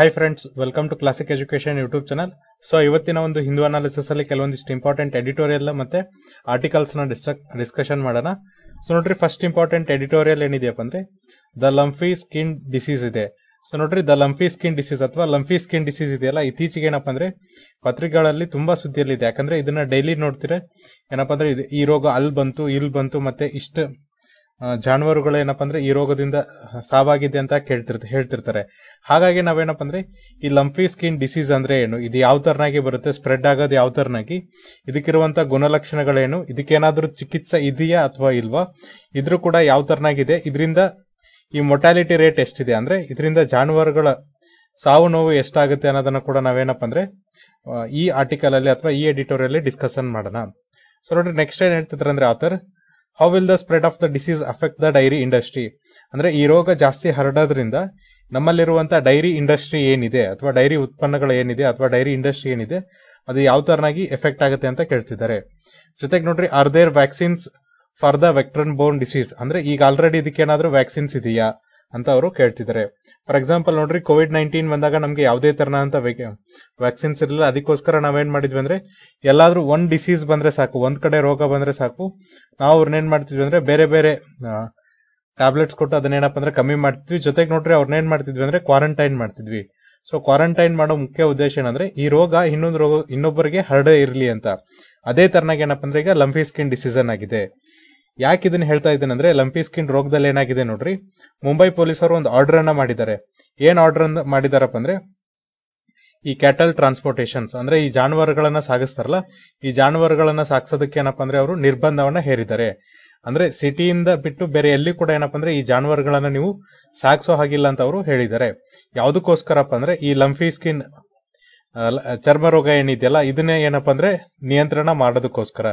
hi friends welcome to classic education YouTube channel so ಇವತ್ತಿನ ಒಂದು Hindu analysis ಅಲ್ಲಿ ಕೆಲವೊಂದಿಷ್ಟು ಇಂಪಾರ್ಟೆಂಟ್ ಎಡಿಟೋರಿಯಲ್ ಮತ್ತೆ ಆರ್ಟಿಕಲ್ಸ್ ನ ಡಿಸ್ಕಷನ್ ಮಾಡೋಣ ಸೊ ನೋಡ್ರಿ ಫಸ್ಟ್ ಇಂಪಾರ್ಟೆಂಟ್ ಎಡಿಟೋರಿಯಲ್ ಏನಿದೆಯಪ್ಪ ಅಂದ್ರೆ ದ ಲಂಫಿ ಸ್ಕಿನ್ ಡಿಸೀಸ್ ಇದೆ ಸೊ ನೋಡ್ರಿ ದ ಲಂಫಿ ಸ್ಕಿನ್ ಡಿಸೀಸ್ ಅಥವಾ ಲಂಫಿ ಸ್ಕಿನ್ ಡಿಸೀಸ್ ಇದೆಯಲ್ಲ ಇತ್ತೀಚೆಗೆ ಏನಪ್ಪ ಅಂದ್ರೆ ಪತ್ರಿಕೆಗಳಲ್ಲಿ ತುಂಬಾ ಸುದ್ದಿಯಲ್ಲಿದೆ ಯಾಕಂದ್ರೆ ಇದನ್ನ ಡೈಲಿ ನೋಡ್ತೀರಾ ಏನಪ್ಪ ಅಂದ್ರೆ ಈ ರೋಗ ಅಲ್ಲಿ ಬಂತು ಇಲ್ಲಿ ಬಂತು ಮತ್ತೆ ಇಷ್ಟ ಜಾನುವಾರುಗಳೇನಪ್ಪ ಅಂದ್ರೆ ಈ ರೋಗದಿಂದ ಸಾವಾಗಿದೆ ಅಂತ ಕೇಳ್ತಿರ್ತ ಹೇಳ್ತಿರ್ತಾರೆ ಹಾಗಾಗಿ ನಾವೇನಪ್ಪ ಅಂದ್ರೆ ಈ ಲಂಫಿ ಸ್ಕಿನ್ ಡಿಸೀಸ್ ಅಂದ್ರೆ ಏನು ಇದು ಯಾವ ತರನಾಗಿ ಬರುತ್ತೆ ಸ್ಪ್ರೆಡ್ ಆಗೋದು ಯಾವ ತರನಾಗಿ ಇದಕ್ಕಿರುವಂತ ಗುಣಲಕ್ಷಣಗಳೇನು ಇದಕ್ಕೇನಾದ್ರೂ ಚಿಕಿತ್ಸೆ ಇದೆಯಾ ಅಥವಾ ಇಲ್ವಾ ಇದ್ರೂ ಕೂಡ ಯಾವ ತರನಾಗಿದೆ ಇದರಿಂದ ಈ ಮೊಟಾಲಿಟಿ ರೇಟ್ ಎಷ್ಟಿದೆ ಅಂದ್ರೆ ಇದರಿಂದ ಜಾನುವಾರುಗಳ ಸಾವು ನೋವು ಎಷ್ಟಾಗುತ್ತೆ ಅನ್ನೋದನ್ನ ಕೂಡ ನಾವೇನಪ್ಪ ಅಂದ್ರೆ ಈ ಆರ್ಟಿಕಲ್ ಅಲ್ಲಿ ಅಥವಾ ಈ ಎಡಿಟೋರಿಯಲ್ಲಿ ಡಿಸ್ಕಷನ್ ಮಾಡೋಣ ಸೊ ನೋಡ್ರಿ ನೆಕ್ಸ್ಟ್ ಏನ್ ಹೇಳ್ತಿದ್ರೆ ಅಂದ್ರೆ ಆತರ್ how will the spread of the disease affect the dairy industry ಅಂದ್ರೆ ಈ ರೋಗ ಜಾಸ್ತಿ ಹರಡೋದ್ರಿಂದ ನಮ್ಮಲ್ಲಿರುವಂತಹ ಡೈರಿ ಇಂಡಸ್ಟ್ರಿ ಏನಿದೆ ಅಥವಾ ಡೈರಿ ಉತ್ಪನ್ನಗಳು ಏನಿದೆ ಅಥವಾ ಡೈರಿ ಇಂಡಸ್ಟ್ರಿ ಏನಿದೆ ಅದು ಯಾವ ತರನಾಗಿ ಎಫೆಕ್ಟ್ ಆಗುತ್ತೆ ಅಂತ ಕೇಳ್ತಿದ್ದಾರೆ ಜೊತೆಗೆ ನೋಡ್ರಿ are there vaccines for the vector borne disease ಅಂದ್ರೆ ಈಗ ಆಲ್ರೆಡಿ ಇದಕ್ಕೆ ಏನಾದ್ರೂ ವ್ಯಾಕ್ಸಿನ್ಸ್ ಇದೆಯಾ ಅಂತ ಅವರು ಕೇಳ್ತಿದ್ದಾರೆ ಫಾರ್ ಎಕ್ಸಾಂಪಲ್ ನೋಡ್ರಿ ಕೋವಿಡ್ ನೈನ್ಟೀನ್ ಬಂದಾಗ ನಮಗೆ ಯಾವುದೇ ಅಂತ ವ್ಯಾಕ್ಸಿನ್ಸ್ ಇರಲಿಲ್ಲ ಅದಕ್ಕೋಸ್ಕರ ನಾವೇನ್ ಮಾಡಿದ್ವಿ ಅಂದ್ರೆ ಎಲ್ಲಾದ್ರೂ ಒಂದ್ ಡಿಸೀಸ್ ಬಂದ್ರೆ ಸಾಕು ಒಂದ್ ಕಡೆ ರೋಗ ಬಂದ್ರೆ ಸಾಕು ನಾವು ಅವ್ರನ್ನೇನ್ ಮಾಡ್ತಿದ್ವಿ ಅಂದ್ರೆ ಬೇರೆ ಬೇರೆ ಟ್ಯಾಬ್ಲೆಟ್ಸ್ ಕೊಟ್ಟು ಅದನ್ನ ಏನಪ್ಪ ಅಂದ್ರೆ ಕಮ್ಮಿ ಮಾಡ್ತಿದ್ವಿ ಜೊತೆಗೆ ನೋಡ್ರಿ ಅವ್ರನ್ನೇನ್ ಮಾಡ್ತಿದ್ವಿ ಅಂದ್ರೆ ಕ್ವಾರಂಟೈನ್ ಮಾಡ್ತಿದ್ವಿ ಸೊ ಕ್ವಾರಂಟೈನ್ ಮಾಡೋ ಮುಖ್ಯ ಉದ್ದೇಶ ಏನಂದ್ರೆ ಈ ರೋಗ ಇನ್ನೊಂದು ರೋಗ ಇನ್ನೊಬ್ಬರಿಗೆ ಹರಡೇ ಇರಲಿ ಅಂತ ಅದೇ ತರನಾಗ ಏನಪ್ಪ ಅಂದ್ರೆ ಈಗ ಲಂಫಿ ಸ್ಕಿನ್ ಡಿಸೀಸನ್ ಆಗಿದೆ ಯಾಕೆ ಇದನ್ನ ಹೇಳ್ತಾ ಇದ್ದೇನೆ ಅಂದ್ರೆ ಲಂಪಿ ಸ್ಕಿನ್ ರೋಗದಲ್ಲಿ ಏನಾಗಿದೆ ನೋಡ್ರಿ ಮುಂಬೈ ಪೊಲೀಸರು ಒಂದು ಆರ್ಡರ್ ಅನ್ನ ಮಾಡಿದ್ದಾರೆ ಏನ್ ಆರ್ಡರ್ ಮಾಡಿದಾರಪ್ಪ ಅಂದ್ರೆ ಈ ಕ್ಯಾಟಲ್ ಟ್ರಾನ್ಸ್ಪೋರ್ಟೇಷನ್ಸ್ ಅಂದ್ರೆ ಈ ಜಾನುವಾರುಗಳನ್ನ ಸಾಗಿಸ್ತಾರಲ್ಲ ಈ ಜಾನುವಾರುಗಳನ್ನ ಸಾಗಿಸೋದಕ್ಕೆ ಏನಪ್ಪಾ ಅಂದ್ರೆ ಅವರು ನಿರ್ಬಂಧವನ್ನ ಹೇರಿದ್ದಾರೆ ಅಂದ್ರೆ ಸಿಟಿಯಿಂದ ಬಿಟ್ಟು ಬೇರೆ ಎಲ್ಲಿ ಕೂಡ ಏನಪ್ಪಾ ಅಂದ್ರೆ ಈ ಜಾನುವಾರುಗಳನ್ನ ನೀವು ಸಾಗಿಸೋ ಹಾಗಿಲ್ಲ ಅಂತ ಅವರು ಹೇಳಿದ್ದಾರೆ ಯಾವುದಕ್ಕೋಸ್ಕರಪ್ಪ ಅಂದ್ರೆ ಈ ಲಂಫಿ ಸ್ಕಿನ್ ಚರ್ಮ ರೋಗ ಏನಿದೆಯಲ್ಲ ಇದನ್ನೇ ಏನಪ್ಪಾ ಅಂದ್ರೆ ನಿಯಂತ್ರಣ ಮಾಡೋದಕ್ಕೋಸ್ಕರ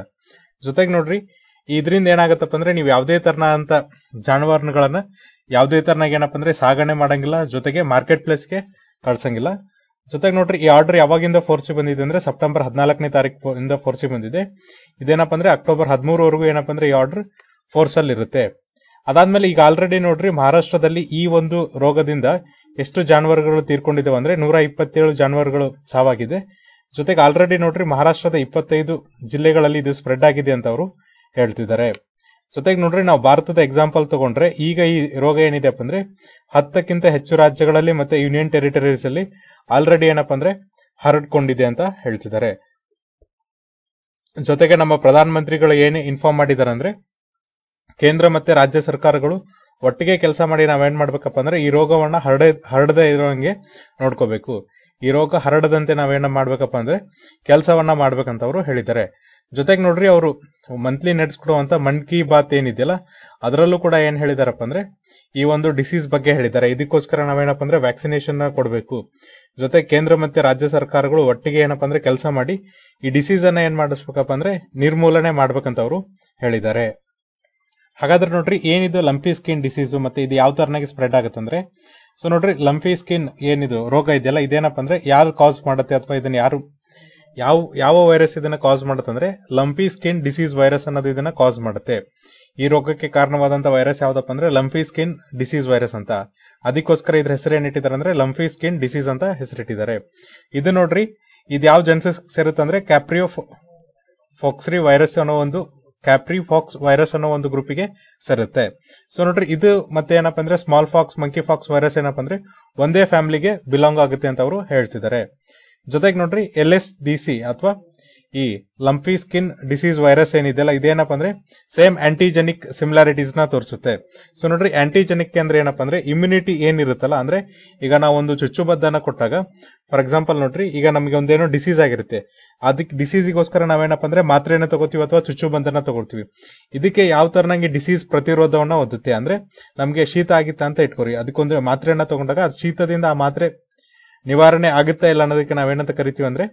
ಜೊತೆಗೆ ನೋಡ್ರಿ ಇದರಿಂದ ಏನಾಗತ್ತಪ್ಪ ಅಂದ್ರೆ ನೀವು ಯಾವುದೇ ಅಂತ ಜಾನುವಾರುಗಳನ್ನ ಯಾವುದೇ ತರನಾಗ ಏನಪ್ಪ ಅಂದ್ರೆ ಸಾಗಣೆ ಮಾಡಂಗಿಲ್ಲ ಜೊತೆಗೆ ಮಾರ್ಕೆಟ್ ಪ್ಲೇಸ್ಗೆ ಕಳ್ಸಂಗಿಲ್ಲ ಜೊತೆಗೆ ನೋಡ್ರಿ ಈ ಆರ್ಡರ್ ಯಾವಾಗಿಂದ ಫೋರ್ಸಿ ಬಂದಿದೆ ಅಂದ್ರೆ ಸೆಪ್ಟೆಂಬರ್ ಹದಿನಾಲ್ಕನೇ ತಾರೀಕು ಇಂದ ಫೋರ್ಸಿ ಬಂದಿದೆ ಇದೇನಪ್ಪ ಅಂದ್ರೆ ಅಕ್ಟೋಬರ್ ಹದಿಮೂರವರೆಗೂ ಏನಪ್ಪ ಅಂದ್ರೆ ಈ ಆರ್ಡರ್ ಫೋರ್ಸ್ ಅಲ್ಲಿ ಇರುತ್ತೆ ಅದಾದ್ಮೇಲೆ ಈಗ ಆಲ್ರೆಡಿ ನೋಡ್ರಿ ಮಹಾರಾಷ್ಟ್ರದಲ್ಲಿ ಈ ಒಂದು ರೋಗದಿಂದ ಎಷ್ಟು ಜಾನುವಾರುಗಳು ತೀರ್ಕೊಂಡಿದ್ದಾವೆ ಅಂದ್ರೆ ನೂರ ಇಪ್ಪತ್ತೇಳು ಜಾನುವಾರುಗಳು ಸಾವಾಗಿದೆ ಜೊತೆಗೆ ಆಲ್ರೆಡಿ ನೋಡ್ರಿ ಮಹಾರಾಷ್ಟ್ರದ ಇಪ್ಪತ್ತೈದು ಜಿಲ್ಲೆಗಳಲ್ಲಿ ಇದು ಸ್ಪ್ರೆಡ್ ಆಗಿದೆ ಅಂತ ಅವರು ಹೇಳ್ತಿದ್ದಾರೆ ಜೊತೆಗೆ ನೋಡ್ರಿ ನಾವು ಭಾರತದ ಎಕ್ಸಾಂಪಲ್ ತಗೊಂಡ್ರೆ ಈಗ ಈ ರೋಗ ಏನಿದೆಪ್ಪ ಅಂದ್ರೆ ಹತ್ತಕ್ಕಿಂತ ಹೆಚ್ಚು ರಾಜ್ಯಗಳಲ್ಲಿ ಮತ್ತೆ ಯೂನಿಯನ್ ಟೆರಿಟರೀಸ್ ಅಲ್ಲಿ ಆಲ್ರೆಡಿ ಏನಪ್ಪ ಅಂದ್ರೆ ಹರಡ್ಕೊಂಡಿದೆ ಅಂತ ಹೇಳ್ತಿದ್ದಾರೆ ಜೊತೆಗೆ ನಮ್ಮ ಪ್ರಧಾನ ಮಂತ್ರಿಗಳು ಏನು ಇನ್ಫಾರ್ಮ್ ಮಾಡಿದ್ದಾರೆ ಅಂದ್ರೆ ಕೇಂದ್ರ ಮತ್ತೆ ರಾಜ್ಯ ಸರ್ಕಾರಗಳು ಒಟ್ಟಿಗೆ ಕೆಲಸ ಮಾಡಿ ನಾವೇನ್ ಮಾಡ್ಬೇಕಪ್ಪ ಅಂದ್ರೆ ಈ ರೋಗವನ್ನ ಹರಡ ಹರಡದೆ ಇರೋಂಗೆ ನೋಡ್ಕೋಬೇಕು ಈ ರೋಗ ಹರಡದಂತೆ ನಾವೇನ ಮಾಡ್ಬೇಕಪ್ಪ ಅಂದ್ರೆ ಕೆಲಸವನ್ನ ಮಾಡ್ಬೇಕಂತ ಅವರು ಹೇಳಿದ್ದಾರೆ ಜೊತೆಗೆ ನೋಡ್ರಿ ಅವರು ಮಂತ್ಲಿ ನಡೆಸ್ಕೊಡುವಂತ ಮನ್ ಕಿ ಬಾತ್ ಏನಿದೆಯಲ್ಲ ಅದರಲ್ಲೂ ಕೂಡ ಏನ್ ಹೇಳಿದಾರಪ್ಪ ಅಂದ್ರೆ ಈ ಒಂದು ಡಿಸೀಸ್ ಬಗ್ಗೆ ಹೇಳಿದ್ದಾರೆ ಇದಕ್ಕೋಸ್ಕರ ನಾವೇನಪ್ಪ ಅಂದ್ರೆ ವ್ಯಾಕ್ಸಿನೇಷನ್ ಕೊಡಬೇಕು ಜೊತೆ ಕೇಂದ್ರ ಮತ್ತೆ ರಾಜ್ಯ ಸರ್ಕಾರಗಳು ಒಟ್ಟಿಗೆ ಏನಪ್ಪ ಅಂದ್ರೆ ಕೆಲಸ ಮಾಡಿ ಈ ಡಿಸೀಸ್ ಅನ್ನ ಏನ್ ಮಾಡಿಸ್ಬೇಕಪ್ಪ ಅಂದ್ರೆ ನಿರ್ಮೂಲನೆ ಮಾಡ್ಬೇಕಂತ ಅವರು ಹೇಳಿದ್ದಾರೆ ಹಾಗಾದ್ರೆ ನೋಡ್ರಿ ಏನಿದು ಲಂಪಿ ಸ್ಕಿನ್ ಡಿಸೀಸ್ ಮತ್ತೆ ಇದು ಯಾವ ತರನಾಗಿ ಸ್ಪ್ರೆಡ್ ಆಗುತ್ತೆ ಅಂದ್ರೆ ಸೊ ನೋಡ್ರಿ ಲಂಪಿ ಸ್ಕಿನ್ ಏನಿದು ರೋಗ ಇದೆಯಲ್ಲ ಇದೇನಪ್ಪ ಅಂದ್ರೆ ಯಾರು ಕಾಸ್ ಮಾಡುತ್ತೆ ಅಥವಾ ಇದನ್ನ ಯಾರು ಯಾವ ಯಾವ ವೈರಸ್ ಇದನ್ನ ಕಾಸ್ ಮಾಡುತ್ತೆ ಅಂದ್ರೆ ಲಂಪಿ ಸ್ಕಿನ್ ಡಿಸೀಸ್ ವೈರಸ್ ಅನ್ನೋದು ಇದನ್ನ ಕಾಸ್ ಮಾಡುತ್ತೆ ಈ ರೋಗಕ್ಕೆ ಕಾರಣವಾದಂತ ವೈರಸ್ ಯಾವ್ದಪ್ಪ ಅಂದ್ರೆ ಲಂಪಿ ಸ್ಕಿನ್ ಡಿಸೀಸ್ ವೈರಸ್ ಅಂತ ಅದಕ್ಕೋಸ್ಕರ ಇದ್ರ ಹೆಸರು ಏನಿಟ್ಟಿದ್ದಾರೆ ಅಂದ್ರೆ ಲಂಪಿ ಸ್ಕಿನ್ ಡಿಸೀಸ್ ಅಂತ ಹೆಸರಿಟ್ಟಿದ್ದಾರೆ ಇದು ನೋಡ್ರಿ ಇದು ಯಾವ ಜನ್ಸಸ್ ಸೇರುತ್ತೆ ಅಂದ್ರೆ ಕ್ಯಾಪ್ರಿಯೋ ಫೋಕ್ಸ್ರಿ ವೈರಸ್ ಅನ್ನೋ ಒಂದು ಕ್ಯಾಪ್ರಿ ಫಾಕ್ಸ್ ವೈರಸ್ ಅನ್ನೋ ಒಂದು ಗ್ರೂಪಿಗೆ ಸೇರುತ್ತೆ ಸೊ ನೋಡ್ರಿ ಇದು ಮತ್ತೆ ಏನಪ್ಪ ಅಂದ್ರೆ smallpox monkeypox virus ಏನಪ್ಪ ಅಂದ್ರೆ ಒಂದೇ ಫ್ಯಾಮಿಲಿಗೆ ಬಿಲಾಂಗ್ ಆಗುತ್ತೆ ಅಂತ ಅವರು ಹೇಳ್ತಿದ್ದಾರೆ ಜೊತೆಗೆ ನೋಡ್ರಿ ಎಲ್ ಎಸ್ ಡಿ ಸಿ ಅಥವಾ ಈ ಲಂಪಿ ಸ್ಕಿನ್ ಡಿಸೀಸ್ ವೈರಸ್ ಏನಿದೆಯಲ್ಲ ಇದೇನಪ್ಪ ಅಂದ್ರೆ ಸೇಮ್ ಆಂಟಿಜೆನಿಕ್ ಸಿಮಿಲಾರಿಟೀಸ್ ನ ತೋರಿಸುತ್ತೆ ಸೊ ನೋಡ್ರಿ ಆಂಟಿಜೆನಿಕ್ ಅಂದ್ರೆ ಏನಪ್ಪ ಅಂದ್ರೆ ಇಮ್ಯುನಿಟಿ ಏನಿರುತ್ತಲ್ಲ ಅಂದ್ರೆ ಈಗ ನಾವು ನಾವೊಂದು ಚುಚ್ಚುಬದ್ದನ್ನ ಕೊಟ್ಟಾಗ ಫಾರ್ ಎಕ್ಸಾಂಪಲ್ ನೋಡ್ರಿ ಈಗ ನಮಗೆ ಒಂದೇನೋ ಡಿಸೀಸ್ ಆಗಿರುತ್ತೆ ಅದಕ್ಕೆ ಡಿಸೀಸಿಗೋಸ್ಕರ ನಾವೇನಪ್ಪ ಅಂದ್ರೆ ಮಾತ್ರೆಯನ್ನ ತಗೋತೀವಿ ಅಥವಾ ಚುಚ್ಚುಬಂದನ ತಗೋತೀವಿ ಇದಕ್ಕೆ ಯಾವ ತರ ಡಿಸೀಸ್ ಪ್ರತಿರೋಧವನ್ನ ಒದ್ದುತ್ತೆ ಅಂದ್ರೆ ನಮಗೆ ಶೀತ ಆಗಿತ್ತ ಅಂತ ಇಟ್ಕೋರಿ ಅದಕ್ಕೊಂದು ಮಾತ್ರೆನ ತಗೊಂಡಾಗ ಅದು ಶೀತದಿಂದ ಆ ಮಾತ್ರೆ ನಿವಾರಣೆ ಆಗುತ್ತಾ ಇಲ್ಲ ಅನ್ನೋದಕ್ಕೆ ನಾವೇನಂತ ಕರಿತೀವಿ ಅಂದ್ರೆ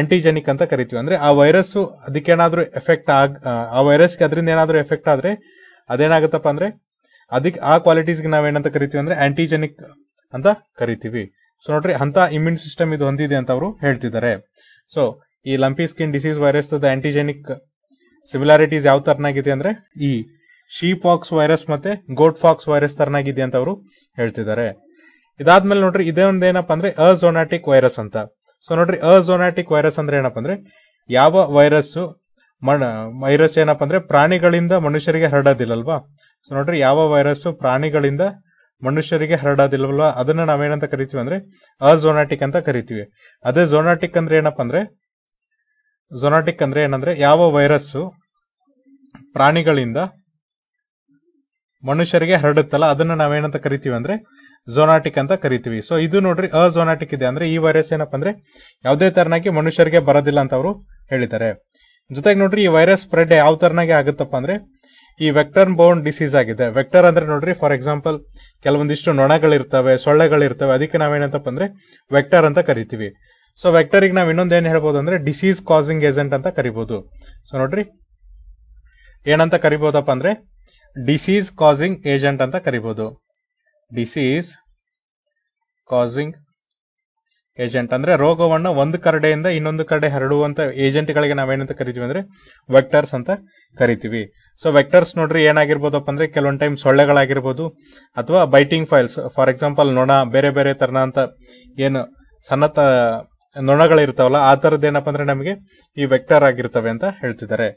ಆಂಟಿಜೆನಿಕ್ ಅಂತ ಕರಿತೀವಿ ಅಂದ್ರೆ ಆ ವೈರಸ್ ಅದಕ್ಕೇನಾದ್ರೂ ಎಫೆಕ್ಟ್ ಆಗ ಆ ವೈರಸ್ಗೆ ಅದರಿಂದ ಏನಾದ್ರೂ ಎಫೆಕ್ಟ್ ಆದ್ರೆ ಅದೇನಾಗುತ್ತಪ್ಪ ಅಂದ್ರೆ ಅದಕ್ಕೆ ಆ ಕ್ವಾಲಿಟೀಸ್ಗೆ ನಾವೇನಂತ ಕರಿತೀವಿ ಅಂದ್ರೆ ಆಂಟಿಜೆನಿಕ್ ಅಂತ ಕರಿತೀವಿ ಸೊ ನೋಡ್ರಿ ಅಂತ ಇಮ್ಯೂನ್ ಸಿಸ್ಟಮ್ ಇದು ಹೊಂದಿದೆ ಅಂತ ಅವರು ಹೇಳ್ತಿದ್ದಾರೆ ಸೊ ಈ lumpy skin disease virus antigenic similarities ಯಾವ ತರನಾಗಿದೆ ಅಂದ್ರೆ ಈ ಫಾಕ್ಸ್ ವೈರಸ್ ಮತ್ತೆ ಗೋಟ್ ಫಾಕ್ಸ್ ವೈರಸ್ ತರನಾಗಿದೆ ಅಂತ ಅವರು ಹೇಳ್ತಿದ್ದಾರೆ ಇದಾದ್ಮೇಲೆ ನೋಡ್ರಿ ಇದೇ ಒಂದ್ ಏನಪ್ಪ ಅಂದ್ರೆ ಅಝೋನಾಟಿಕ್ ವೈರಸ್ ಅಂತ ಸೊ ನೋಡ್ರಿ ಅಝೋನಾಟಿಕ್ ವೈರಸ್ ಅಂದ್ರೆ ಏನಪ್ಪ ಅಂದ್ರೆ ಯಾವ ವೈರಸ್ ವೈರಸ್ ಏನಪ್ಪ ಅಂದ್ರೆ ಪ್ರಾಣಿಗಳಿಂದ ಮನುಷ್ಯರಿಗೆ ಹರಡೋದಿಲ್ಲಲ್ವಾ ಸೊ ನೋಡ್ರಿ ಯಾವ ವೈರಸ್ ಪ್ರಾಣಿಗಳಿಂದ ಮನುಷ್ಯರಿಗೆ ಹರಡೋದಿಲ್ವಲ್ವಾ ಅದನ್ನ ನಾವೇನಂತ ಕರಿತೀವಿ ಅಂದ್ರೆ ಅಝೋನಾಟಿಕ್ ಅಂತ ಕರಿತೀವಿ ಅದೇ ಝೋನಾಟಿಕ್ ಅಂದ್ರೆ ಏನಪ್ಪ ಅಂದ್ರೆ ಝೋನಾಟಿಕ್ ಅಂದ್ರೆ ಏನಂದ್ರೆ ಯಾವ ವೈರಸ್ ಪ್ರಾಣಿಗಳಿಂದ ಮನುಷ್ಯರಿಗೆ ಹರಡುತ್ತಲ್ಲ ಅದನ್ನ ನಾವೇನಂತ ಕರಿತೀವಿ ಅಂದ್ರೆ ಝೋನಾಟಿಕ್ ಅಂತ ಕರಿತೀವಿ ಸೊ ಇದು ನೋಡ್ರಿ ಅಝೋನಾಟಿಕ್ ಇದೆ ಅಂದ್ರೆ ಈ ವೈರಸ್ ಏನಪ್ಪ ಅಂದ್ರೆ ಯಾವುದೇ ತರನಾಗಿ ಮನುಷ್ಯರಿಗೆ ಬರೋದಿಲ್ಲ ಅಂತ ಅವರು ಹೇಳಿದ್ದಾರೆ ಜೊತೆಗೆ ನೋಡ್ರಿ ಈ ವೈರಸ್ ಸ್ಪ್ರೆಡ್ ಯಾವ ತರನಾಗಿ ಆಗುತ್ತಪ್ಪ ಅಂದ್ರೆ ಈ ವೆಕ್ಟರ್ ಬೋನ್ ಡಿಸೀಸ್ ಆಗಿದೆ ವೆಕ್ಟರ್ ಅಂದ್ರೆ ನೋಡ್ರಿ ಫಾರ್ ಎಕ್ಸಾಂಪಲ್ ಕೆಲವೊಂದಿಷ್ಟು ನೊಣಗಳಿರ್ತವೆ ಸೊಳ್ಳೆಗಳಿರ್ತವೆ ಅದಕ್ಕೆ ನಾವೇನಂತಪ್ಪ ಅಂದ್ರೆ ವೆಕ್ಟರ್ ಅಂತ ಕರಿತೀವಿ ಸೊ ವೆಕ್ಟರಿಗೆ ನಾವು ಇನ್ನೊಂದು ಏನು ಹೇಳ್ಬೋದು ಅಂದ್ರೆ ಡಿಸೀಸ್ ಕಾಸಿಂಗ್ ಏಜೆಂಟ್ ಅಂತ ಕರಿಬಹುದು ಸೊ ನೋಡ್ರಿ ಏನಂತ ಕರಿಬಹುದಪ್ಪ ಅಂದ್ರೆ ಡಿಸೀಸ್ ಕಾಸಿಂಗ್ ಏಜೆಂಟ್ ಅಂತ ಕರಿಬಹುದು ಡಿಸೀಸ್ ಕಾಸಿಂಗ್ ಏಜೆಂಟ್ ಅಂದ್ರೆ ರೋಗವನ್ನು ಒಂದು ಕರಡೆಯಿಂದ ಇನ್ನೊಂದು ಕಡೆ ಹರಡುವಂಥ ಏಜೆಂಟ್ಗಳಿಗೆ ನಾವೇನಂತ ಕರಿತೀವಿ ಅಂದ್ರೆ ವೆಕ್ಟರ್ಸ್ ಅಂತ ಕರಿತೀವಿ ಸೊ ವೆಕ್ಟರ್ಸ್ ನೋಡ್ರಿ ಏನಾಗಿರ್ಬೋದಪ್ಪ ಅಂದ್ರೆ ಕೆಲವೊಂದು ಟೈಮ್ ಸೊಳ್ಳೆಗಳಾಗಿರ್ಬೋದು ಅಥವಾ ಬೈಟಿಂಗ್ ಫೈಲ್ಸ್ ಫಾರ್ ಎಕ್ಸಾಂಪಲ್ ನೊಣ ಬೇರೆ ಬೇರೆ ಅಂತ ಏನು ಸಣ್ಣ ನೊಣಗಳಿರ್ತಾವಲ್ಲ ಆ ಥರದ್ದು ಏನಪ್ಪ ಅಂದ್ರೆ ನಮಗೆ ಈ ವೆಕ್ಟರ್ ಆಗಿರ್ತವೆ ಅಂತ ಹೇಳ್ತಿದ್ದಾರೆ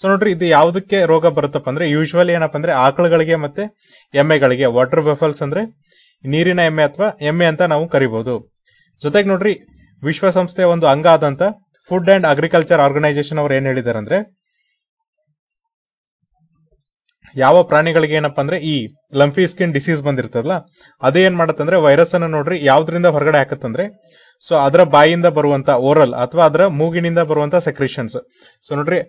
ಸೊ ನೋಡ್ರಿ ಇದು ಯಾವುದಕ್ಕೆ ರೋಗ ಬರುತ್ತಪ್ಪ ಅಂದ್ರೆ ಯೂಶುವಲಿ ಏನಪ್ಪ ಅಂದ್ರೆ ಆಕಳುಗಳಿಗೆ ಮತ್ತೆ ಎಮ್ಮೆಗಳಿಗೆ ವಾಟರ್ ಬಫಲ್ಸ್ ಅಂದ್ರೆ ನೀರಿನ ಎಮ್ಮೆ ಅಥವಾ ಎಮ್ಮೆ ಅಂತ ನಾವು ಕರಿಬಹುದು ಜೊತೆಗೆ ನೋಡ್ರಿ ವಿಶ್ವಸಂಸ್ಥೆಯ ಒಂದು ಅಂಗ ಆದಂತ ಫುಡ್ ಅಂಡ್ ಅಗ್ರಿಕಲ್ಚರ್ ಆರ್ಗನೈಸೇಷನ್ ಅವರು ಏನ್ ಹೇಳಿದಾರೆ ಅಂದ್ರೆ ಯಾವ ಪ್ರಾಣಿಗಳಿಗೆ ಏನಪ್ಪಾ ಅಂದ್ರೆ ಈ ಲಂಫಿ ಸ್ಕಿನ್ ಡಿಸೀಸ್ ಬಂದಿರ್ತದಲ್ಲ ಅದೇ ಏನ್ ಮಾಡತ್ತಂದ್ರೆ ವೈರಸ್ ಅನ್ನು ನೋಡ್ರಿ ಯಾವ್ದ್ರಿಂದ ಹೊರಗಡೆ ಹಾಕತ್ತಂದ್ರೆ ಸೊ ಅದರ ಬಾಯಿಯಿಂದ ಬರುವಂತ ಓರಲ್ ಅಥವಾ ಅದರ ಮೂಗಿನಿಂದ ಬರುವಂತ ಸೆಕ್ರಿಷನ್ಸ್ ಸೊ ನೋಡ್ರಿ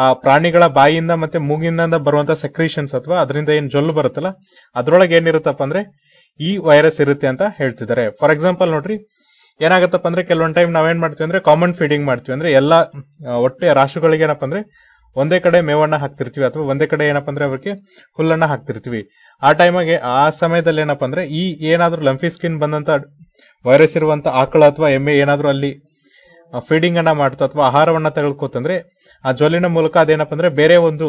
ಆ ಪ್ರಾಣಿಗಳ ಬಾಯಿಯಿಂದ ಮತ್ತೆ ಮೂಗಿನಿಂದ ಬರುವಂತ ಸೆಕ್ರೀಷನ್ಸ್ ಅಥವಾ ಅದರಿಂದ ಏನ್ ಜೊಲ್ಲು ಬರುತ್ತಲ್ಲ ಅದ್ರೊಳಗೆ ಏನಿರುತ್ತಪ್ಪ ಅಂದ್ರೆ ಈ ವೈರಸ್ ಇರುತ್ತೆ ಅಂತ ಹೇಳ್ತಿದ್ದಾರೆ ಫಾರ್ ಎಕ್ಸಾಂಪಲ್ ನೋಡ್ರಿ ಏನಾಗತ್ತಪ್ಪ ಅಂದ್ರೆ ಕೆಲವೊಂದ್ ಟೈಮ್ ನಾವೇನ್ ಮಾಡ್ತೀವಿ ಅಂದ್ರೆ ಕಾಮನ್ ಫೀಡಿಂಗ್ ಮಾಡ್ತೀವಿ ಅಂದ್ರೆ ಎಲ್ಲಾ ಒಟ್ಟೆ ರಾಶುಗಳಿಗೆ ಏನಪ್ಪ ಅಂದ್ರೆ ಒಂದೇ ಕಡೆ ಮೇವನ್ನ ಹಾಕ್ತಿರ್ತೀವಿ ಅಥವಾ ಒಂದೇ ಕಡೆ ಏನಪ್ಪ ಅಂದ್ರೆ ಅವರಿಗೆ ಹುಲ್ಲನ್ನ ಹಾಕ್ತಿರ್ತೀವಿ ಆ ಟೈಮಾಗೆ ಆ ಸಮಯದಲ್ಲಿ ಏನಪ್ಪ ಅಂದ್ರೆ ಈ ಏನಾದ್ರೂ ಲಂಫಿ ಸ್ಕಿನ್ ಬಂದಂತ ವೈರಸ್ ಇರುವಂತ ಆಕಳ ಅಥವಾ ಎಮ್ಮೆ ಏನಾದ್ರೂ ಅಲ್ಲಿ ಫೀಡಿಂಗ್ ಅನ್ನ ಮಾಡ್ತು ಅಥವಾ ಆಹಾರವನ್ನ ತಗೊಳ್ಕೊತಂದ್ರೆ ಆ ಜ್ವಲಿನ ಮೂಲಕ ಅದೇನಪ್ಪ ಅಂದ್ರೆ ಬೇರೆ ಒಂದು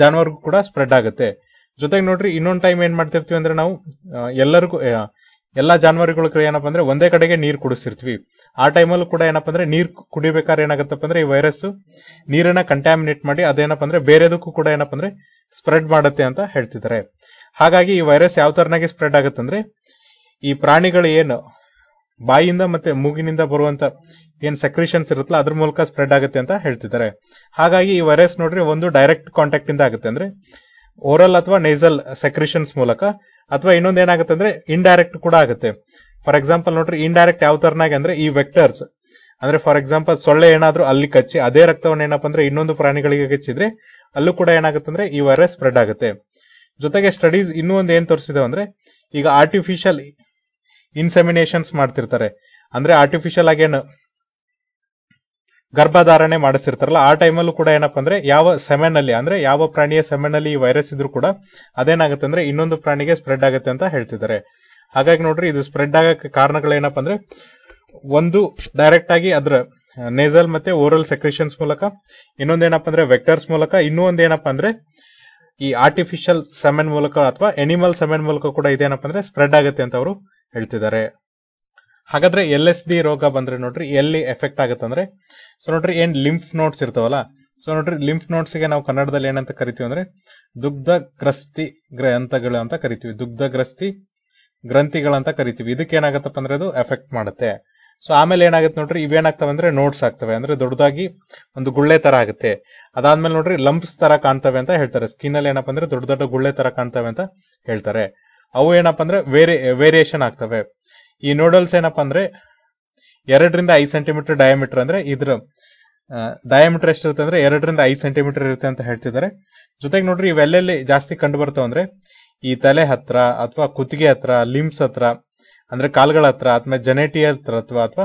ಜಾನುವಾರುಗೂ ಕೂಡ ಸ್ಪ್ರೆಡ್ ಆಗುತ್ತೆ ಜೊತೆಗೆ ನೋಡ್ರಿ ಇನ್ನೊಂದು ಟೈಮ್ ಏನ್ ಮಾಡ್ತಿರ್ತೀವಿ ಅಂದ್ರೆ ನಾವು ಎಲ್ಲರಿಗೂ ಎಲ್ಲಾ ಜಾನುವಾರುಗಳ ಏನಪ್ಪ ಅಂದ್ರೆ ಒಂದೇ ಕಡೆಗೆ ನೀರು ಕುಡಿಸಿರ್ತೀವಿ ಆ ಟೈಮಲ್ಲೂ ಕೂಡ ಏನಪ್ಪ ಅಂದ್ರೆ ನೀರು ಕುಡಿಬೇಕಾದ್ರೆ ಏನಾಗತ್ತಪ್ಪ ಅಂದ್ರೆ ಈ ವೈರಸ್ ನೀರನ್ನ ಕಂಟ್ಯಾಮಿನೇಟ್ ಮಾಡಿ ಅದೇನಪ್ಪ ಅಂದ್ರೆ ಬೇರೆದಕ್ಕೂ ಕೂಡ ಏನಪ್ಪ ಅಂದ್ರೆ ಸ್ಪ್ರೆಡ್ ಮಾಡುತ್ತೆ ಅಂತ ಹೇಳ್ತಿದ್ದಾರೆ ಹಾಗಾಗಿ ಈ ವೈರಸ್ ಯಾವ ತರನಾಗಿ ಸ್ಪ್ರೆಡ್ ಆಗುತ್ತಂದ್ರೆ ಈ ಪ್ರಾಣಿಗಳು ಏನು ಬಾಯಿಯಿಂದ ಮತ್ತೆ ಮೂಗಿನಿಂದ ಬರುವಂತ ಏನ್ ಸೆಕ್ರೇಷನ್ಸ್ ಇರುತ್ತಲ್ಲ ಅದ್ರ ಮೂಲಕ ಸ್ಪ್ರೆಡ್ ಆಗುತ್ತೆ ಅಂತ ಹೇಳ್ತಿದ್ದಾರೆ ಹಾಗಾಗಿ ಈ ವೈರಸ್ ನೋಡ್ರಿ ಒಂದು ಡೈರೆಕ್ಟ್ ಕಾಂಟ್ಯಾಕ್ಟ್ ಇಂದ ಆಗುತ್ತೆ ಅಂದ್ರೆ ಓರಲ್ ಅಥವಾ ನೇಸಲ್ ಸೆಕ್ರೇಷನ್ಸ್ ಮೂಲಕ ಅಥವಾ ಇನ್ನೊಂದು ಏನಾಗುತ್ತೆ ಅಂದ್ರೆ ಇಂಡೈರೆಕ್ಟ್ ಕೂಡ ಆಗುತ್ತೆ ಫಾರ್ ಎಕ್ಸಾಂಪಲ್ ನೋಡ್ರಿ ಇಂಡೈರೆಕ್ಟ್ ಯಾವ ತರನಾಗಿ ಅಂದ್ರೆ ಈ ವೆಕ್ಟರ್ಸ್ ಅಂದ್ರೆ ಫಾರ್ ಎಕ್ಸಾಂಪಲ್ ಸೊಳ್ಳೆ ಏನಾದ್ರೂ ಅಲ್ಲಿ ಕಚ್ಚಿ ಅದೇ ರಕ್ತವನ್ನ ಏನಪ್ಪ ಅಂದ್ರೆ ಇನ್ನೊಂದು ಪ್ರಾಣಿಗಳಿಗೆ ಕಚ್ಚಿದ್ರೆ ಅಲ್ಲೂ ಕೂಡ ಏನಾಗುತ್ತೆ ಅಂದ್ರೆ ಈ ವೈರಸ್ ಸ್ಪ್ರೆಡ್ ಆಗುತ್ತೆ ಜೊತೆಗೆ ಸ್ಟಡೀಸ್ ಇನ್ನೂ ಒಂದು ಏನ್ ತೋರಿಸಿದೆ ಅಂದ್ರೆ ಈಗ ಆರ್ಟಿಫಿಷಿಯಲ್ ಇನ್ಸೆಮಿನೇಷನ್ಸ್ ಮಾಡ್ತಿರ್ತಾರೆ ಅಂದ್ರೆ ಆರ್ಟಿಫಿಷಿಯಲ್ ಆಗೇನು ಗರ್ಭಧಾರಣೆ ಮಾಡಿಸಿರ್ತಾರಲ್ಲ ಆ ಟೈಮಲ್ಲೂ ಕೂಡ ಏನಪ್ಪಾ ಅಂದ್ರೆ ಯಾವ ಸೆಮೆನಲ್ಲಿ ಅಂದ್ರೆ ಯಾವ ಪ್ರಾಣಿಯ ಸೆಮೆನಲ್ಲಿ ಈ ವೈರಸ್ ಇದ್ರೂ ಕೂಡ ಅದೇನಾಗುತ್ತೆ ಅಂದ್ರೆ ಇನ್ನೊಂದು ಪ್ರಾಣಿಗೆ ಸ್ಪ್ರೆಡ್ ಆಗುತ್ತೆ ಅಂತ ಹೇಳ್ತಿದ್ದಾರೆ ಹಾಗಾಗಿ ನೋಡ್ರಿ ಇದು ಸ್ಪ್ರೆಡ್ ಆಗಕ್ಕೆ ಕಾರಣಗಳೇನಪ್ಪ ಅಂದ್ರೆ ಒಂದು ಡೈರೆಕ್ಟ್ ಆಗಿ ಅದ್ರ ನೇಸಲ್ ಮತ್ತೆ ಓರಲ್ ಸೆಕ್ರೇಷನ್ಸ್ ಮೂಲಕ ಇನ್ನೊಂದೇನಪ್ಪ ಅಂದ್ರೆ ವೆಕ್ಟರ್ಸ್ ಮೂಲಕ ಇನ್ನೂ ಏನಪ್ಪಾ ಅಂದ್ರೆ ಈ ಆರ್ಟಿಫಿಷಿಯಲ್ ಸೆಮೆನ್ ಮೂಲಕ ಅಥವಾ ಎನಿಮಲ್ ಸೆಮೆನ್ ಮೂಲಕ ಕೂಡ ಇದೇನಪ್ಪ ಅಂದ್ರೆ ಸ್ಪ್ರೆಡ್ ಆಗುತ್ತೆ ಅಂತ ಅವರು ಹೇಳ್ತಿದ್ದಾರೆ ಹಾಗಾದ್ರೆ ಎಲ್ ಎಸ್ ಡಿ ರೋಗ ಬಂದ್ರೆ ನೋಡ್ರಿ ಎಲ್ಲಿ ಎಫೆಕ್ಟ್ ಆಗುತ್ತೆ ಅಂದ್ರೆ ಸೊ ನೋಡ್ರಿ ಏನ್ ಲಿಂಫ್ ನೋಟ್ಸ್ ಇರ್ತಾವಲ್ಲ ಸೊ ನೋಡ್ರಿ ಲಿಂಫ್ ನೋಟ್ಸ್ ಗೆ ನಾವು ಕನ್ನಡದಲ್ಲಿ ಏನಂತ ಕರಿತೀವಿ ಅಂದ್ರೆ ಗ್ರಸ್ತಿ ಗ್ರಂಥಗಳು ಅಂತ ಕರಿತೀವಿ ದುಗ್ಧ ಗ್ರಂಥಿಗಳು ಅಂತ ಕರಿತೀವಿ ಇದಕ್ಕೆ ಏನಾಗತ್ತಪ್ಪ ಅಂದ್ರೆ ಅದು ಎಫೆಕ್ಟ್ ಮಾಡುತ್ತೆ ಸೊ ಆಮೇಲೆ ಏನಾಗುತ್ತೆ ನೋಡ್ರಿ ಇವೇನಾಗ್ತವೆ ಅಂದ್ರೆ ನೋಟ್ಸ್ ಆಗ್ತವೆ ಅಂದ್ರೆ ದೊಡ್ಡದಾಗಿ ಒಂದು ಗುಳ್ಳೆ ತರ ಆಗುತ್ತೆ ಅದಾದ್ಮೇಲೆ ನೋಡ್ರಿ ಲಂಪ್ಸ್ ತರ ಕಾಣ್ತವೆ ಅಂತ ಹೇಳ್ತಾರೆ ಸ್ಕಿನ್ ಅಲ್ಲಿ ಏನಪ್ಪ ಅಂದ್ರೆ ದೊಡ್ಡ ದೊಡ್ಡ ಗುಳ್ಳೆ ತರ ಕಾಣ್ತವೆ ಅಂತ ಹೇಳ್ತಾರೆ ಅವು ಏನಪ್ಪ ಅಂದ್ರೆ ವೇರಿ ವೇರಿಯೇಷನ್ ಆಗ್ತವೆ ಈ ನೋಡಲ್ಸ್ ಏನಪ್ಪ ಅಂದ್ರೆ ಎರಡರಿಂದ ಐದು ಸೆಂಟಿಮೀಟರ್ ಡಯಾಮೀಟರ್ ಅಂದ್ರೆ ಇದ್ರ ಡಯಾಮೀಟರ್ ಎಷ್ಟಿರುತ್ತೆ ಅಂದ್ರೆ ಎರಡರಿಂದ ಐದು ಸೆಂಟಿಮೀಟರ್ ಇರುತ್ತೆ ಅಂತ ಹೇಳ್ತಿದ್ದಾರೆ ಜೊತೆಗೆ ನೋಡ್ರಿ ಇವೆಲ್ಲೆಲ್ಲಿ ಜಾಸ್ತಿ ಕಂಡು ಬರ್ತಾವ ಅಂದ್ರೆ ಈ ತಲೆ ಹತ್ರ ಅಥವಾ ಕುತ್ತಿಗೆ ಹತ್ರ ಲಿಮ್ಸ್ ಹತ್ರ ಅಂದ್ರೆ ಕಾಲ್ಗಳ ಹತ್ರ ಅಥವಾ ಜನೆಟಿಯ ಹತ್ರ ಅಥವಾ ಅಥವಾ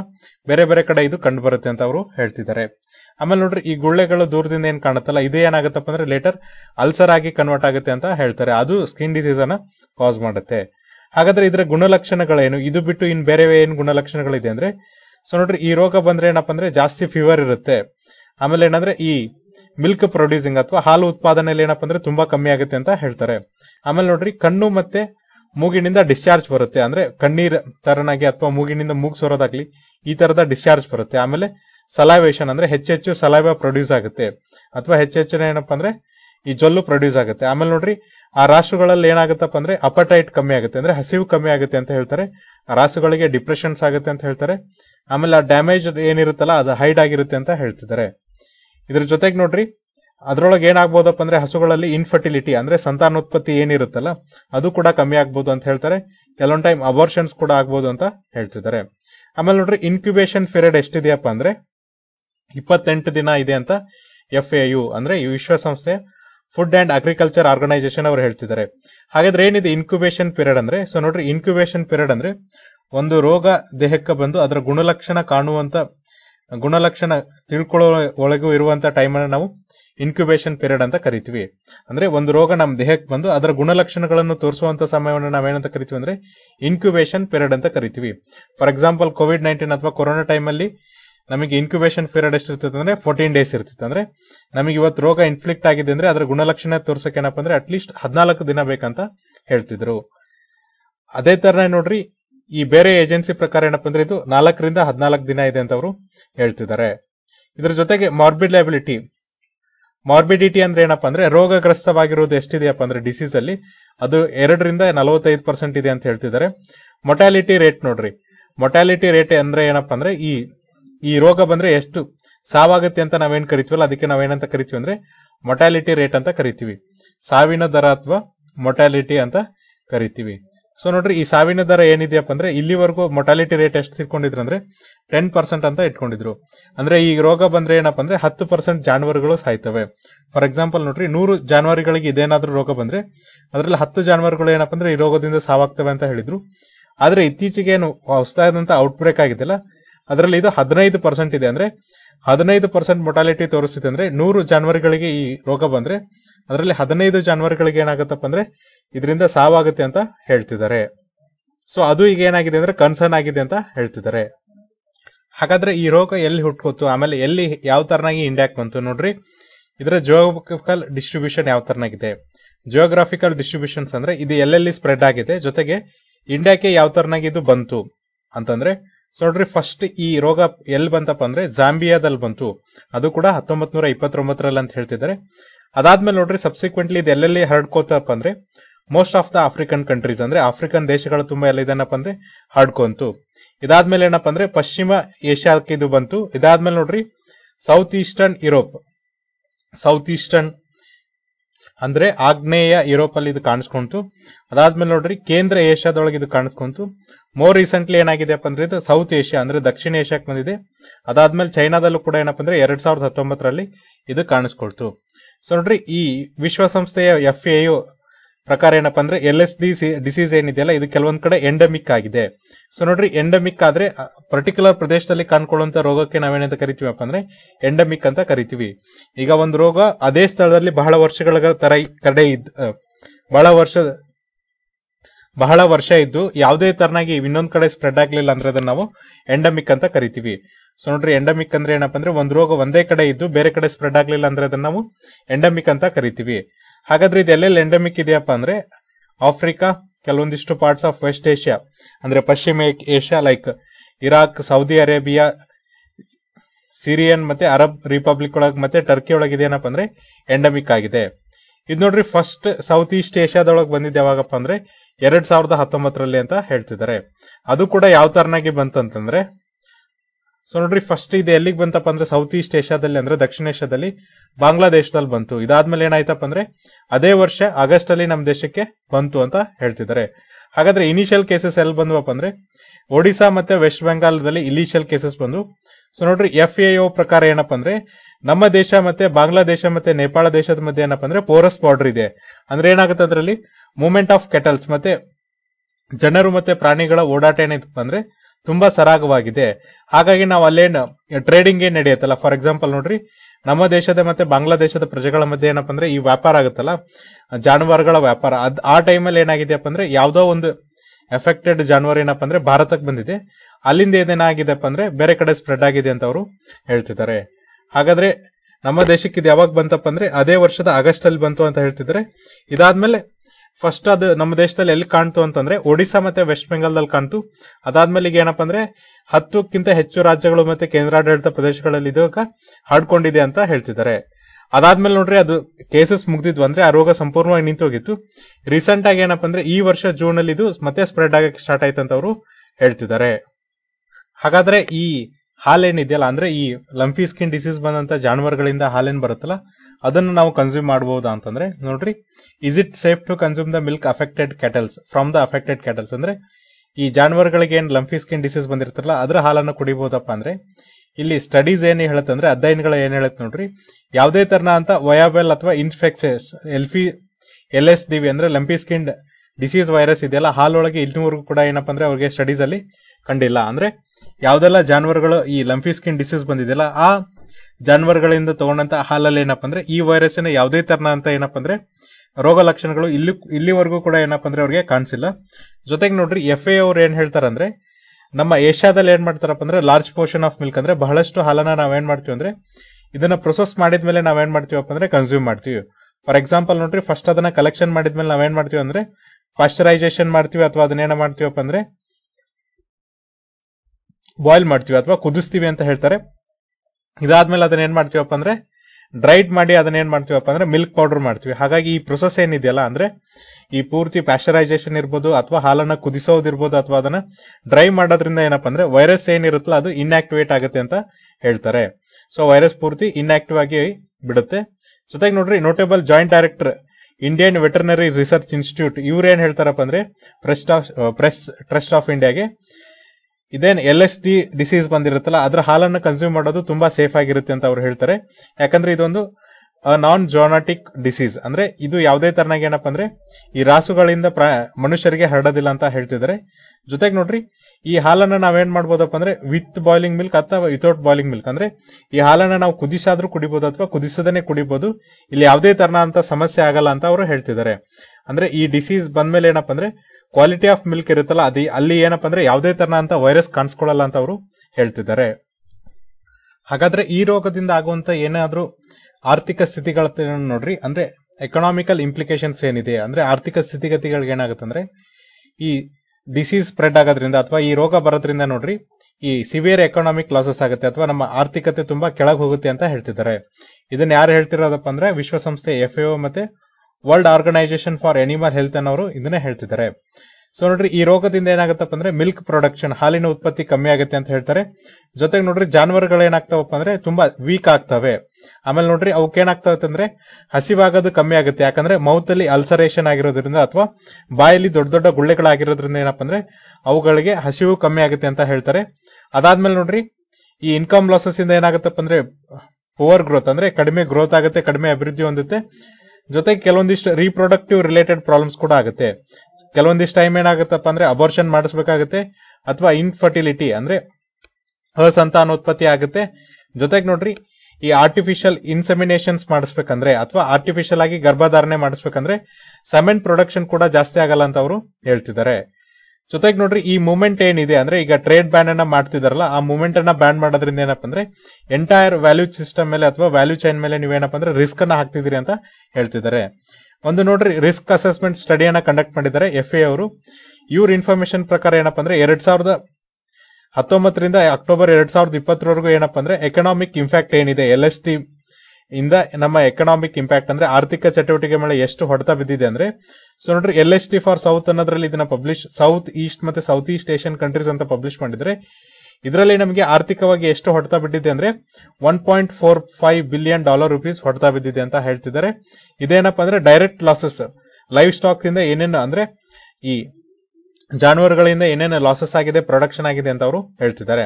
ಬೇರೆ ಬೇರೆ ಕಡೆ ಇದು ಕಂಡು ಬರುತ್ತೆ ಅಂತ ಅವರು ಹೇಳ್ತಿದ್ದಾರೆ ಆಮೇಲೆ ನೋಡ್ರಿ ಈ ಗುಳ್ಳೆಗಳು ದೂರದಿಂದ ಏನ್ ಕಾಣುತ್ತಲ್ಲ ಇದು ಏನಾಗುತ್ತಪ್ಪ ಅಂದ್ರೆ ಲೇಟರ್ ಅಲ್ಸರ್ ಆಗಿ ಕನ್ವರ್ಟ್ ಆಗುತ್ತೆ ಅಂತ ಹೇಳ್ತಾರೆ ಅದು ಸ್ಕಿನ್ ಡಿಸೀಸ್ ಅನ್ನ ಕಾಸ್ ಮಾಡುತ್ತೆ ಹಾಗಾದ್ರೆ ಇದರ ಗುಣಲಕ್ಷಣಗಳೇನು ಇದು ಬಿಟ್ಟು ಇನ್ ಬೇರೆ ಏನು ಗುಣಲಕ್ಷಣಗಳಿದೆ ಅಂದ್ರೆ ಸೊ ನೋಡ್ರಿ ಈ ರೋಗ ಬಂದ್ರೆ ಏನಪ್ಪಾ ಅಂದ್ರೆ ಜಾಸ್ತಿ ಫೀವರ್ ಇರುತ್ತೆ ಆಮೇಲೆ ಏನಂದ್ರೆ ಈ ಮಿಲ್ಕ್ ಪ್ರೊಡ್ಯೂಸಿಂಗ್ ಅಥವಾ ಹಾಲು ಉತ್ಪಾದನೆಯಲ್ಲಿ ಏನಪ್ಪಾ ಅಂದ್ರೆ ತುಂಬಾ ಕಮ್ಮಿ ಆಗುತ್ತೆ ಅಂತ ಹೇಳ್ತಾರೆ ಆಮೇಲೆ ನೋಡ್ರಿ ಕಣ್ಣು ಮತ್ತೆ ಮೂಗಿನಿಂದ ಡಿಸ್ಚಾರ್ಜ್ ಬರುತ್ತೆ ಅಂದ್ರೆ ಕಣ್ಣೀರ್ ತರನಾಗಿ ಅಥವಾ ಮೂಗಿನಿಂದ ಮೂಗ್ ಸೋರೋದಾಗ್ಲಿ ಈ ತರದ ಡಿಸ್ಚಾರ್ಜ್ ಬರುತ್ತೆ ಆಮೇಲೆ ಸಲಾವೇಶನ್ ಅಂದ್ರೆ ಹೆಚ್ಚೆಚ್ಚು ಸಲಾವೆ ಪ್ರೊಡ್ಯೂಸ್ ಆಗುತ್ತೆ ಅಥವಾ ಹೆಚ್ಚೆಚ್ಚಿನ ಏನಪ್ಪಾ ಅಂದ್ರೆ ಈ ಜೊಲ್ಲು ಪ್ರೊಡ್ಯೂಸ್ ಆಗುತ್ತೆ ಆಮೇಲೆ ನೋಡ್ರಿ ಆ ರಾಸುಗಳಲ್ಲಿ ಏನಾಗುತ್ತಪ್ಪ ಅಂದ್ರೆ ಅಪಟೈಟ್ ಕಮ್ಮಿ ಆಗುತ್ತೆ ಅಂದ್ರೆ ಹಸಿವು ಕಮ್ಮಿ ಆಗುತ್ತೆ ಅಂತ ಹೇಳ್ತಾರೆ ರಾಸುಗಳಿಗೆ ಡಿಪ್ರೆಷನ್ಸ್ ಆಗುತ್ತೆ ಅಂತ ಹೇಳ್ತಾರೆ ಆಮೇಲೆ ಆ ಡ್ಯಾಮೇಜ್ ಏನಿರುತ್ತಲ್ಲ ಅದು ಹೈಡ್ ಆಗಿರುತ್ತೆ ಅಂತ ಹೇಳ್ತಿದ್ದಾರೆ ಇದ್ರ ಜೊತೆಗೆ ನೋಡ್ರಿ ಅದರೊಳಗೆ ಏನಾಗ್ಬೋದಪ್ಪ ಅಂದ್ರೆ ಹಸುಗಳಲ್ಲಿ ಇನ್ಫರ್ಟಿಲಿಟಿ ಅಂದ್ರೆ ಸಂತಾನೋತ್ಪತ್ತಿ ಏನಿರುತ್ತಲ್ಲ ಅದು ಕೂಡ ಕಮ್ಮಿ ಆಗ್ಬೋದು ಅಂತ ಹೇಳ್ತಾರೆ ಕೆಲವೊಂದು ಟೈಮ್ ಅಬಾರ್ಷನ್ಸ್ ಕೂಡ ಆಗ್ಬೋದು ಅಂತ ಹೇಳ್ತಿದ್ದಾರೆ ಆಮೇಲೆ ನೋಡ್ರಿ ಇನ್ಕ್ಯುಬೇಷನ್ ಪೀರಿಯಡ್ ಎಷ್ಟಿದೆಯಪ್ಪ ಅಂದ್ರೆ ಇಪ್ಪತ್ತೆಂಟು ದಿನ ಇದೆ ಅಂತ ಎಫ್ ಎ ಯು ಅಂದ್ರೆ ವಿಶ್ವಸಂಸ್ಥೆ ಫುಡ್ ಅಂಡ್ ಅಗ್ರಿಕಲ್ಚರ್ ಆರ್ಗನೈಸೇಷನ್ ಅವರು ಹೇಳ್ತಿದ್ದಾರೆ ಹಾಗಾದ್ರೆ ಏನಿದೆ ಇನ್ಕ್ಯುಬೇಷನ್ ಪೀರಿಯಡ್ ಅಂದ್ರೆ ಸೊ ನೋಡ್ರಿ ಇನ್ಕ್ಯುಬೇಷನ್ ಪೀರಿಯಡ್ ಅಂದ್ರೆ ಒಂದು ರೋಗ ದೇಹಕ್ಕೆ ಬಂದು ಅದರ ಗುಣಲಕ್ಷಣ ಕಾಣುವಂತ ಗುಣಲಕ್ಷಣ ತಿಳ್ಕೊಳ್ಳೋ ಒಳಗೂ ಇರುವಂತ ಟೈಮನ್ನು ನಾವು ಇನ್ಕ್ಯುಬೇಷನ್ ಪೀರಿಯಡ್ ಅಂತ ಕರಿತೀವಿ ಅಂದ್ರೆ ಒಂದು ರೋಗ ನಮ್ಮ ದೇಹಕ್ಕೆ ಬಂದು ಅದರ ಗುಣಲಕ್ಷಣಗಳನ್ನು ತೋರಿಸುವಂತ ಸಮಯವನ್ನು ನಾವೇನಂತ ಕರಿತೀವಿ ಅಂದ್ರೆ ಇನ್ಕ್ಯುಬೇಷನ್ ಪೀರಿಯಡ್ ಅಂತ ಕರಿತೀವಿ ಫಾರ್ ಎಕ್ಸಾಂಪಲ್ ಕೋವಿಡ್ ನೈನ್ಟೀನ್ ಅಥವಾ ಕೊರೋನಾ ಟೈಮಲ್ಲಿ ನಮಗೆ ಇನ್ಕ್ಯುಬೇಷನ್ ಪೀರಿಯಡ್ ಎಷ್ಟಿರ್ತದೆ ಅಂದ್ರೆ ಫೋರ್ಟೀನ್ ಡೇಸ್ ಇರ್ತಿತ್ತು ಅಂದ್ರೆ ನಮಗೆ ಇವತ್ತು ರೋಗ ಇನ್ಫ್ಲಿಕ್ಟ್ ಆಗಿದೆ ಅಂದ್ರೆ ಅದರ ಗುಣಲಕ್ಷಣ ತೋರ್ಸಕ್ಕೆ ಏನಪ್ಪ ಅಂದ್ರೆ ಅಟ್ಲೀಸ್ಟ್ ಹದಿನಾಲ್ಕು ದಿನ ಬೇಕಂತ ಹೇಳ್ತಿದ್ರು ಅದೇ ತರ ನೋಡ್ರಿ ಈ ಬೇರೆ ಏಜೆನ್ಸಿ ಪ್ರಕಾರ ಏನಪ್ಪ ಅಂದ್ರೆ ಇದು ನಾಲ್ಕರಿಂದ ಹದಿನಾಲ್ಕು ದಿನ ಇದೆ ಅಂತ ಅವರು ಹೇಳ್ತಿದ್ದಾರೆ ಇದ್ರ ಜೊತೆಗೆ ಮಾರ್ಬಿಡ್ ಲೈಬಿಲಿಟಿ ಮಾರ್ಬಿಡಿಟಿ ಅಂದ್ರೆ ಏನಪ್ಪಾ ಅಂದ್ರೆ ರೋಗಗ್ರಸ್ತವಾಗಿರುವುದು ಎಷ್ಟಿದೆಯಪ್ಪ ಅಂದ್ರೆ ಡಿಸೀಸ್ ಅಲ್ಲಿ ಅದು ಎರಡರಿಂದ ನಲವತ್ತೈದು ಪರ್ಸೆಂಟ್ ಇದೆ ಅಂತ ಹೇಳ್ತಿದ್ದಾರೆ ಮೊಟಾಲಿಟಿ ರೇಟ್ ನೋಡ್ರಿ ಮೊಟಾಲಿಟಿ ರೇಟ್ ಅಂದ್ರೆ ಏನಪ್ಪಾ ಅಂದ್ರೆ ಈ ಈ ರೋಗ ಬಂದ್ರೆ ಎಷ್ಟು ಸಾವಾಗುತ್ತೆ ಅಂತ ನಾವೇನ್ ಕರಿತೀವಲ್ಲ ಅದಕ್ಕೆ ನಾವೇನಂತ ಕರಿತೀವಿ ಅಂದ್ರೆ ಮೊಟಾಲಿಟಿ ರೇಟ್ ಅಂತ ಕರಿತೀವಿ ಸಾವಿನ ದರ ಅಥವಾ ಮೊಟಾಲಿಟಿ ಅಂತ ಕರಿತೀವಿ ಸೊ ನೋಡ್ರಿ ಈ ಸಾವಿನ ದರ ಏನಿದೆಯಪ್ಪ ಅಂದ್ರೆ ಇಲ್ಲಿವರೆಗೂ ಮೊಟಾಲಿಟಿ ರೇಟ್ ಎಷ್ಟು ತಿಳ್ಕೊಂಡಿದ್ರು ಅಂದ್ರೆ ಟೆನ್ ಪರ್ಸೆಂಟ್ ಅಂತ ಇಟ್ಕೊಂಡಿದ್ರು ಅಂದ್ರೆ ಈ ರೋಗ ಬಂದ್ರೆ ಏನಪ್ಪ ಅಂದ್ರೆ ಹತ್ತು ಪರ್ಸೆಂಟ್ ಜಾನುವಾರುಗಳು ಸಾಯ್ತವೆ ಫಾರ್ ಎಕ್ಸಾಂಪಲ್ ನೋಡ್ರಿ ನೂರು ಜಾನುವಾರುಗಳಿಗೆ ಇದೇನಾದ್ರೂ ರೋಗ ಬಂದ್ರೆ ಅದರಲ್ಲಿ ಹತ್ತು ಜಾನುವಾರುಗಳು ಏನಪ್ಪ ಅಂದ್ರೆ ಈ ರೋಗದಿಂದ ಸಾವಾಗ್ತವೆ ಅಂತ ಹೇಳಿದ್ರು ಆದ್ರೆ ಇತ್ತೀಚೆಗೆ ಏನು ಹೊಸದಾದಂತ ಔಟ್ಬ್ರೇಕ್ ಆಗಿದೆಲ್ಲ ಅದರಲ್ಲಿ ಇದು ಹದಿನೈದು ಪರ್ಸೆಂಟ್ ಇದೆ ಅಂದ್ರೆ ಹದಿನೈದು ಪರ್ಸೆಂಟ್ ಮೊಟಾಲಿಟಿ ತೋರಿಸ್ತಿದೆ ಅಂದ್ರೆ ನೂರು ಜಾನುವಾರುಗಳಿಗೆ ಈ ರೋಗ ಬಂದ್ರೆ ಅದರಲ್ಲಿ ಹದಿನೈದು ಜಾನುವಾರುಗಳಿಗೆ ಏನಾಗುತ್ತಪ್ಪ ಅಂದ್ರೆ ಇದರಿಂದ ಸಾವಾಗುತ್ತೆ ಅಂತ ಹೇಳ್ತಿದ್ದಾರೆ ಸೊ ಅದು ಈಗ ಏನಾಗಿದೆ ಅಂದ್ರೆ ಕನ್ಸರ್ನ್ ಆಗಿದೆ ಅಂತ ಹೇಳ್ತಿದ್ದಾರೆ ಹಾಗಾದ್ರೆ ಈ ರೋಗ ಎಲ್ಲಿ ಹುಟ್ಕೋತು ಆಮೇಲೆ ಎಲ್ಲಿ ಯಾವ ತರನಾಗಿ ಇಂಡಿಯಾಕ್ ಬಂತು ನೋಡ್ರಿ ಇದರ ಜಿಯೋಗ್ರಫಿಕಲ್ ಡಿಸ್ಟ್ರಿಬ್ಯೂಷನ್ ಯಾವ ತರನಾಗಿದೆ ಜಿಯೋಗ್ರಾಫಿಕಲ್ ಡಿಸ್ಟ್ರಿಬ್ಯೂಷನ್ಸ್ ಅಂದ್ರೆ ಇದು ಎಲ್ಲೆಲ್ಲಿ ಸ್ಪ್ರೆಡ್ ಆಗಿದೆ ಜೊತೆಗೆ ಇಂಡಿಯಾಕ್ಕೆ ಯಾವ ತರನಾಗಿ ಇದು ಬಂತು ಅಂತಂದ್ರೆ ಸೊ ನೋಡ್ರಿ ಫಸ್ಟ್ ಈ ರೋಗ ಎಲ್ಲಿ ಬಂತಪ್ಪ ಅಂದ್ರೆ ಜಾಂಬಿಯಾದಲ್ಲಿ ಬಂತು ಅದು ಕೂಡ ಹತ್ತೊಂಬತ್ ನೂರ ಇಪ್ಪತ್ತೊಂಬತ್ತರಲ್ಲಿ ಅಂತ ಹೇಳ್ತಿದ್ದಾರೆ ಅದಾದ್ಮೇಲೆ ನೋಡ್ರಿ ಸಬ್ಸಿಕ್ವೆಂಟ್ಲಿ ಇದು ಎಲ್ಲೆಲ್ಲಿ ಹರಡ್ಕೋತಪ್ಪ ಅಂದ್ರೆ most of the African countries ಅಂದ್ರೆ ಆಫ್ರಿಕನ್ ದೇಶಗಳು ತುಂಬಾ ಎಲ್ಲ ಇದನ್ನಪ್ಪ ಅಂದ್ರೆ ಹರಡ್ಕೊಂತು ಇದಾದ್ಮೇಲೆ ಏನಪ್ಪ ಅಂದ್ರೆ ಪಶ್ಚಿಮ ಏಷ್ಯಾಕ್ಕೆ ಇದು ಬಂತು ಇದಾದ್ಮೇಲೆ ನೋಡ್ರಿ south eastern Europe south eastern ಅಂದ್ರೆ ಆಗ್ನೇಯ ಯುರೋಪ್ ಅಲ್ಲಿ ಇದು ಕಾಣಿಸ್ಕೊಂತು ಅದಾದ್ಮೇಲೆ ನೋಡ್ರಿ ಕೇಂದ್ರ ಏಷ್ಯಾದೊಳಗೆ ಇದು ಕಾಣಿಸ್ಕೊಂತು ಮೋರ್ ರೀಸೆಂಟ್ಲಿ ಏನಾಗಿದೆಪ್ಪ ಅಂದ್ರೆ ಇದು ಸೌತ್ ಏಷ್ಯಾ ಅಂದ್ರೆ ದಕ್ಷಿಣ ಏಷ್ಯಾಕ್ಕೆ ಬಂದಿದೆ ಅದಾದ್ಮೇಲೆ ಚೈನಾದಲ್ಲೂ ಕೂಡ ಏನಪ್ಪ ಅಂದ್ರೆ ಎರಡ್ ಸಾವಿರದ ಹತ್ತೊಂಬತ್ತರಲ್ಲಿ ಇದು ಕಾಣಿಸ್ಕೊಳ್ತು ಸೊ ನೋಡ್ರಿ ಈ ವಿಶ್ವಸಂಸ್ಥೆಯ ಎಫ್ ಯು ಪ್ರಕಾರ ಏನಪ್ಪಾ ಅಂದ್ರೆ ಎಲ್ ಎಸ್ ಡಿ ಡಿಸೀಸ್ ಏನಿದೆಯಲ್ಲ ಇದು ಕೆಲವೊಂದ್ ಕಡೆ ಎಂಡಮಿಕ್ ಆಗಿದೆ ಸೊ ನೋಡ್ರಿ ಎಂಡಮಿಕ್ ಆದ್ರೆ ಪರ್ಟಿಕ್ಯುಲರ್ ಪ್ರದೇಶದಲ್ಲಿ ಕಾಣ್ಕೊಳ್ಳುವಂತ ರೋಗಕ್ಕೆ ನಾವೇನಂತ ಅಪ್ಪ ಅಂದ್ರೆ ಎಂಡಮಿಕ್ ಅಂತ ಕರಿತೀವಿ ಈಗ ಒಂದು ರೋಗ ಅದೇ ಸ್ಥಳದಲ್ಲಿ ಬಹಳ ವರ್ಷಗಳ ತರ ಕಡೆ ಇದ್ ಬಹಳ ವರ್ಷ ಬಹಳ ವರ್ಷ ಇದ್ದು ಯಾವುದೇ ತರನಾಗಿ ಇನ್ನೊಂದ್ ಕಡೆ ಸ್ಪ್ರೆಡ್ ಆಗ್ಲಿಲ್ಲ ಅಂದ್ರೆ ಅದನ್ನ ನಾವು ಎಂಡಮಿಕ್ ಅಂತ ಕರಿತೀವಿ ಸೊ ನೋಡ್ರಿ ಎಂಡಮಿಕ್ ಅಂದ್ರೆ ಏನಪ್ಪ ಅಂದ್ರೆ ಒಂದ್ ರೋಗ ಒಂದೇ ಕಡೆ ಇದ್ದು ಬೇರೆ ಕಡೆ ಸ್ಪ್ರೆಡ್ ಆಗ್ಲಿಲ್ಲ ಅಂದ್ರೆ ಅದನ್ನ ನಾವು ಎಂಡಮಿಕ್ ಅಂತ ಕರಿತೀವಿ ಹಾಗಾದ್ರೆ ಇದೆಲ್ಲೆಲ್ಲ ಎಂಡಮಿಕ್ ಇದೆಯಪ್ಪ ಅಂದ್ರೆ ಆಫ್ರಿಕಾ ಕೆಲವೊಂದಿಷ್ಟು ಪಾರ್ಟ್ಸ್ ಆಫ್ ವೆಸ್ಟ್ ಏಷ್ಯಾ ಅಂದ್ರೆ ಪಶ್ಚಿಮ Asia like Iraq Saudi Arabia Syrian ಮತ್ತೆ ಅರಬ್ ರಿಪಬ್ಲಿಕ್ ಒಳಗೆ ಮತ್ತೆ ಟರ್ಕಿ ಒಳಗೆ ಇದೇನಪ್ಪ ಅಂದ್ರೆ ಎಂಡಮಿಕ್ ಆಗಿದೆ ಇದು ನೋಡ್ರಿ ಫಸ್ಟ್ ಸೌತ್ ಈಸ್ಟ್ ಏಷ್ಯಾದೊಳಗೆ ಬಂದಿದ್ದು ಯಾವಾಗಪ್ಪ ಅಂದ್ರೆ ಎರಡ್ ಸಾವಿರದ ಹತ್ತೊಂಬತ್ತರಲ್ಲಿ ಅಂತ ಹೇಳ್ತಿದ್ದಾರೆ ಅದು ಕೂಡ ಯಾವ ತರನಾಗಿ ಬಂತಂತಂದ್ರೆ ಸೊ ನೋಡ್ರಿ ಫಸ್ಟ್ ಇದು ಎಲ್ಲಿಗೆ ಬಂತಪ್ಪ ಅಂದ್ರೆ ಸೌತ್ ಈಸ್ಟ್ ಏಷ್ಯಾದಲ್ಲಿ ಅಂದ್ರೆ ದಕ್ಷಿಣ ಏಷ್ಯಾದಲ್ಲಿ ಬಾಂಗ್ಲಾದೇಶದಲ್ಲಿ ಬಂತು ಇದಾದ್ಮೇಲೆ ಏನಾಯ್ತಪ್ಪ ಅಂದ್ರೆ ಅದೇ ವರ್ಷ ಆಗಸ್ಟ್ ಅಲ್ಲಿ ನಮ್ಮ ದೇಶಕ್ಕೆ ಬಂತು ಅಂತ ಹೇಳ್ತಿದ್ದಾರೆ ಹಾಗಾದ್ರೆ ಇನಿಷಿಯಲ್ ಕೇಸಸ್ ಎಲ್ಲಿ ಬಂದ್ವಪ್ಪ ಅಂದ್ರೆ ಒಡಿಶಾ ಮತ್ತೆ ವೆಸ್ಟ್ ಬೆಂಗಾಲದಲ್ಲಿ ಇನಿಷಿಯಲ್ ಕೇಸಸ್ ಬಂದು ಸೊ ನೋಡ್ರಿ ಎಫ್ ಎ ಪ್ರಕಾರ ಏನಪ್ಪ ಅಂದ್ರೆ ನಮ್ಮ ದೇಶ ಮತ್ತೆ ಬಾಂಗ್ಲಾದೇಶ ಮತ್ತೆ ನೇಪಾಳ ದೇಶದ ಮಧ್ಯೆ ಏನಪ್ಪ ಅಂದ್ರೆ ಪೋರಸ್ ಬಾರ್ಡರ್ ಇದೆ ಅಂದ್ರೆ ಏನಾಗುತ್ತೆ ಅದರಲ್ಲಿ ಮೂವ್ಮೆಂಟ್ ಆಫ್ ಕೆಟಲ್ಸ್ ಮತ್ತೆ ಜನರು ಮತ್ತೆ ಪ್ರಾಣಿಗಳ ಓಡಾಟ ಏನಪ್ಪ ಅಂದ್ರೆ ತುಂಬಾ ಸರಾಗವಾಗಿದೆ ಹಾಗಾಗಿ ನಾವು ಅಲ್ಲೇನು ಟ್ರೇಡಿಂಗ್ ಏನ್ ನಡೆಯುತ್ತಲ್ಲ ಫಾರ್ ಎಕ್ಸಾಂಪಲ್ ನೋಡ್ರಿ ನಮ್ಮ ದೇಶದ ಮತ್ತೆ ಬಾಂಗ್ಲಾದೇಶದ ಪ್ರಜೆಗಳ ಮಧ್ಯೆ ಏನಪ್ಪ ಅಂದ್ರೆ ಈ ವ್ಯಾಪಾರ ಆಗುತ್ತಲ್ಲ ಜಾನುವಾರುಗಳ ವ್ಯಾಪಾರ ಅದ್ ಆ ಟೈಮಲ್ಲಿ ಏನಾಗಿದೆಯಪ್ಪ ಅಂದ್ರೆ ಯಾವುದೋ ಒಂದು ಎಫೆಕ್ಟೆಡ್ ಜಾನುವಾರು ಏನಪ್ಪ ಅಂದ್ರೆ ಭಾರತಕ್ಕೆ ಬಂದಿದೆ ಅಲ್ಲಿಂದ ಏನೇನಾಗಿದೆಪ್ಪ ಅಂದ್ರೆ ಬೇರೆ ಕಡೆ ಸ್ಪ್ರೆಡ್ ಆಗಿದೆ ಅಂತ ಅವರು ಹೇಳ್ತಿದ್ದಾರೆ ಹಾಗಾದ್ರೆ ನಮ್ಮ ದೇಶಕ್ಕೆ ಇದು ಯಾವಾಗ ಬಂತಪ್ಪ ಅಂದ್ರೆ ಅದೇ ವರ್ಷದ ಆಗಸ್ಟ್ ಅಲ್ಲಿ ಬಂತು ಅಂತ ಹೇಳ್ತಿದ್ರೆ ಇದಾದ್ಮೇಲೆ ಫಸ್ಟ್ ಅದು ನಮ್ಮ ದೇಶದಲ್ಲಿ ಎಲ್ಲಿ ಕಾಣ್ತು ಅಂತಂದ್ರೆ ಒಡಿಶಾ ಮತ್ತೆ ವೆಸ್ಟ್ ಬೆಂಗಾಲ್ದಲ್ಲಿ ಕಾಣ್ತು ಅದಾದ್ಮೇಲೆ ಈಗ ಏನಪ್ಪಾ ಅಂದ್ರೆ ಹತ್ತಕ್ಕಿಂತ ಹೆಚ್ಚು ರಾಜ್ಯಗಳು ಮತ್ತೆ ಕೇಂದ್ರಾಡಳಿತ ಪ್ರದೇಶಗಳಲ್ಲಿ ಇದಾಗ ಹಾಡ್ಕೊಂಡಿದೆ ಅಂತ ಹೇಳ್ತಿದ್ದಾರೆ ಅದಾದ್ಮೇಲೆ ನೋಡ್ರಿ ಅದು ಕೇಸಸ್ ಮುಗ್ದಿದ್ವು ಅಂದ್ರೆ ಆ ರೋಗ ಸಂಪೂರ್ಣವಾಗಿ ನಿಂತು ಹೋಗಿತ್ತು ರೀಸೆಂಟ್ ಆಗಿ ಏನಪ್ಪ ಅಂದ್ರೆ ಈ ವರ್ಷ ಜೂನ್ ಅಲ್ಲಿ ಇದು ಮತ್ತೆ ಸ್ಪ್ರೆಡ್ ಆಗಕ್ಕೆ ಸ್ಟಾರ್ಟ್ ಆಯ್ತು ಅಂತ ಅವರು ಹೇಳ್ತಿದ್ದಾರೆ ಹಾಗಾದ್ರೆ ಈ ಹಾಲೇನಿದೆಯಲ್ಲ ಅಂದ್ರೆ ಈ ಲಂಫಿ ಸ್ಕಿನ್ ಡಿಸೀಸ್ ಬಂದಂತ ಜಾನುವಾರುಗಳಿಂದ ಹಾಲೇನ್ ಬರುತ್ತಲ್ಲ ಅದನ್ನು ನಾವು ಕನ್ಸ್ಯೂಮ್ ಮಾಡಬಹುದಾ ಅಂತಂದ್ರೆ ನೋಡ್ರಿ is it safe to consume the milk affected cattles from the affected cattles ಅಂದ್ರೆ ಈ ಜಾನುವಾರುಗಳಿಗೆ ಏನು ಲಂಫಿ ಸ್ಕಿನ್ ಡಿಸೀಸ್ ಬಂದಿರ್ತಲ್ಲ ಅದರ ಹಾಲನ್ನು ಕುಡಿಬಹುದಪ್ಪ ಅಂದ್ರೆ ಇಲ್ಲಿ ಸ್ಟಡೀಸ್ ಏನು ಹೇಳುತ್ತೆ ಅಂದ್ರೆ ಅಧ್ಯಯನಗಳ ಏನು ಹೇಳುತ್ತೆ ನೋಡ್ರಿ ಯಾವುದೇ ತರನ ಅಂತ ವಯಾಬೆಲ್ ಅಥವಾ ಇನ್ಫೆಕ್ಸಸ್ ಎಲ್ಫಿ ಎಲ್ ಎಸ್ ಡಿ ವಿ ಅಂದ್ರೆ ಲಂಪಿ ಸ್ಕಿನ್ ಡಿಸೀಸ್ ವೈರಸ್ ಇದೆಯಲ್ಲ ಹಾಲೊಳಗೆ ಇಲ್ಲಿವರೆಗೂ ಕೂಡ ಏನಪ್ಪ ಅಂದ್ರೆ ಅವ್ರಿಗೆ ಸ್ಟಡೀಸ್ ಅಲ್ಲಿ ಕಂಡಿಲ್ಲ ಅಂದ್ರೆ ಯಾವ್ದೆಲ್ಲ ಜಾನುವಾರುಗಳು ಈ ಲಂಫಿ ಸ್ಕಿನ್ ಡಿಸೀಸ್ ಬಂದಿದೆಯಲ್ಲ ಆ ಜಾನುವಾರುಗಳಿಂದ ತಗೊಂಡಂತ ಹಾಲಲ್ಲಿ ಏನಪ್ಪ ಅಂದ್ರೆ ಈ ವೈರಸ್ಸಿನ ಯಾವುದೇ ತರನ ಅಂತ ಏನಪ್ಪ ಅಂದ್ರೆ ರೋಗ ಲಕ್ಷಣಗಳು ಇಲ್ಲಿ ಇಲ್ಲಿವರೆಗೂ ಕೂಡ ಏನಪ್ಪ ಅಂದ್ರೆ ಅವ್ರಿಗೆ ಕಾಣಿಸಿಲ್ಲ ಜೊತೆಗೆ ನೋಡ್ರಿ ಎಫ್ ಎ ಅವ್ರು ಏನ್ ಹೇಳ್ತಾರಂದ್ರೆ ನಮ್ಮ ಏಷ್ಯಾದಲ್ಲಿ ಏನ್ ಮಾಡ್ತಾರಪ್ಪ ಅಂದ್ರೆ ಲಾರ್ಜ್ ಪೋರ್ಷನ್ ಆಫ್ ಮಿಲ್ಕ್ ಅಂದ್ರೆ ಬಹಳಷ್ಟು ಹಾಲನ್ನ ನಾವೇನ್ ಮಾಡ್ತೀವಿ ಅಂದ್ರೆ ಇದನ್ನ ಪ್ರೊಸೆಸ್ ಮಾಡಿದ್ಮೇಲೆ ನಾವೇನ್ ಮಾಡ್ತೀವಪ್ಪ ಅಂದ್ರೆ ಕನ್ಸ್ಯೂಮ್ ಮಾಡ್ತೀವಿ ಫಾರ್ ಎಕ್ಸಾಂಪಲ್ ನೋಡ್ರಿ ಫಸ್ಟ್ ಅದನ್ನ ಕಲೆಕ್ಷನ್ ಮಾಡಿದ್ಮೇಲೆ ನಾವೇನ್ ಮಾಡ್ತೀವಿ ಅಂದ್ರೆ ಪಾಶ್ಚರೈಸೇಷನ್ ಮಾಡ್ತೀವಿ ಅಥವಾ ಅದನ್ನೇನ ಮಾಡ್ತೀವಪ್ಪ ಅಂದ್ರೆ ಬಾಯ್ಲ್ ಮಾಡ್ತೀವಿ ಅಥವಾ ಕುದಿಸ್ತೀವಿ ಅಂತ ಹೇಳ್ತಾರೆ ಇದಾದ್ಮೇಲೆ ಅದನ್ನ ಏನ್ ಮಾಡ್ತೀವಪ್ಪ ಅಂದ್ರೆ ಡ್ರೈಡ್ ಮಾಡಿ ಅದನ್ನ ಏನ್ ಮಾಡ್ತೀವಪ್ಪ ಅಂದ್ರೆ ಮಿಲ್ಕ್ ಪೌಡರ್ ಮಾಡ್ತೀವಿ ಹಾಗಾಗಿ ಈ ಪ್ರೊಸೆಸ್ ಏನಿದೆಯಲ್ಲ ಅಂದ್ರೆ ಈ ಪೂರ್ತಿ ಪ್ಯಾಶ್ಚರೈಸೇಷನ್ ಇರ್ಬೋದು ಅಥವಾ ಹಾಲನ್ನ ಕುದಿಸೋದಿರ್ಬೋದು ಅಥವಾ ಅದನ್ನ ಡ್ರೈ ಮಾಡೋದ್ರಿಂದ ಏನಪ್ಪ ಅಂದ್ರೆ ವೈರಸ್ ಏನಿರುತ್ತಲ್ಲ ಅದು ಇನ್ಆಕ್ಟಿವೇಟ್ ಆಗುತ್ತೆ ಅಂತ ಹೇಳ್ತಾರೆ ಸೊ ವೈರಸ್ ಪೂರ್ತಿ ಇನ್ಆಕ್ಟಿವ್ ಆಗಿ ಬಿಡುತ್ತೆ ಜೊತೆಗೆ ನೋಡ್ರಿ notable joint director Indian veterinary research institute ಇವ್ರು ಏನ್ ಹೇಳ್ತಾರಪ್ಪ ಅಂದ್ರೆ press of press trust of ಇಂಡಿಯಾಗೆ ಇದೇನ್ ಎಲ್ ಎಸ್ ಡಿ ಡಿಸೀಸ್ ಬಂದಿರುತ್ತಲ್ಲ ಅದ್ರ ಹಾಲನ್ನು ಕನ್ಸ್ಯೂಮ್ ಮಾಡೋದು ತುಂಬಾ ಸೇಫ್ ಆಗಿರುತ್ತೆ ಅಂತ ಅವ್ರು ಹೇಳ್ತಾರೆ ಯಾಕಂದ್ರೆ ಇದೊಂದು ನಾನ್ ಜೋನಾಟಿಕ್ ಡಿಸೀಸ್ ಅಂದ್ರೆ ಇದು ಯಾವುದೇ ತರನಾಗಿ ಏನಪ್ಪ ಅಂದ್ರೆ ಈ ರಾಸುಗಳಿಂದ ಮನುಷ್ಯರಿಗೆ ಹರಡೋದಿಲ್ಲ ಅಂತ ಹೇಳ್ತಿದ್ದಾರೆ ಜೊತೆಗೆ ನೋಡ್ರಿ ಈ ಹಾಲನ್ನು ನಾವೇನ್ ಮಾಡ್ಬೋದಪ್ಪ ಅಂದ್ರೆ ವಿತ್ ಬಾಯ್ಲಿಂಗ್ ಮಿಲ್ಕ್ ಅಥವಾ ವಿತೌಟ್ ಬಾಯ್ಲಿಂಗ್ ಮಿಲ್ಕ್ ಅಂದ್ರೆ ಈ ಹಾಲನ್ನ ನಾವು ಕುದಿಸಾದ್ರೂ ಕುಡಿಬಹುದು ಅಥವಾ ಕುದಿಸದನ್ನೇ ಕುಡಿಬಹುದು ಇಲ್ಲಿ ಯಾವುದೇ ತರನ ಅಂತ ಸಮಸ್ಯೆ ಆಗಲ್ಲ ಅಂತ ಅವರು ಹೇಳ್ತಿದ್ದಾರೆ ಅಂದ್ರೆ ಈ ಡಿಸೀಸ್ ಬಂದ್ಮೇಲೆ ಏನಪ್ಪ ಅಂದ್ರೆ ಕ್ವಾಲಿಟಿ ಆಫ್ ಮಿಲ್ಕ್ ಇರುತ್ತಲ್ಲ ಅದು ಅಲ್ಲಿ ಏನಪ್ಪ ಅಂದ್ರೆ ಯಾವುದೇ ಅಂತ ವೈರಸ್ ಕಾಣಿಸ್ಕೊಳ್ಳಲ್ಲ ಅಂತ ಅವರು ಹೇಳ್ತಿದ್ದಾರೆ ಹಾಗಾದ್ರೆ ಈ ರೋಗದಿಂದ ಆಗುವಂತ ಏನಾದ್ರೂ ಆರ್ಥಿಕ ಸ್ಥಿತಿಗಳ ನೋಡ್ರಿ ಅಂದ್ರೆ ಎಕನಾಮಿಕಲ್ ಇಂಪ್ಲಿಕೇಶನ್ಸ್ ಏನಿದೆ ಅಂದ್ರೆ ಆರ್ಥಿಕ ಸ್ಥಿತಿಗತಿಗಳಿಗೆ ಏನಾಗುತ್ತೆ ಅಂದ್ರೆ ಈ ಡಿಸೀಸ್ ಸ್ಪ್ರೆಡ್ ಆಗೋದ್ರಿಂದ ಅಥವಾ ಈ ರೋಗ ಬರೋದ್ರಿಂದ ನೋಡ್ರಿ ಈ ಸಿವಿಯರ್ ಎಕನಾಮಿಕ್ ಲಾಸಸ್ ಆಗುತ್ತೆ ಅಥವಾ ನಮ್ಮ ಆರ್ಥಿಕತೆ ತುಂಬಾ ಕೆಳಗೆ ಹೋಗುತ್ತೆ ಅಂತ ಹೇಳ್ತಿದ್ದಾರೆ ಇದನ್ನ ಯಾರು ಹೇಳ್ತಿರೋದಪ್ಪ ಅಂದ್ರೆ ವಿಶ್ವಸಂಸ್ಥೆ ಎಫ್ಎಒ ಮತ್ತೆ world organisation for animal health ಅನ್ನೋರು ಇದನ್ನೇ ಹೇಳ್ತಿದ್ದಾರೆ ಸೊ ನೋಡ್ರಿ ಈ ರೋಗದಿಂದ ಏನಾಗುತ್ತಪ್ಪ ಅಂದ್ರೆ ಮಿಲ್ಕ್ ಪ್ರೊಡಕ್ಷನ್ ಹಾಲಿನ ಉತ್ಪತ್ತಿ ಕಮ್ಮಿ ಆಗುತ್ತೆ ಅಂತ ಹೇಳ್ತಾರೆ ಜೊತೆಗೆ ನೋಡ್ರಿ ಜಾನುವಾರುಗಳು ಏನಾಗ್ತಾವಪ್ಪ ಅಂದ್ರೆ ತುಂಬಾ ವೀಕ್ ಆಗ್ತವೆ ಆಮೇಲೆ ನೋಡ್ರಿ ಅಂದ್ರೆ ಹಸಿವಾಗೋದು ಕಮ್ಮಿ ಆಗುತ್ತೆ ಯಾಕಂದ್ರೆ ಮೌತ್ ಅಲ್ಲಿ ಅಲ್ಸರೇಷನ್ ಆಗಿರೋದ್ರಿಂದ ಅಥವಾ ಬಾಯಲ್ಲಿ ದೊಡ್ಡ ದೊಡ್ಡ ಗುಳ್ಳೆಗಳಾಗಿರೋದ್ರಿಂದ ಏನಪ್ಪ ಅಂದ್ರೆ ಅವುಗಳಿಗೆ ಹಸಿವು ಕಮ್ಮಿ ಆಗುತ್ತೆ ಅಂತ ಹೇಳ್ತಾರೆ ಅದಾದ್ಮೇಲೆ ನೋಡ್ರಿ ಈ ಇನ್ಕಮ್ ಲಾಸಸ್ ಇಂದ ಏನಾಗುತ್ತಪ್ಪ ಅಂದ್ರೆ ಪುವರ್ ಗ್ರೋತ್ ಅಂದ್ರೆ ಕಡಿಮೆ ಗ್ರೋತ್ ಆಗುತ್ತೆ ಕಡಿಮೆ ಅಭಿವೃದ್ಧಿ ಹೊಂದುತ್ತೆ ಜೊತೆಗೆ ಕೆಲವೊಂದಿಷ್ಟು ರೀಪ್ರೊಡಕ್ಟಿವ್ ರಿಲೇಟೆಡ್ ಪ್ರಾಬ್ಲಮ್ಸ್ ಕೂಡ ಆಗುತ್ತೆ ಕೆಲವೊಂದಿಷ್ಟು ಟೈಮ್ ಏನಾಗುತ್ತಪ್ಪ ಅಂದ್ರೆ ಅಬೋರ್ಷನ್ ಮಾಡಿಸ್ಬೇಕಾಗುತ್ತೆ ಅಥವಾ ಇನ್ಫರ್ಟಿಲಿಟಿ ಅಂದ್ರೆ ಅಸಂತಾನೋತ್ಪತ್ತಿ ಆಗುತ್ತೆ ಜೊತೆಗೆ ನೋಡ್ರಿ ಈ ಆರ್ಟಿಫಿಷಿಯಲ್ ಇನ್ಸೆಮಿನೇಷನ್ಸ್ ಮಾಡಿಸ್ಬೇಕಂದ್ರೆ ಅಥವಾ ಆರ್ಟಿಫಿಷಿಯಲ್ ಆಗಿ ಗರ್ಭಧಾರಣೆ ಮಾಡಿಸ್ಬೇಕಂದ್ರೆ ಸಮೆಂಟ್ ಪ್ರೊಡಕ್ಷನ್ ಕೂಡ ಜಾಸ್ತಿ ಆಗಲ್ಲ ಅಂತ ಅವರು ಹೇಳ್ತಿದ್ದಾರೆ ಜೊತೆಗೆ ನೋಡ್ರಿ ಈ ಮೂಮೆಂಟ್ ಏನಿದೆ ಅಂದ್ರೆ ಈಗ ಟ್ರೇಡ್ ಬ್ಯಾನ್ ಅನ್ನ ಮಾಡ್ತಿದಾರಲ್ಲ ಆ ಮೂಮೆಂಟ್ ಅನ್ನ ಬ್ಯಾನ್ ಮಾಡೋದ್ರಿಂದ ಏನಪ್ಪ ಅಂದ್ರೆ ಎಂಟೈರ್ ವ್ಯಾಲ್ಯೂ ಸಿಸ್ಟಮ್ ಮೇಲೆ ಅಥವಾ ವ್ಯಾಲ್ಯೂ ಚೈನ್ ಮೇಲೆ ಏನಪ್ಪ ಅಂದ್ರೆ ರಿಸ್ಕ್ ಅನ್ನ ಹಾಕ್ತಿದ್ದೀರಿ ಅಂತ ಹೇಳ್ತಿದ್ದಾರೆ ಒಂದು ನೋಡ್ರಿ ರಿಸ್ಕ್ ಅಸೆಸ್ಮೆಂಟ್ ಸ್ಟಡಿಯನ್ನ ಕಂಡಕ್ಟ್ ಮಾಡಿದ್ದಾರೆ ಎಫ್ ಎ ಅವರು ಇವ್ರ ಇನ್ಫಾರ್ಮೇಶನ್ ಪ್ರಕಾರ ಏನಪ್ಪ ಅಂದ್ರೆ ಎರಡ್ ಸಾವಿರದ ಹತ್ತೊಂಬತ್ತರಿಂದ ಅಕ್ಟೋಬರ್ ಎರಡ್ ಸಾವಿರದ ಇಪ್ಪತ್ತರವರೆಗೂ ಏನಪ್ಪ ಅಂದ್ರೆ ಎಕನಾಮಿಕ್ ಇಂಪ್ಯಾಕ್ಟ್ ಏನಿದೆ ಎಲ್ ಎಸ್ ಟಿ ಇಂದ ನಮ್ಮ ಎಕನಾಮಿಕ್ ಇಂಪ್ಯಾಕ್ಟ್ ಅಂದ್ರೆ ಆರ್ಥಿಕ ಚಟುವಟಿಕೆ ಮೇಲೆ ಎಷ್ಟು ಹೊಡೆತ ಬಿದ್ದಿದೆ ಅಂದ್ರೆ ಸೊ ನೋಡ್ರಿ L S D for south ಅನ್ನೋದ್ರಲ್ಲಿ ಇದನ್ನ ಪಬ್ಲಿಷ್ ಸೌತ್ ಈಸ್ಟ್ ಮತ್ತೆ ಸೌತ್ ಈಸ್ಟ್ ಏಷ್ಯನ್ ಕಂಟ್ರೀಸ್ ಅಂತ ಪಬ್ಲಿಷ್ ಮಾಡಿದ್ರೆ ಇದರಲ್ಲಿ ನಮಗೆ ಆರ್ಥಿಕವಾಗಿ ಎಷ್ಟು ಹೊಡೆತ ಬಿದ್ದಿದೆ ಅಂದ್ರೆ one point four five billion dollar rupees ಹೊಡೆತ ಬಿದ್ದಿದೆ ಅಂತ ಹೇಳ್ತಿದ್ದಾರೆ ಇದೇನಪ್ಪ ಅಂದ್ರೆ ಡೈರೆಕ್ಟ್ ಲಾಸಸ್ ಲೈವ್ ಸ್ಟಾಕ್ ಇಂದ ಏನೇನು ಅಂದ್ರೆ ಈ ಜಾನುವಾರುಗಳಿಂದ ಏನೇನು ಲಾಸಸ್ ಆಗಿದೆ ಪ್ರೊಡಕ್ಷನ್ ಆಗಿದೆ ಅಂತ ಅವರು ಹೇಳ್ತಿದ್ದಾರೆ